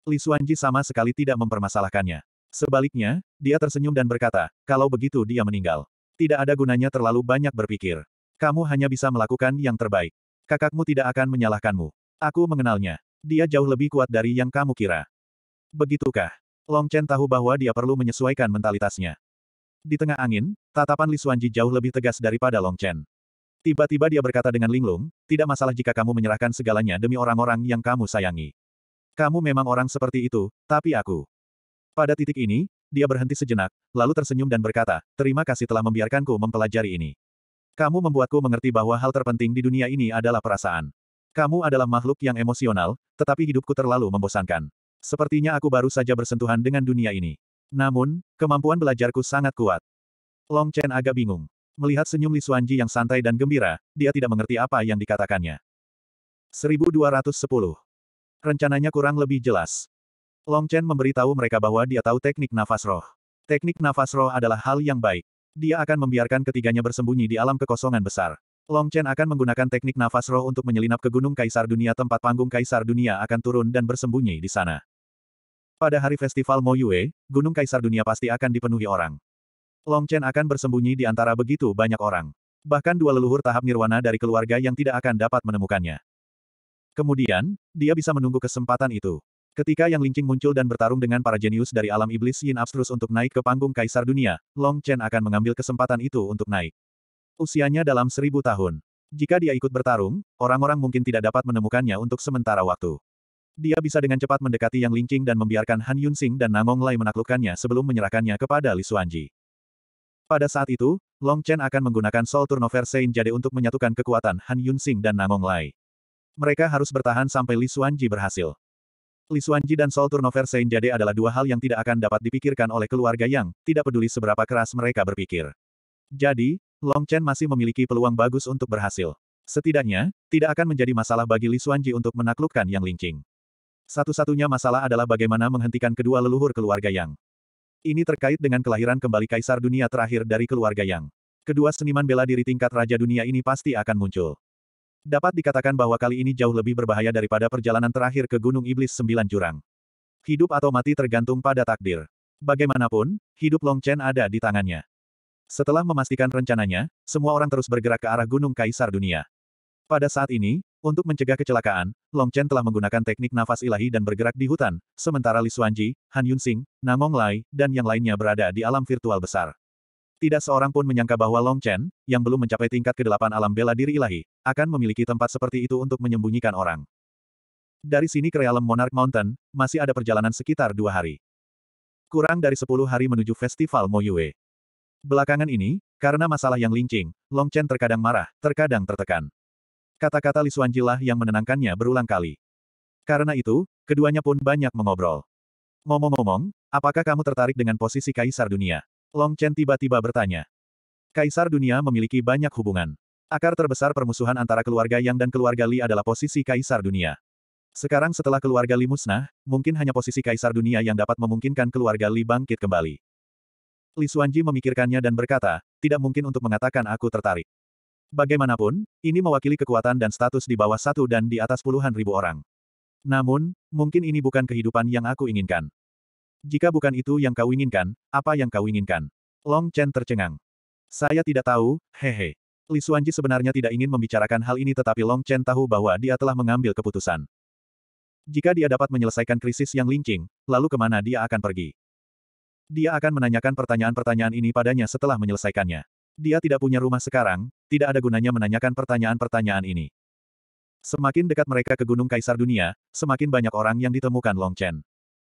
Li Xuanji sama sekali tidak mempermasalahkannya. Sebaliknya, dia tersenyum dan berkata, kalau begitu dia meninggal. Tidak ada gunanya terlalu banyak berpikir. Kamu hanya bisa melakukan yang terbaik. Kakakmu tidak akan menyalahkanmu. Aku mengenalnya. Dia jauh lebih kuat dari yang kamu kira. Begitukah? Long Chen tahu bahwa dia perlu menyesuaikan mentalitasnya. Di tengah angin, tatapan Li Xuanji jauh lebih tegas daripada Long Chen. Tiba-tiba dia berkata dengan linglung, tidak masalah jika kamu menyerahkan segalanya demi orang-orang yang kamu sayangi. Kamu memang orang seperti itu, tapi aku. Pada titik ini, dia berhenti sejenak, lalu tersenyum dan berkata, terima kasih telah membiarkanku mempelajari ini. Kamu membuatku mengerti bahwa hal terpenting di dunia ini adalah perasaan. Kamu adalah makhluk yang emosional, tetapi hidupku terlalu membosankan. Sepertinya aku baru saja bersentuhan dengan dunia ini. Namun, kemampuan belajarku sangat kuat. Long Chen agak bingung. Melihat senyum Li Xuanji yang santai dan gembira, dia tidak mengerti apa yang dikatakannya. 1210. Rencananya kurang lebih jelas. Long Chen memberitahu mereka bahwa dia tahu teknik nafas roh. Teknik nafas roh adalah hal yang baik. Dia akan membiarkan ketiganya bersembunyi di alam kekosongan besar. Long Chen akan menggunakan teknik nafas roh untuk menyelinap ke Gunung Kaisar Dunia tempat panggung Kaisar Dunia akan turun dan bersembunyi di sana. Pada hari festival Moyue, Gunung Kaisar Dunia pasti akan dipenuhi orang. Long Chen akan bersembunyi di antara begitu banyak orang. Bahkan dua leluhur tahap nirwana dari keluarga yang tidak akan dapat menemukannya. Kemudian, dia bisa menunggu kesempatan itu. Ketika Yang Lingqing muncul dan bertarung dengan para jenius dari alam iblis Yin Abstrus untuk naik ke panggung Kaisar Dunia, Long Chen akan mengambil kesempatan itu untuk naik. Usianya dalam seribu tahun. Jika dia ikut bertarung, orang-orang mungkin tidak dapat menemukannya untuk sementara waktu. Dia bisa dengan cepat mendekati Yang Lingqing dan membiarkan Han Yunsing dan Namong Lai menaklukkannya sebelum menyerahkannya kepada Li Xuanji. Pada saat itu, Long Chen akan menggunakan Soul Turnover Sein Jade untuk menyatukan kekuatan Han Yunsing dan Namong Lai. Mereka harus bertahan sampai Li Xuanji berhasil. Li Xuanji dan Soul Turnover Sein Jade adalah dua hal yang tidak akan dapat dipikirkan oleh keluarga Yang, tidak peduli seberapa keras mereka berpikir. Jadi, Long Chen masih memiliki peluang bagus untuk berhasil. Setidaknya, tidak akan menjadi masalah bagi Li Xuanji untuk menaklukkan Yang Lingqing. Satu-satunya masalah adalah bagaimana menghentikan kedua leluhur keluarga Yang. Ini terkait dengan kelahiran kembali kaisar dunia terakhir dari keluarga Yang. Kedua seniman bela diri tingkat raja dunia ini pasti akan muncul. Dapat dikatakan bahwa kali ini jauh lebih berbahaya daripada perjalanan terakhir ke Gunung Iblis Sembilan Jurang. Hidup atau mati tergantung pada takdir. Bagaimanapun, hidup Long Chen ada di tangannya. Setelah memastikan rencananya, semua orang terus bergerak ke arah Gunung Kaisar Dunia. Pada saat ini, untuk mencegah kecelakaan, Long Chen telah menggunakan teknik nafas ilahi dan bergerak di hutan, sementara Li Xuanji, Han Yunxing, Namong Lai, dan yang lainnya berada di alam virtual besar. Tidak seorang pun menyangka bahwa Long Chen, yang belum mencapai tingkat ke kedelapan alam bela diri ilahi, akan memiliki tempat seperti itu untuk menyembunyikan orang. Dari sini ke realem Monarch Mountain, masih ada perjalanan sekitar dua hari. Kurang dari sepuluh hari menuju festival Moyue. Belakangan ini, karena masalah yang lincing, Long Chen terkadang marah, terkadang tertekan. Kata-kata Li lah yang menenangkannya berulang kali. Karena itu, keduanya pun banyak mengobrol. Ngomong-ngomong, apakah kamu tertarik dengan posisi Kaisar Dunia? Long Chen tiba-tiba bertanya. Kaisar Dunia memiliki banyak hubungan. Akar terbesar permusuhan antara keluarga Yang dan keluarga Li adalah posisi Kaisar Dunia. Sekarang setelah keluarga Li musnah, mungkin hanya posisi Kaisar Dunia yang dapat memungkinkan keluarga Li bangkit kembali. Li Xuanji memikirkannya dan berkata, tidak mungkin untuk mengatakan aku tertarik. Bagaimanapun, ini mewakili kekuatan dan status di bawah satu dan di atas puluhan ribu orang. Namun, mungkin ini bukan kehidupan yang aku inginkan. Jika bukan itu yang kau inginkan, apa yang kau inginkan? Long Chen tercengang. Saya tidak tahu, hehe. Li Suanji sebenarnya tidak ingin membicarakan hal ini tetapi Long Chen tahu bahwa dia telah mengambil keputusan. Jika dia dapat menyelesaikan krisis yang lincing, lalu kemana dia akan pergi? Dia akan menanyakan pertanyaan-pertanyaan ini padanya setelah menyelesaikannya. Dia tidak punya rumah sekarang, tidak ada gunanya menanyakan pertanyaan-pertanyaan ini. Semakin dekat mereka ke Gunung Kaisar Dunia, semakin banyak orang yang ditemukan Long Chen.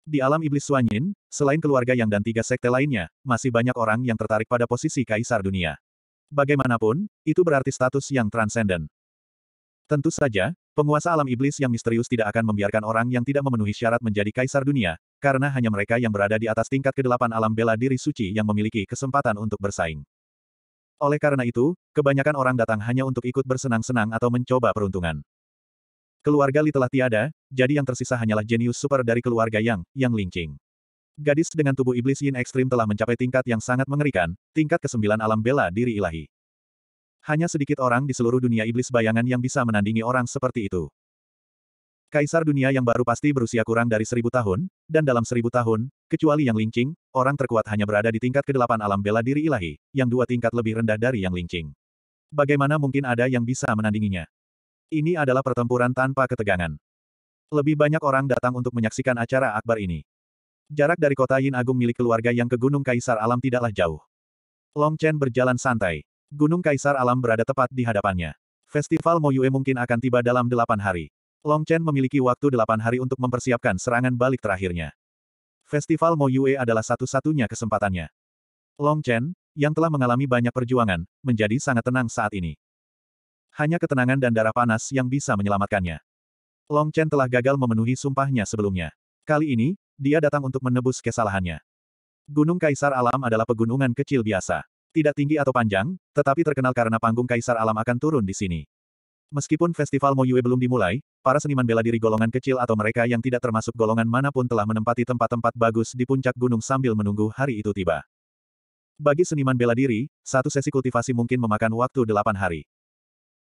Di alam iblis Suanyin, selain keluarga Yang dan tiga sekte lainnya, masih banyak orang yang tertarik pada posisi Kaisar Dunia. Bagaimanapun, itu berarti status yang transenden. Tentu saja, penguasa alam iblis yang misterius tidak akan membiarkan orang yang tidak memenuhi syarat menjadi Kaisar Dunia, karena hanya mereka yang berada di atas tingkat ke-8 alam bela diri suci yang memiliki kesempatan untuk bersaing. Oleh karena itu, kebanyakan orang datang hanya untuk ikut bersenang-senang atau mencoba peruntungan. Keluarga Li telah tiada, jadi yang tersisa hanyalah jenius super dari keluarga Yang, Yang Lingqing. Gadis dengan tubuh iblis yin ekstrim telah mencapai tingkat yang sangat mengerikan, tingkat kesembilan alam bela diri ilahi. Hanya sedikit orang di seluruh dunia iblis bayangan yang bisa menandingi orang seperti itu. Kaisar dunia yang baru pasti berusia kurang dari seribu tahun, dan dalam seribu tahun, kecuali yang lincing, orang terkuat hanya berada di tingkat kedelapan alam bela diri ilahi, yang dua tingkat lebih rendah dari yang lincing. Bagaimana mungkin ada yang bisa menandinginya? Ini adalah pertempuran tanpa ketegangan. Lebih banyak orang datang untuk menyaksikan acara akbar ini. Jarak dari kota Yin Agung milik keluarga yang ke Gunung Kaisar Alam tidaklah jauh. Long Chen berjalan santai. Gunung Kaisar Alam berada tepat di hadapannya. Festival Moyue mungkin akan tiba dalam delapan hari. Long Chen memiliki waktu delapan hari untuk mempersiapkan serangan balik terakhirnya. Festival Mo Yue adalah satu-satunya kesempatannya. Long Chen, yang telah mengalami banyak perjuangan, menjadi sangat tenang saat ini. Hanya ketenangan dan darah panas yang bisa menyelamatkannya. Long Chen telah gagal memenuhi sumpahnya sebelumnya. Kali ini, dia datang untuk menebus kesalahannya. Gunung Kaisar Alam adalah pegunungan kecil biasa. Tidak tinggi atau panjang, tetapi terkenal karena panggung Kaisar Alam akan turun di sini. Meskipun festival Moyue belum dimulai, para seniman bela diri golongan kecil atau mereka yang tidak termasuk golongan manapun telah menempati tempat-tempat bagus di puncak gunung sambil menunggu hari itu tiba. Bagi seniman bela diri, satu sesi kultivasi mungkin memakan waktu delapan hari.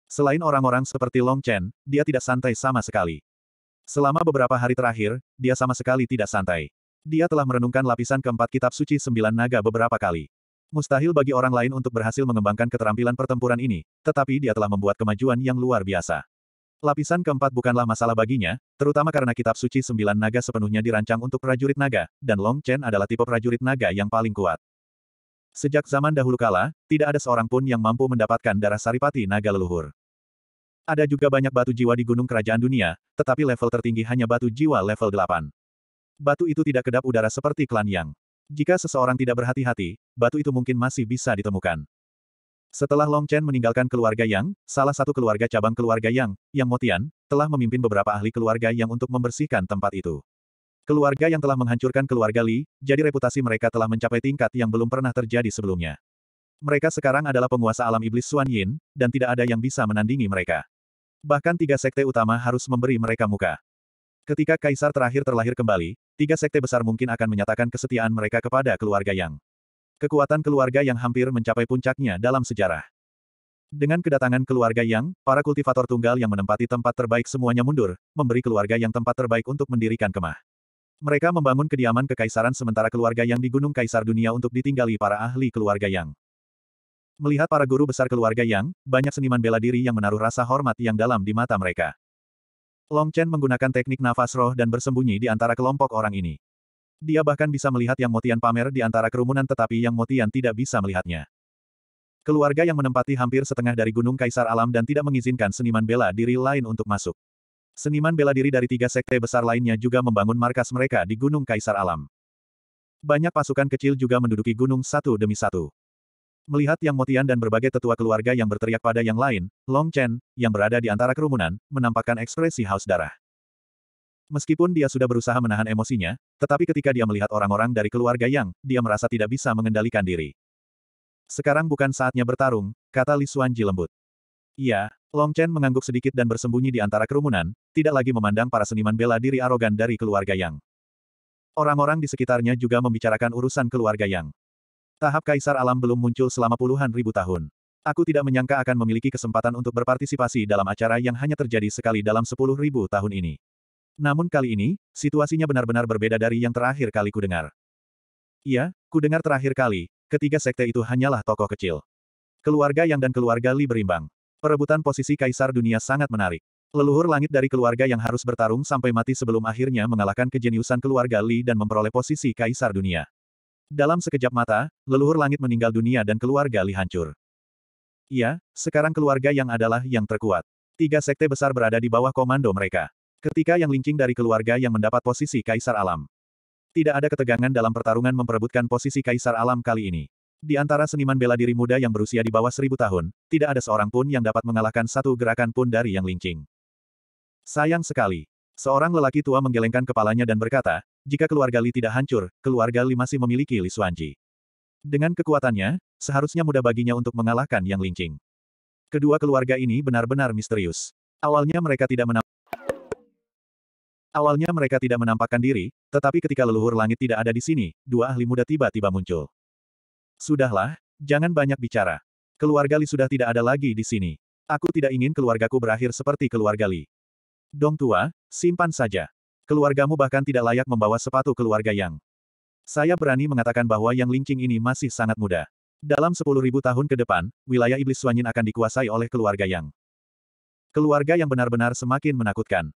Selain orang-orang seperti Long Chen, dia tidak santai sama sekali. Selama beberapa hari terakhir, dia sama sekali tidak santai. Dia telah merenungkan lapisan keempat kitab suci sembilan naga beberapa kali. Mustahil bagi orang lain untuk berhasil mengembangkan keterampilan pertempuran ini, tetapi dia telah membuat kemajuan yang luar biasa. Lapisan keempat bukanlah masalah baginya, terutama karena kitab suci sembilan naga sepenuhnya dirancang untuk prajurit naga, dan Long Chen adalah tipe prajurit naga yang paling kuat. Sejak zaman dahulu kala, tidak ada seorang pun yang mampu mendapatkan darah saripati naga leluhur. Ada juga banyak batu jiwa di Gunung Kerajaan Dunia, tetapi level tertinggi hanya batu jiwa level 8. Batu itu tidak kedap udara seperti klan Yang. Jika seseorang tidak berhati-hati, batu itu mungkin masih bisa ditemukan. Setelah Long Chen meninggalkan keluarga Yang, salah satu keluarga cabang keluarga Yang, Yang Motian, telah memimpin beberapa ahli keluarga Yang untuk membersihkan tempat itu. Keluarga yang telah menghancurkan keluarga Li, jadi reputasi mereka telah mencapai tingkat yang belum pernah terjadi sebelumnya. Mereka sekarang adalah penguasa alam iblis Xuan Yin, dan tidak ada yang bisa menandingi mereka. Bahkan tiga sekte utama harus memberi mereka muka. Ketika kaisar terakhir terlahir kembali, tiga sekte besar mungkin akan menyatakan kesetiaan mereka kepada keluarga Yang. Kekuatan keluarga yang hampir mencapai puncaknya dalam sejarah. Dengan kedatangan keluarga Yang, para kultivator tunggal yang menempati tempat terbaik semuanya mundur, memberi keluarga yang tempat terbaik untuk mendirikan kemah. Mereka membangun kediaman kekaisaran sementara keluarga Yang di Gunung Kaisar Dunia untuk ditinggali para ahli keluarga Yang. Melihat para guru besar keluarga Yang, banyak seniman bela diri yang menaruh rasa hormat yang dalam di mata mereka. Long Chen menggunakan teknik nafas roh dan bersembunyi di antara kelompok orang ini. Dia bahkan bisa melihat yang Motian pamer di antara kerumunan tetapi yang Motian tidak bisa melihatnya. Keluarga yang menempati hampir setengah dari Gunung Kaisar Alam dan tidak mengizinkan seniman bela diri lain untuk masuk. Seniman bela diri dari tiga sekte besar lainnya juga membangun markas mereka di Gunung Kaisar Alam. Banyak pasukan kecil juga menduduki gunung satu demi satu. Melihat Yang Motian dan berbagai tetua keluarga yang berteriak pada yang lain, Long Chen, yang berada di antara kerumunan, menampakkan ekspresi haus darah. Meskipun dia sudah berusaha menahan emosinya, tetapi ketika dia melihat orang-orang dari keluarga Yang, dia merasa tidak bisa mengendalikan diri. Sekarang bukan saatnya bertarung, kata Li Xuanji lembut. Iya, Long Chen mengangguk sedikit dan bersembunyi di antara kerumunan, tidak lagi memandang para seniman bela diri arogan dari keluarga Yang. Orang-orang di sekitarnya juga membicarakan urusan keluarga Yang. Tahap Kaisar Alam belum muncul selama puluhan ribu tahun. Aku tidak menyangka akan memiliki kesempatan untuk berpartisipasi dalam acara yang hanya terjadi sekali dalam sepuluh ribu tahun ini. Namun kali ini, situasinya benar-benar berbeda dari yang terakhir kali ku dengar. Iya, ku dengar terakhir kali, ketiga sekte itu hanyalah tokoh kecil. Keluarga Yang dan keluarga Li berimbang. Perebutan posisi Kaisar Dunia sangat menarik. Leluhur langit dari keluarga yang harus bertarung sampai mati sebelum akhirnya mengalahkan kejeniusan keluarga Li dan memperoleh posisi Kaisar Dunia. Dalam sekejap mata, leluhur langit meninggal dunia dan keluarga Li hancur. Iya, sekarang keluarga yang adalah yang terkuat. Tiga sekte besar berada di bawah komando mereka. Ketika yang lincing dari keluarga yang mendapat posisi Kaisar Alam. Tidak ada ketegangan dalam pertarungan memperebutkan posisi Kaisar Alam kali ini. Di antara seniman bela diri muda yang berusia di bawah seribu tahun, tidak ada seorang pun yang dapat mengalahkan satu gerakan pun dari yang lincing. Sayang sekali. Seorang lelaki tua menggelengkan kepalanya dan berkata, jika keluarga Li tidak hancur, keluarga Li masih memiliki Li Xuanji. Dengan kekuatannya, seharusnya mudah baginya untuk mengalahkan Yang Lingqing. Kedua keluarga ini benar-benar misterius. Awalnya mereka tidak menampak Awalnya mereka tidak menampakkan diri, tetapi ketika leluhur langit tidak ada di sini, dua ahli muda tiba-tiba muncul. Sudahlah, jangan banyak bicara. Keluarga Li sudah tidak ada lagi di sini. Aku tidak ingin keluargaku berakhir seperti keluarga Li. Dong tua, simpan saja. Keluargamu bahkan tidak layak membawa sepatu keluarga Yang. Saya berani mengatakan bahwa Yang Lingqing ini masih sangat muda. Dalam 10.000 tahun ke depan, wilayah iblis Suanyin akan dikuasai oleh keluarga Yang. Keluarga yang benar-benar semakin menakutkan.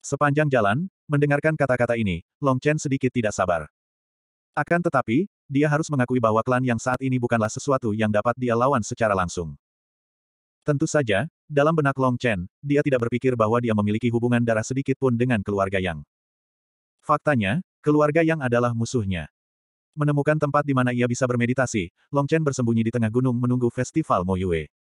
Sepanjang jalan, mendengarkan kata-kata ini, Long Chen sedikit tidak sabar. Akan tetapi, dia harus mengakui bahwa klan yang saat ini bukanlah sesuatu yang dapat dia lawan secara langsung. Tentu saja, dalam benak Long Chen, dia tidak berpikir bahwa dia memiliki hubungan darah sedikit pun dengan keluarga Yang. Faktanya, keluarga Yang adalah musuhnya. Menemukan tempat di mana ia bisa bermeditasi, Long Chen bersembunyi di tengah gunung menunggu festival Mo Yue.